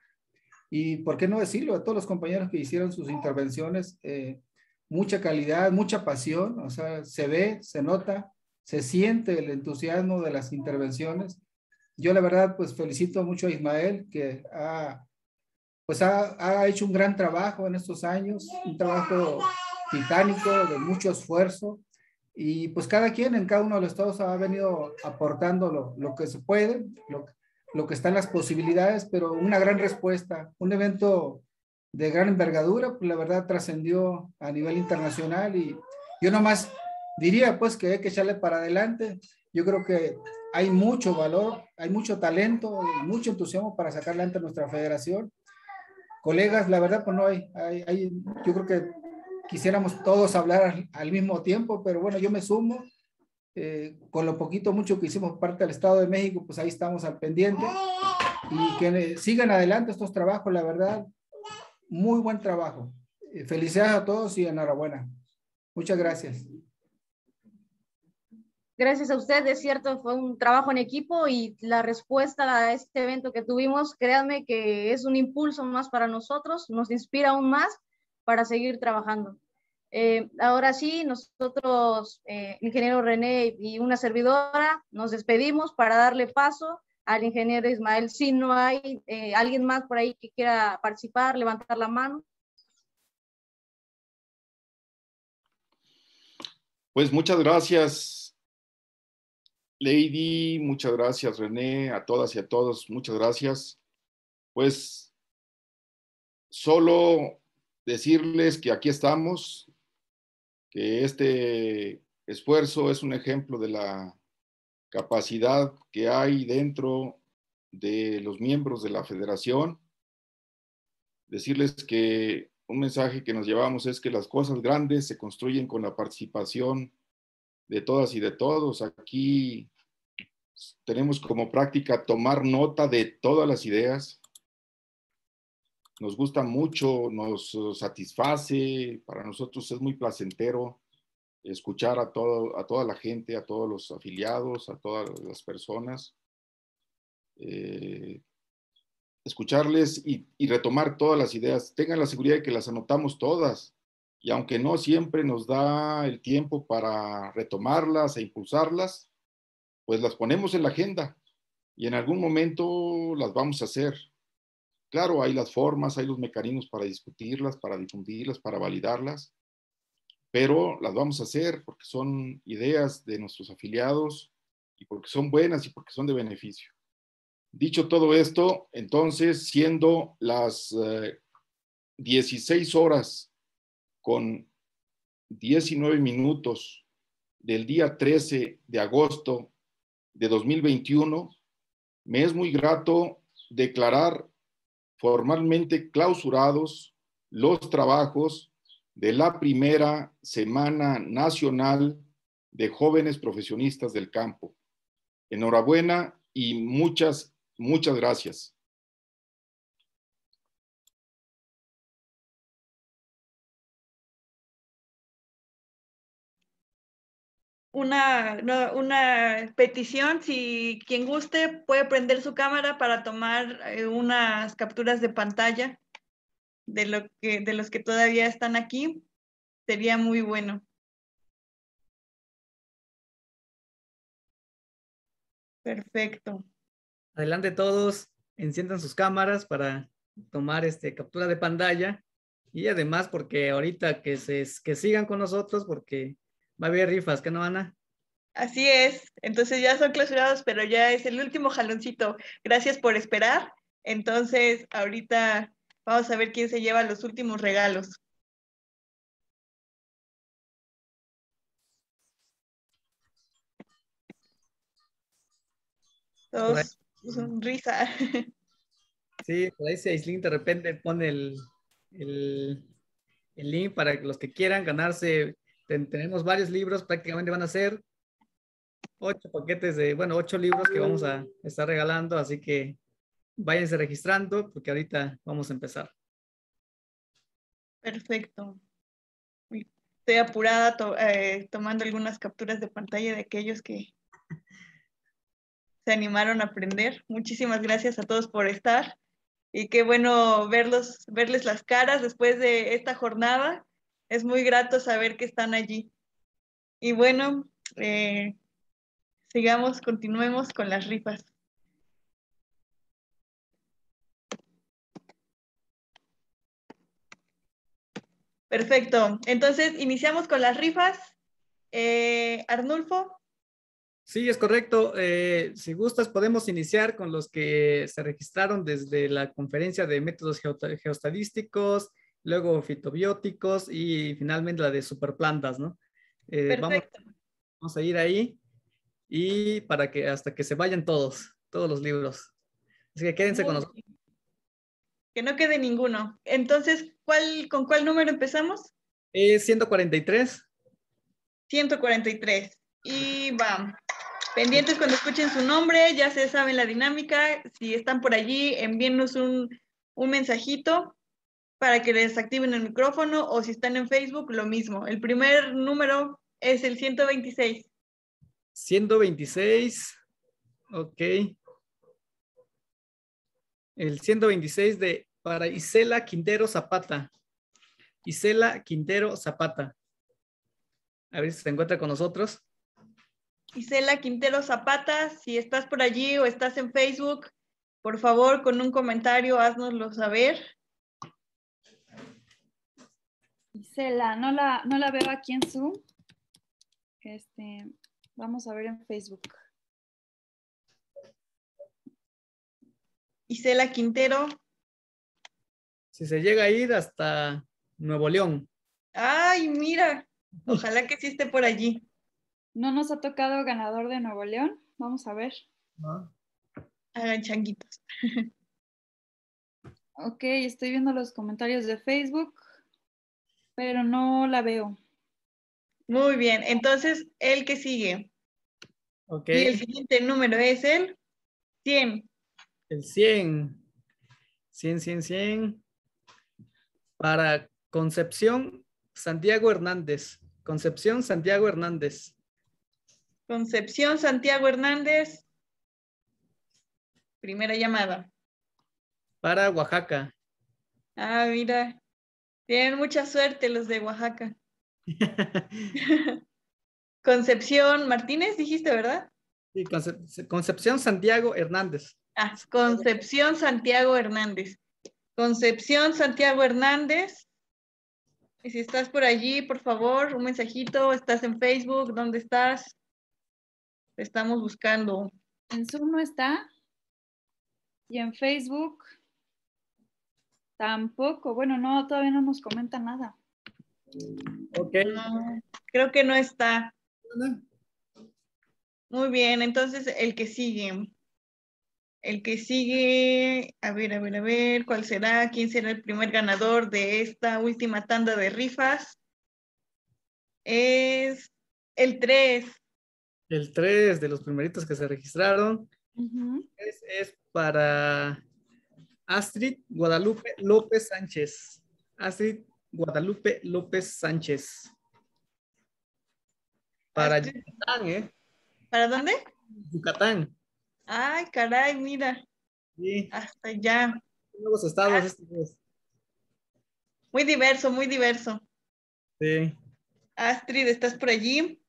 Y por qué no decirlo, a todos los compañeros que hicieron sus intervenciones, eh, mucha calidad, mucha pasión, o sea, se ve, se nota, se siente el entusiasmo de las intervenciones. Yo la verdad, pues felicito mucho a Ismael, que pues ha, ha hecho un gran trabajo en estos años, un trabajo titánico, de mucho esfuerzo, y pues cada quien en cada uno de los estados ha venido aportando lo, lo que se puede, lo, lo que están las posibilidades, pero una gran respuesta, un evento de gran envergadura, pues la verdad trascendió a nivel internacional y yo nomás diría pues que hay que echarle para adelante. Yo creo que hay mucho valor, hay mucho talento y mucho entusiasmo para sacarle adelante nuestra federación. Colegas, la verdad pues no hay, hay yo creo que quisiéramos todos hablar al, mismo tiempo, pero bueno, yo me sumo. Eh, con lo poquito, mucho que hicimos parte del Estado de México, pues ahí estamos al pendiente. Y que sigan adelante estos trabajos, la verdad, muy buen trabajo. Eh, felicidades a todos y enhorabuena. Muchas gracias. Gracias a usted, es cierto, fue un trabajo en equipo y la respuesta a este evento que tuvimos, créanme que es un impulso más para nosotros, nos inspira aún más para seguir trabajando. Eh, ahora sí, nosotros, eh, ingeniero René y una servidora, nos despedimos para darle paso al ingeniero Ismael. Si no hay eh, alguien más por ahí que quiera participar, levantar la mano. Pues muchas gracias, Lady, muchas gracias, René, a todas y a todos, muchas gracias. Pues solo decirles que aquí estamos, que este esfuerzo es un ejemplo de la capacidad que hay dentro de los miembros de la federación. Decirles que un mensaje que nos llevamos es que las cosas grandes se construyen con la participación de todas y de todos. Aquí tenemos como práctica tomar nota de todas las ideas, nos gusta mucho, nos uh, satisface, para nosotros es muy placentero escuchar a, toda la gente, a todos los afiliados, a todas las personas, eh, escucharles y, retomar todas las ideas. Tengan la seguridad de que las anotamos todas y aunque no siempre nos da el tiempo para retomarlas e impulsarlas, pues las ponemos en la agenda y en algún momento las vamos a hacer Claro, hay las formas, hay los mecanismos para discutirlas, para difundirlas, para validarlas, pero las vamos a hacer porque son ideas de nuestros afiliados y porque son buenas y porque son de beneficio. Dicho todo esto, entonces, siendo las 16 eh, horas con 19 minutos del día 13 de agosto de 2021, me es muy grato declarar formalmente clausurados los trabajos de la primera Semana Nacional de Jóvenes Profesionistas del Campo. Enhorabuena y muchas, muchas gracias. una, una petición, si quien guste puede prender su cámara para tomar eh, unas capturas de pantalla de, lo que, de los que todavía están aquí, sería muy bueno. Perfecto. Adelante todos, enciendan sus cámaras para tomar este, captura de pantalla y además porque ahorita que, se, que sigan con nosotros porque va a haber rifas, ¿qué no, Ana? Así es, entonces ya son clausurados, pero ya es el último jaloncito. Gracias por esperar. Entonces, ahorita vamos a ver quién se lleva los últimos regalos. Dos, sonrisa. Sí, por ahí Aislin de repente pone el, el link para los que quieran ganarse tenemos varios libros, prácticamente van a ser ocho paquetes de, bueno, ocho libros que vamos a estar regalando, así que váyanse registrando porque ahorita vamos a empezar. Perfecto. Estoy apurada eh, tomando algunas capturas de pantalla de aquellos que se animaron a aprender. Muchísimas gracias a todos por estar y qué bueno verlos, verles las caras después de esta jornada es muy grato saber que están allí. Y bueno, eh, sigamos, continuemos con las rifas. Perfecto. Entonces, iniciamos con las rifas. Eh, Arnulfo. Sí, es correcto. Eh, si gustas, podemos iniciar con los que se registraron desde la conferencia de métodos geostadísticos, luego fitobióticos y finalmente la de superplantas, ¿no? Eh, vamos, a ir ahí y para que hasta que se vayan todos, todos los libros. Así que quédense con nosotros. Que no quede ninguno. Entonces, ¿cuál, ¿con cuál número empezamos? 143. Eh, 143. Y vamos. Pendientes cuando escuchen su nombre, ya se saben la dinámica. Si están por allí, envíennos un, un mensajito para que les activen el micrófono o si están en Facebook, lo mismo. El primer número es el 126. 126, ok. El 126 de para Isela Quintero Zapata. Isela Quintero Zapata. A ver si se encuentra con nosotros. Isela Quintero Zapata, si estás por allí o estás en Facebook, por favor, con un comentario, haznoslo saber. Isela, no la, no la veo aquí en Zoom. Este, vamos a ver en Facebook. Isela Quintero. Si se llega a ir hasta Nuevo León. Ay, mira, ojalá que sí esté por allí. No nos ha tocado ganador de Nuevo León. Vamos a ver. Ah. Hagan changuitos. ok, estoy viendo los comentarios de Facebook pero no la veo. Muy bien, entonces el que sigue. Y el siguiente número es el 100. El 100. 100, 100, 100. Para Concepción Santiago Hernández. Concepción Santiago Hernández. Concepción Santiago Hernández. Primera llamada. Para Oaxaca. Ah, mira. Tienen mucha suerte los de Oaxaca. Concepción Martínez, dijiste, ¿verdad? Sí, Concepción Santiago Hernández. Ah, Concepción Santiago Hernández. Concepción Santiago Hernández. Y si estás por allí, por favor, un mensajito. ¿Estás en Facebook? ¿Dónde estás? estamos buscando. En Zoom no está. Y en Facebook Tampoco, bueno, no, todavía no nos comenta nada. Ok. creo que no está. Muy bien, entonces el que sigue. El que sigue, a ver, a ver, a ver, ¿cuál será? ¿Quién será el primer ganador de esta última tanda de rifas? Es el 3. El 3 de los primeritos que se registraron. es para Astrid Guadalupe López Sánchez. Astrid Guadalupe López Sánchez. Para Yucatán, ¿eh? ¿Para dónde? Yucatán. Ay, caray, mira. Sí. Hasta allá. estados ah. este Muy diverso, muy diverso. Sí. Astrid, ¿estás por allí?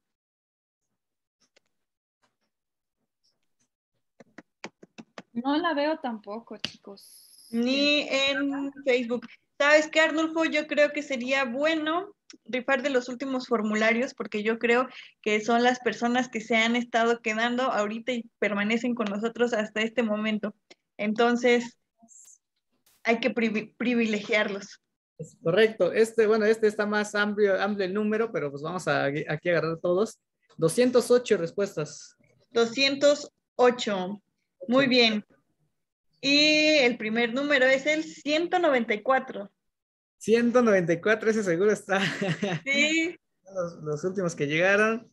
No la veo tampoco, chicos. Ni en Facebook. ¿Sabes qué, Arnulfo? Yo creo que sería bueno rifar de los últimos formularios porque yo creo que son las personas que se han estado quedando ahorita y permanecen con nosotros hasta este momento. Entonces, hay que privilegiarlos. correcto. Este, bueno, este está más amplio, amplio el número, pero pues vamos a aquí agarrar todos. 208 respuestas. 208. Muy bien. Y el primer número es el 194. 194, ese seguro está. Sí. Los, últimos que llegaron.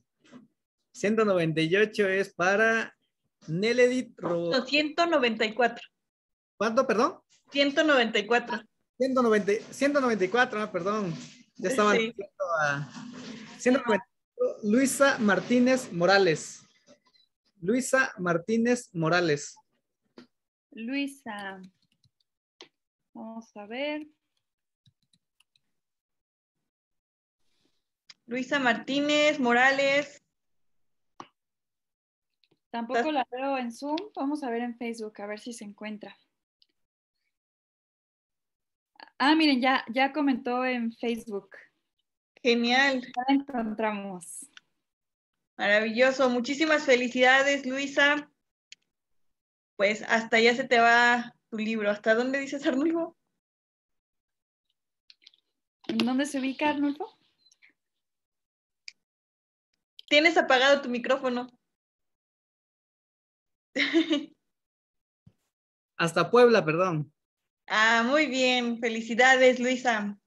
198 es para Neledit No, 194. ¿Cuánto, perdón? 194. 194, ah, perdón. Ya estaba ah, a Luisa Martínez Morales. Luisa Martínez Morales. Luisa. Vamos a ver. Luisa Martínez Morales. Tampoco la veo en Zoom. Vamos a ver en Facebook, a ver si se encuentra. Ah, miren, ya, ya comentó en Facebook. Genial. Ya la encontramos. Maravilloso, muchísimas felicidades, Luisa. Pues hasta allá se te va tu libro. ¿Hasta dónde dices, Arnulfo? ¿En dónde se ubica, Arnulfo? Tienes apagado tu micrófono. Hasta Puebla, perdón. Ah, muy bien. Felicidades, Luisa.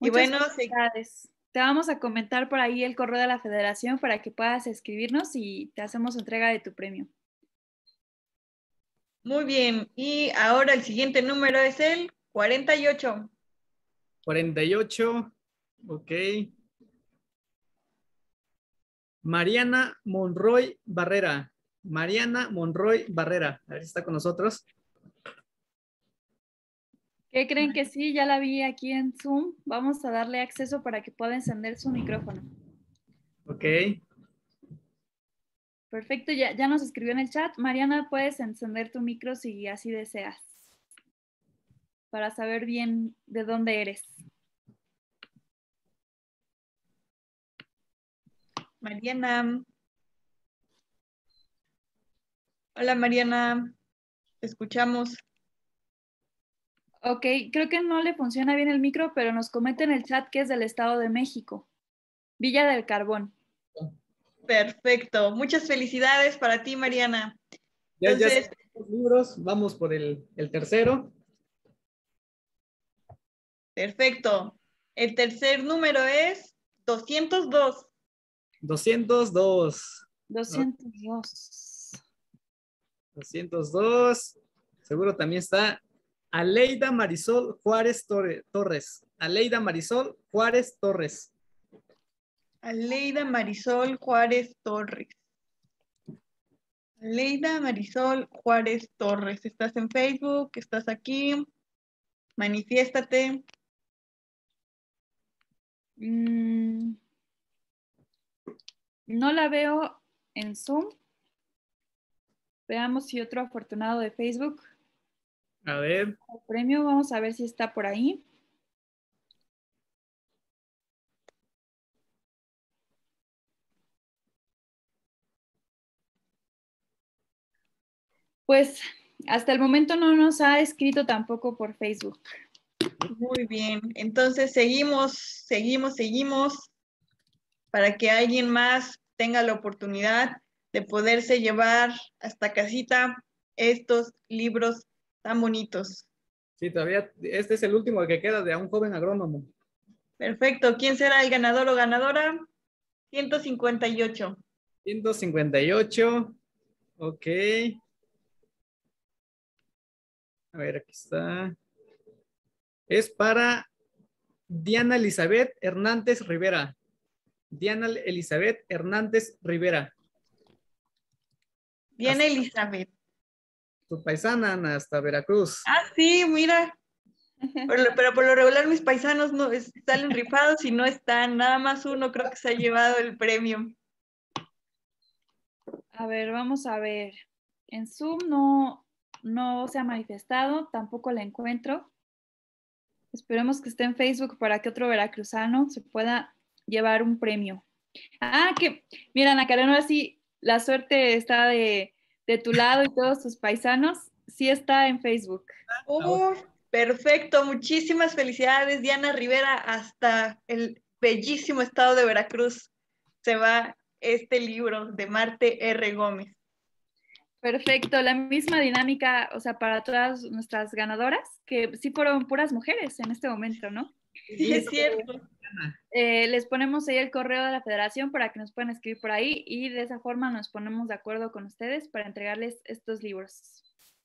Muchas y bueno, felicidades. Te vamos a comentar por ahí el correo de la federación para que puedas escribirnos y te hacemos entrega de tu premio. Muy bien, y ahora el siguiente número es el 48. 48, ok. Mariana Monroy Barrera. Mariana Monroy Barrera, a ver si está con nosotros. ¿Qué creen que sí? Ya la vi aquí en Zoom. Vamos a darle acceso para que pueda encender su micrófono. Ok. Perfecto, ya, ya nos escribió en el chat. Mariana, puedes encender tu micro si así deseas, para saber bien de dónde eres. Mariana. Hola Mariana, escuchamos. Ok, creo que no le funciona bien el micro, pero nos comenta en el chat que es del Estado de México, Villa del Carbón. Perfecto, muchas felicidades para ti, Mariana. Ya, vamos por el, el tercero. Perfecto. El tercer número es 202. 202. 202. 202. Seguro también está Aleida Marisol Juárez Torres. Aleida Marisol Juárez Torres. Aleida Marisol Juárez Torres. Aleida Marisol Juárez Torres. Estás en Facebook, estás aquí. Manifiéstate. Mm. No la veo en Zoom. Veamos si otro afortunado de Facebook. A ver. El premio, vamos a ver si está por ahí. Pues hasta el momento no nos ha escrito tampoco por Facebook. Muy bien, entonces seguimos, seguimos, seguimos para que alguien más tenga la oportunidad de poderse llevar hasta casita estos libros tan bonitos. Sí, todavía este es el último que queda de un joven agrónomo. Perfecto. ¿Quién será el ganador o ganadora? 158. 158. Ok. A ver, aquí está. Es para Diana Elizabeth Hernández Rivera. Diana Elizabeth Hernández Rivera. Diana Elizabeth paisanan paisana, hasta Veracruz. Ah, sí, mira. Pero, por lo regular mis paisanos no salen rifados y no están. Nada más uno creo que se ha llevado el premio. A ver, vamos a ver. En Zoom no, no se ha manifestado, tampoco la encuentro. Esperemos que esté en Facebook para que otro veracruzano se pueda llevar un premio. Ah, que, mira, Ana ahora sí, la suerte está de, de tu lado y todos tus paisanos, sí está en Facebook. perfecto, muchísimas felicidades, Diana Rivera, hasta el bellísimo estado de Veracruz se va este libro de Marte R. Gómez. Perfecto, la misma dinámica, o sea, para todas nuestras ganadoras, que sí fueron puras mujeres en este momento, ¿no? Sí, es cierto. Eh, les ponemos ahí el correo de la federación para que nos puedan escribir por ahí y de esa forma nos ponemos de acuerdo con ustedes para entregarles estos libros.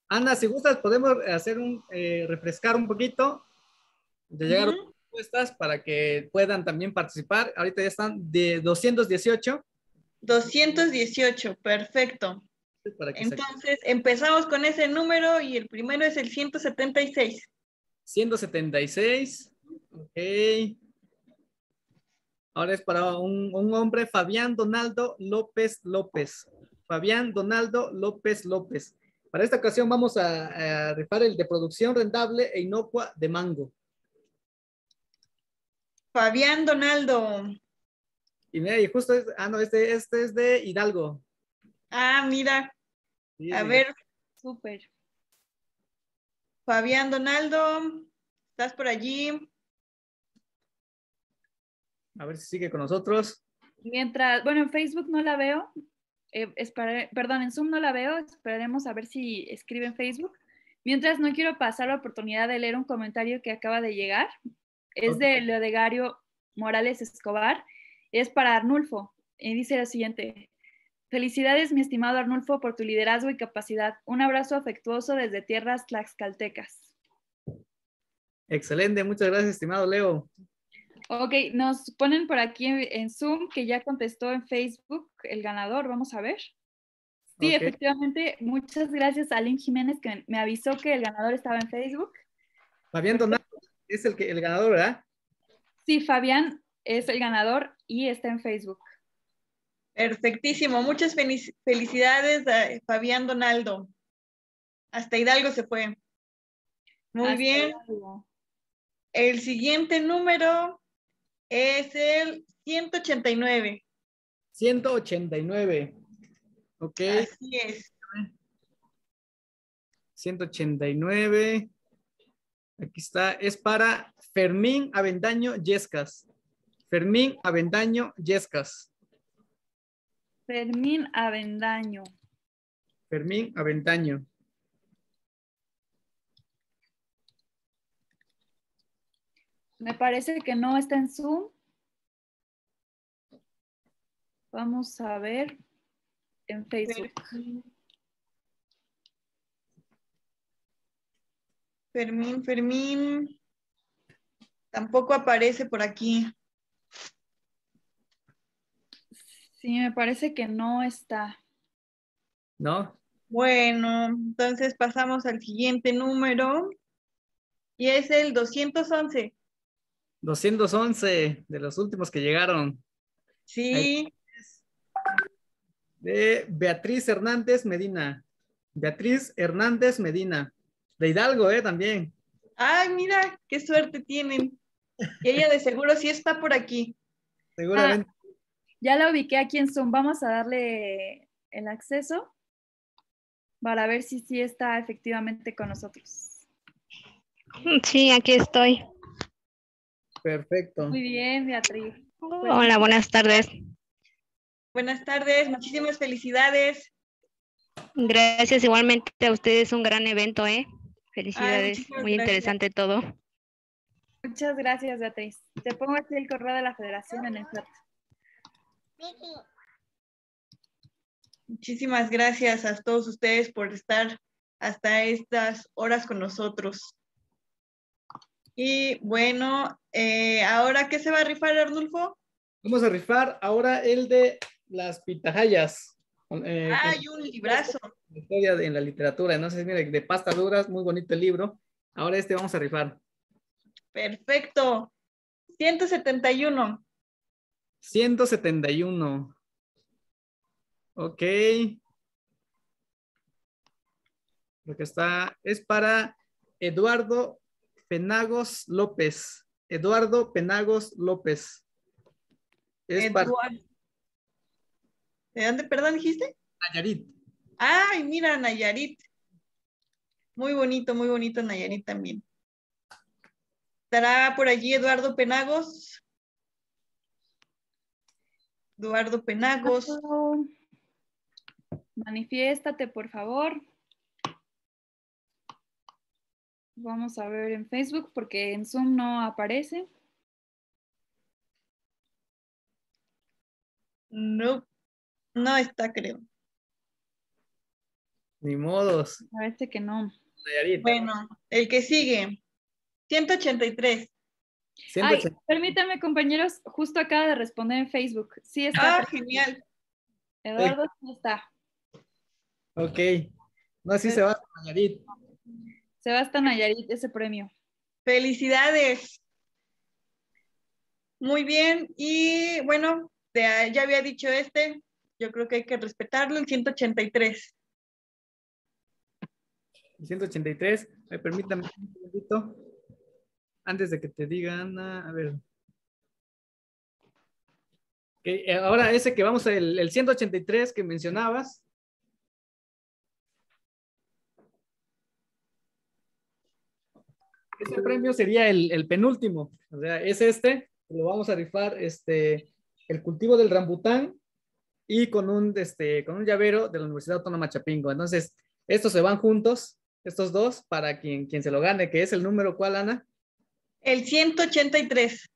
Ana, si gustas, podemos hacer un, eh, refrescar un poquito, de llegar propuestas para que puedan también participar. Ahorita ya están de 218. 218, perfecto. Entonces, empezamos con ese número y el primero es el 176. 176, ok. Ahora es para un, hombre, Fabián Donaldo López López. Fabián Donaldo López López. Para esta ocasión vamos a, reparar rifar el de producción rentable e inocua de mango. Fabián Donaldo. Y mira, y justo, es, ah, no, este, este es de Hidalgo. Ah, mira. a ver, súper. Fabián Donaldo, ¿estás por allí? a ver si sigue con nosotros. Mientras, bueno, en Facebook no la veo, eh, perdón, en Zoom no la veo, esperaremos a ver si escribe en Facebook. Mientras, no quiero pasar la oportunidad de leer un comentario que acaba de llegar. Es de Leodegario Morales Escobar. Es para Arnulfo. Y dice lo siguiente. Felicidades, mi estimado Arnulfo, por tu liderazgo y capacidad. Un abrazo afectuoso desde tierras tlaxcaltecas. Excelente, muchas gracias, estimado Leo. Ok, nos ponen por aquí en, Zoom que ya contestó en Facebook el ganador, vamos a ver. Sí, efectivamente, muchas gracias a Lynn Jiménez que me avisó que el ganador estaba en Facebook. Fabián Donaldo es el, que, el ganador, ¿verdad? Sí, Fabián es el ganador y está en Facebook. Perfectísimo, muchas felicidades eh, Fabián Donaldo. Hasta Hidalgo se fue. Muy bien. El siguiente número es el 189. 189. Ok. Así es. 189. Aquí está. Es para Fermín Avendaño Yescas. Fermín Avendaño Yescas. Fermín Avendaño. Fermín Avendaño. Me parece que no está en Zoom. Vamos a ver en Facebook. Fermín, Fermín. Tampoco aparece por aquí. Sí, me parece que no está. ¿No? Bueno, entonces pasamos al siguiente número y es el 211. 211 de los últimos que llegaron. Sí. De Beatriz Hernández Medina. Beatriz Hernández Medina. De Hidalgo, ¿eh? También. Ay, mira, qué suerte tienen. ella de seguro sí está por aquí. Seguramente. Ah, ya la ubiqué aquí en Zoom. Vamos a darle el acceso para ver si sí está efectivamente con nosotros. Sí, aquí estoy. Perfecto. Muy bien, Beatriz. Pues Hola, buenas tardes. Buenas tardes, muchísimas felicidades. Gracias, igualmente a ustedes un gran evento, ¿eh? Felicidades, muy interesante todo. Muchas gracias, Beatriz. Te pongo aquí el correo de la federación en el chat. Muchísimas gracias a todos ustedes por estar hasta estas horas con nosotros. Y bueno, eh, ¿Ahora qué se va a rifar, Arnulfo? Vamos a rifar ahora el de las pitajayas eh, ah, hay un librazo. Historia en la literatura, entonces, mire, de pasta duras, muy bonito el libro. Ahora este vamos a rifar. Perfecto. 171. 171. Ok. lo que está, es para Eduardo Penagos López. Eduardo Penagos López. ¿De dónde, perdón, dijiste? Nayarit. Ay, mira, Nayarit. Muy bonito, muy bonito Nayarit también. ¿Estará por allí Eduardo Penagos? Eduardo Penagos. Manifiéstate, por favor. Vamos a ver en Facebook porque en Zoom no aparece. No, no está, creo. Ni modos. Parece este que no. Bueno, el que sigue. 183. permítanme, compañeros, justo acaba de responder en Facebook. Sí está. Ah, genial. Eduardo no está. Ok. No, así pues se va, se va estar Nayarit ese premio. Felicidades. Muy bien, y bueno, ya había dicho este, yo creo que hay que respetarlo, el 183. El 183, permítame un momentito, antes de que te digan, ah, a ver. Eh, ahora ese que vamos, el, el 183 que mencionabas, Ese premio sería el, penúltimo, o sea, es este, lo vamos a rifar, este, el cultivo del rambután y con un, este, con un llavero de la Universidad Autónoma Chapingo. Entonces, estos se van juntos, estos dos, para quien, quien se lo gane, que es el número cuál, Ana? El 183.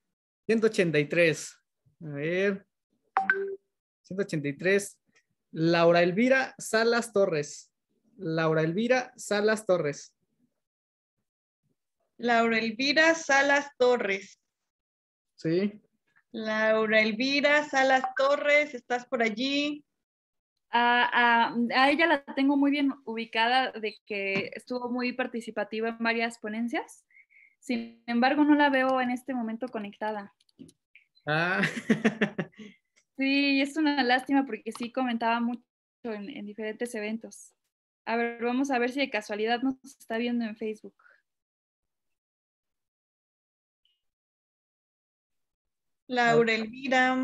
183. A ver. 183. Laura Elvira Salas Torres. Laura Elvira Salas Torres. Laura Elvira Salas Torres. Sí. Laura Elvira Salas Torres, ¿estás por allí? A, ella la tengo muy bien ubicada de que estuvo muy participativa en varias ponencias. Sin embargo, no la veo en este momento conectada. Ah. sí, es una lástima porque sí comentaba mucho en, en diferentes eventos. A ver, vamos a ver si de casualidad nos está viendo en Facebook. Laura Elvira.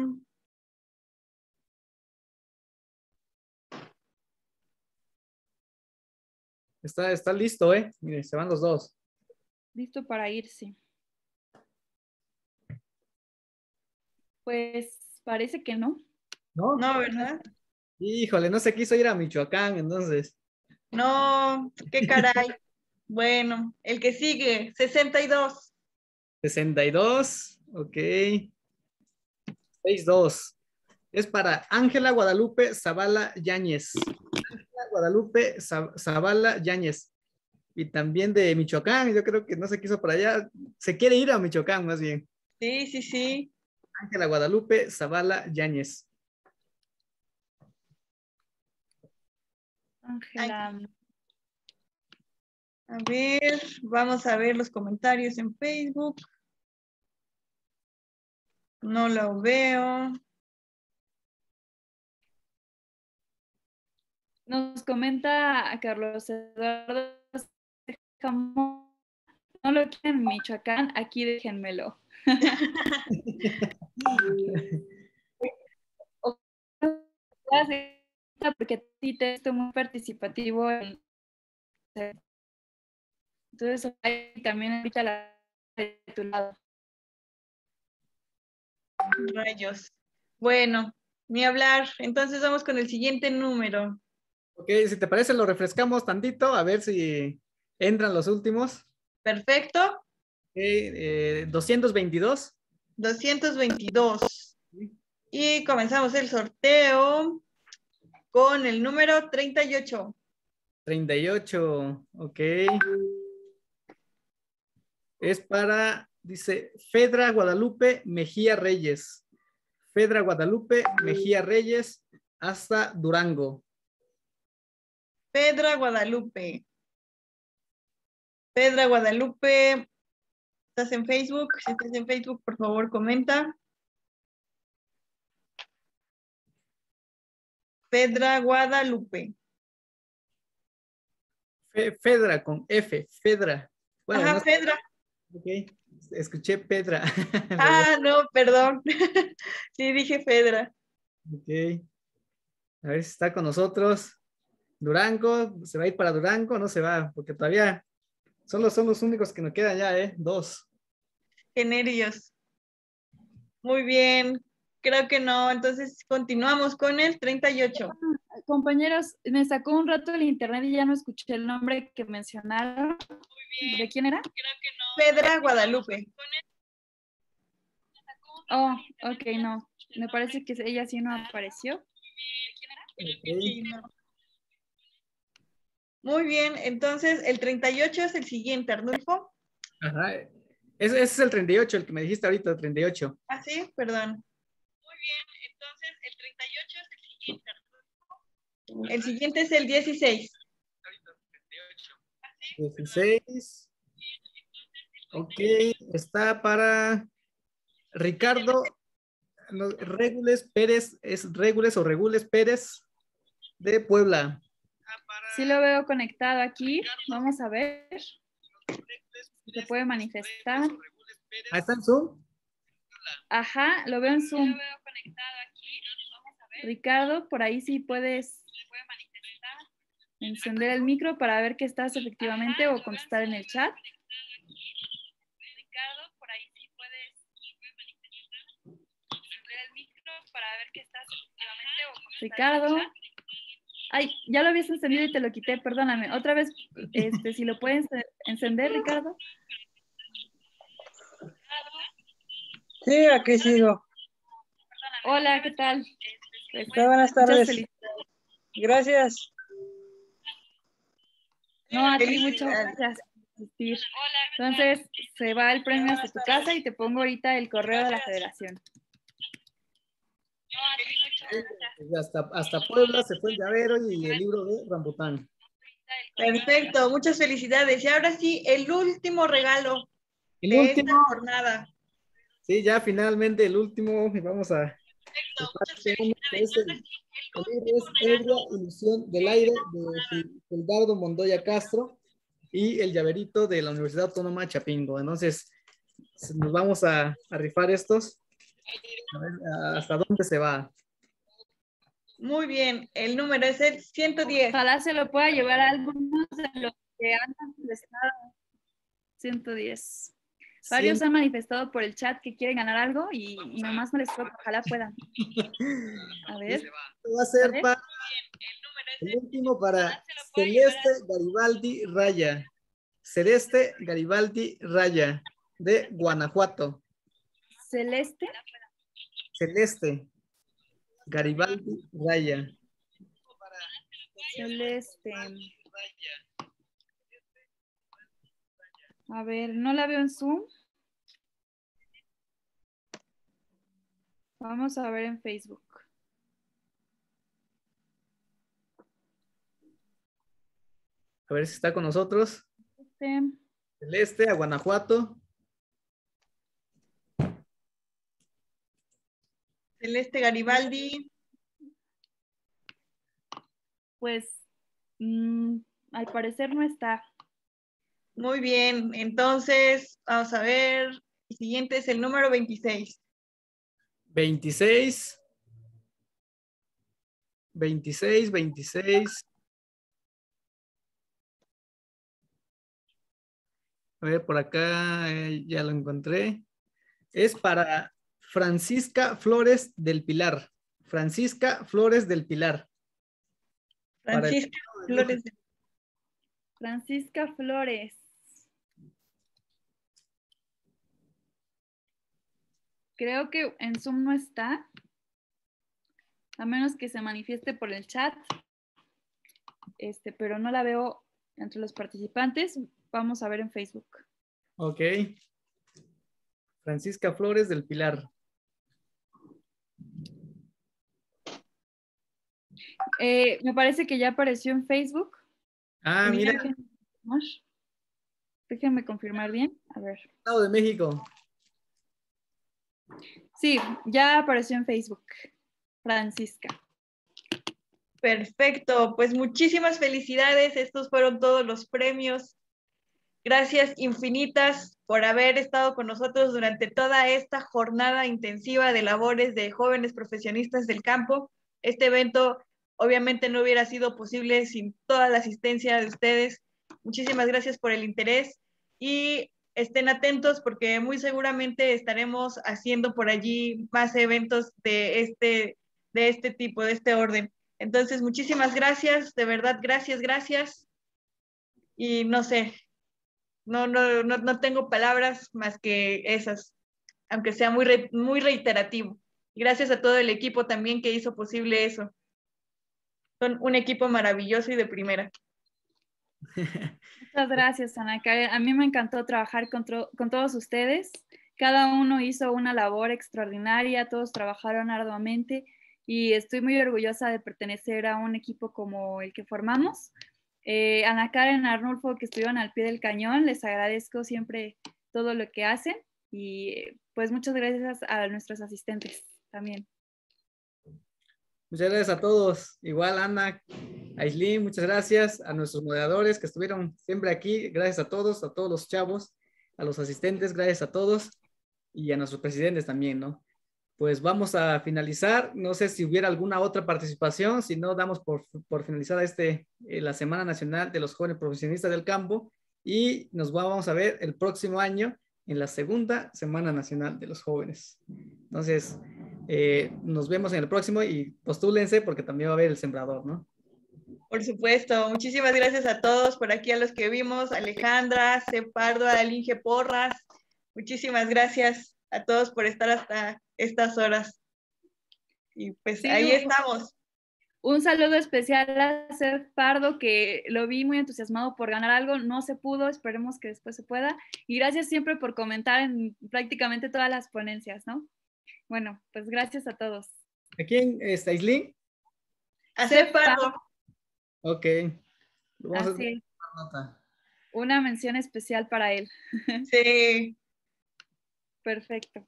Está, está listo, ¿eh? Miren, se van los dos. Listo para irse. Pues parece que no. No, no, ¿verdad? Híjole, no se quiso ir a Michoacán, entonces. No, qué caray. bueno, el que sigue, 62. 62, ok. Es para Ángela Guadalupe Zavala Yáñez. Ángela Guadalupe Zavala Yáñez. Y también de Michoacán, yo creo que no se quiso para allá. Se quiere ir a Michoacán, más bien. Sí, sí, sí. Ángela Guadalupe Zavala Yáñez. Ángela. A ver, vamos a ver los comentarios en Facebook. No lo veo. Nos comenta Carlos Eduardo no lo quieren en Michoacán, aquí déjenmelo. porque ti te estoy muy participativo en entonces también ahorita la de tu lado. Rayos. Bueno, ni hablar. Entonces vamos con el siguiente número. Ok, si te parece, lo refrescamos tantito, a ver si entran los últimos. Perfecto. 222. 222. Eh, y comenzamos el sorteo con el número 38. 38, ok. Es para dice Fedra Guadalupe Mejía Reyes. Fedra Guadalupe Mejía Reyes hasta Durango. Pedra Guadalupe. Pedra Guadalupe, ¿estás en Facebook? Si estás en Facebook, por favor, comenta. Pedra Guadalupe. Fedra con F, Fedra. Ajá, Fedra escuché Pedra. ah, no, perdón. sí, dije Pedra. Ok. A ver si está con nosotros. Durango, ¿se va a ir para Durango? No se va, porque todavía son los únicos que nos quedan ya, ¿eh? Dos. Qué nervios. Muy bien, creo que no. Entonces continuamos con el 38 compañeros, me sacó un rato el internet y ya no escuché el nombre que mencionaron. Muy bien. ¿De quién era? Creo que no. Pedra Guadalupe. Oh, ok, no. Me parece que ella sí no ah, apareció. quién era? Muy bien, entonces el 38 es el siguiente, Arnulfo. Ajá, ese, ese, es el 38, el que me dijiste ahorita, el 38. Ah, sí, perdón. Muy bien, El siguiente es el 16. 16. Ok, está para Ricardo Regules Pérez, es Regules o Regules Pérez de Puebla. Sí lo veo conectado aquí, vamos a ver. Se puede manifestar. Ahí está en Zoom? Ajá, lo veo en Zoom. Ricardo, por ahí sí puedes encender el micro para ver que estás efectivamente o contestar en el chat. Ricardo, por ahí puedes encender el micro para ver estás efectivamente Ay, ya lo habías encendido y te lo quité, perdóname. Otra vez, este, si lo puedes encender, Ricardo. Sí, aquí sigo. Hola, ¿qué tal? Este, pues, Muy buenas tardes. Gracias. No, a ti muchas gracias. Entonces, se va el premio hasta tu casa y te pongo ahorita el correo de la federación. Pues hasta, hasta Puebla se fue el llavero y el libro de Rambután. Perfecto, muchas felicidades. Y ahora sí, el último regalo de esta jornada. Sí, ya finalmente el último. Vamos a pues, es la ilusión del aire de Eduardo Mondoya Castro y el llaverito de la Universidad Autónoma de Chapingo. Entonces, nos vamos a, rifar estos. A ver hasta dónde se va. Muy bien, el número es el 110. Ojalá se lo pueda llevar a algunos de los que han 110. Varios han manifestado por el chat que quieren ganar algo y, nomás me les toca, ojalá puedan. A ver. a ser último para Celeste Garibaldi Raya. Celeste Garibaldi Raya de Guanajuato. Celeste. Celeste Garibaldi Raya. Celeste. A ver, no la veo en Zoom. Vamos a ver en Facebook. A ver si está con nosotros. Este. Celeste, a Guanajuato. Celeste Garibaldi. Pues mm, al parecer no está. Muy bien, entonces vamos a ver. El siguiente es el número 26. 26, 26, 26. A ver, por acá eh, ya lo encontré. Es para Francisca Flores del Pilar. Francisca Flores del Pilar. Francisca Flores. Francisca Flores. Creo que en Zoom no está, a menos que se manifieste por el chat, este, pero no la veo entre los participantes. Vamos a ver en Facebook. Ok. Francisca Flores del Pilar. Eh, me parece que ya apareció en Facebook. Ah, mira. Déjenme confirmar bien. A ver. Estado de México. Sí, ya apareció en Facebook, Francisca. Perfecto, pues muchísimas felicidades. Estos fueron todos los premios. Gracias infinitas por haber estado con nosotros durante toda esta jornada intensiva de labores de jóvenes profesionistas del campo. Este evento obviamente no hubiera sido posible sin toda la asistencia de ustedes. Muchísimas gracias por el interés y estén atentos porque muy seguramente estaremos haciendo por allí más eventos de este, de este tipo, de este orden. Entonces, muchísimas gracias, de verdad, gracias, gracias. Y no sé, no, no, no, tengo palabras más que esas, aunque sea muy, muy reiterativo. Gracias a todo el equipo también que hizo posible eso. Son un equipo maravilloso y de primera. Muchas gracias, Ana Karen. A mí me encantó trabajar con, todos ustedes. Cada uno hizo una labor extraordinaria, todos trabajaron arduamente y estoy muy orgullosa de pertenecer a un equipo como el que formamos. Eh, Ana Karen, Arnulfo, que estuvieron al pie del cañón, les agradezco siempre todo lo que hacen y eh, pues muchas gracias a nuestros asistentes también. Muchas gracias a todos. Igual, Ana, Aislin, muchas gracias. A nuestros moderadores que estuvieron siempre aquí. Gracias a todos, a todos los chavos, a los asistentes, gracias a todos. Y a nuestros presidentes también, ¿no? Pues vamos a finalizar. No sé si hubiera alguna otra participación. Si no, damos por, por finalizada este, eh, la Semana Nacional de los Jóvenes Profesionistas del Campo. Y nos vamos a ver el próximo año en la segunda Semana Nacional de los Jóvenes. Entonces, eh, nos vemos en el próximo y postúlense porque también va a haber el sembrador, ¿no? Por supuesto, muchísimas gracias a todos por aquí, a los que vimos, Alejandra, Separdo, Alinge Porras, muchísimas gracias a todos por estar hasta estas horas. Y pues ahí estamos. Un saludo especial a Separdo que lo vi muy entusiasmado por ganar algo, no se pudo, esperemos que después se pueda. Y gracias siempre por comentar en prácticamente todas las ponencias, ¿no? Bueno, pues gracias a todos. ¿A quién? ¿Está Islín? A Separo. Ok. Así Una mención especial para él. Sí. Perfecto.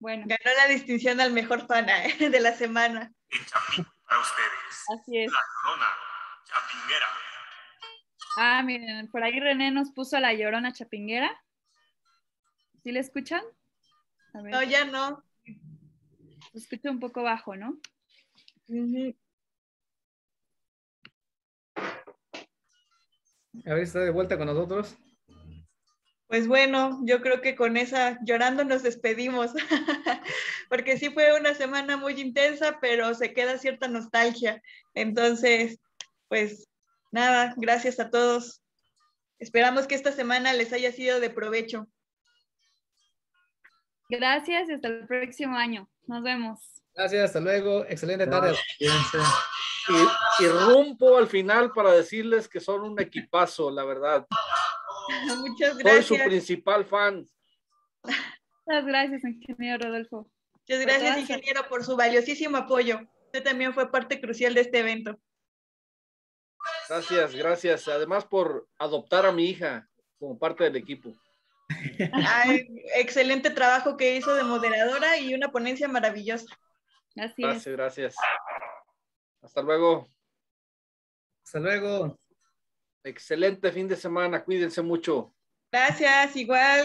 Bueno. Ganó la distinción al mejor pana eh, de la semana. Para ustedes. Así es. La Llorona Chapinguera. Ah, miren, por ahí René nos puso la Llorona Chapinguera. ¿Sí le escuchan? No, ya no escucho un poco bajo, ¿no? A ver, está de vuelta con nosotros. Pues bueno, yo creo que con esa llorando nos despedimos, porque sí fue una semana muy intensa, pero se queda cierta nostalgia. Entonces, pues nada, gracias a todos. Esperamos que esta semana les haya sido de provecho. Gracias y hasta el próximo año. Nos vemos. Gracias, hasta luego. Excelente tarde. Y, rumpo al final para decirles que son un equipazo, la verdad. Muchas gracias. Soy su principal fan. Muchas gracias, ingeniero Rodolfo. Muchas gracias, ingeniero, por su valiosísimo apoyo. Usted también fue parte crucial de este evento. Gracias, gracias. Además por adoptar a mi hija como parte del equipo excelente trabajo que hizo de moderadora y una ponencia maravillosa. gracias, gracias. Hasta luego. Hasta luego. Excelente fin de semana. Cuídense mucho. Gracias, igual.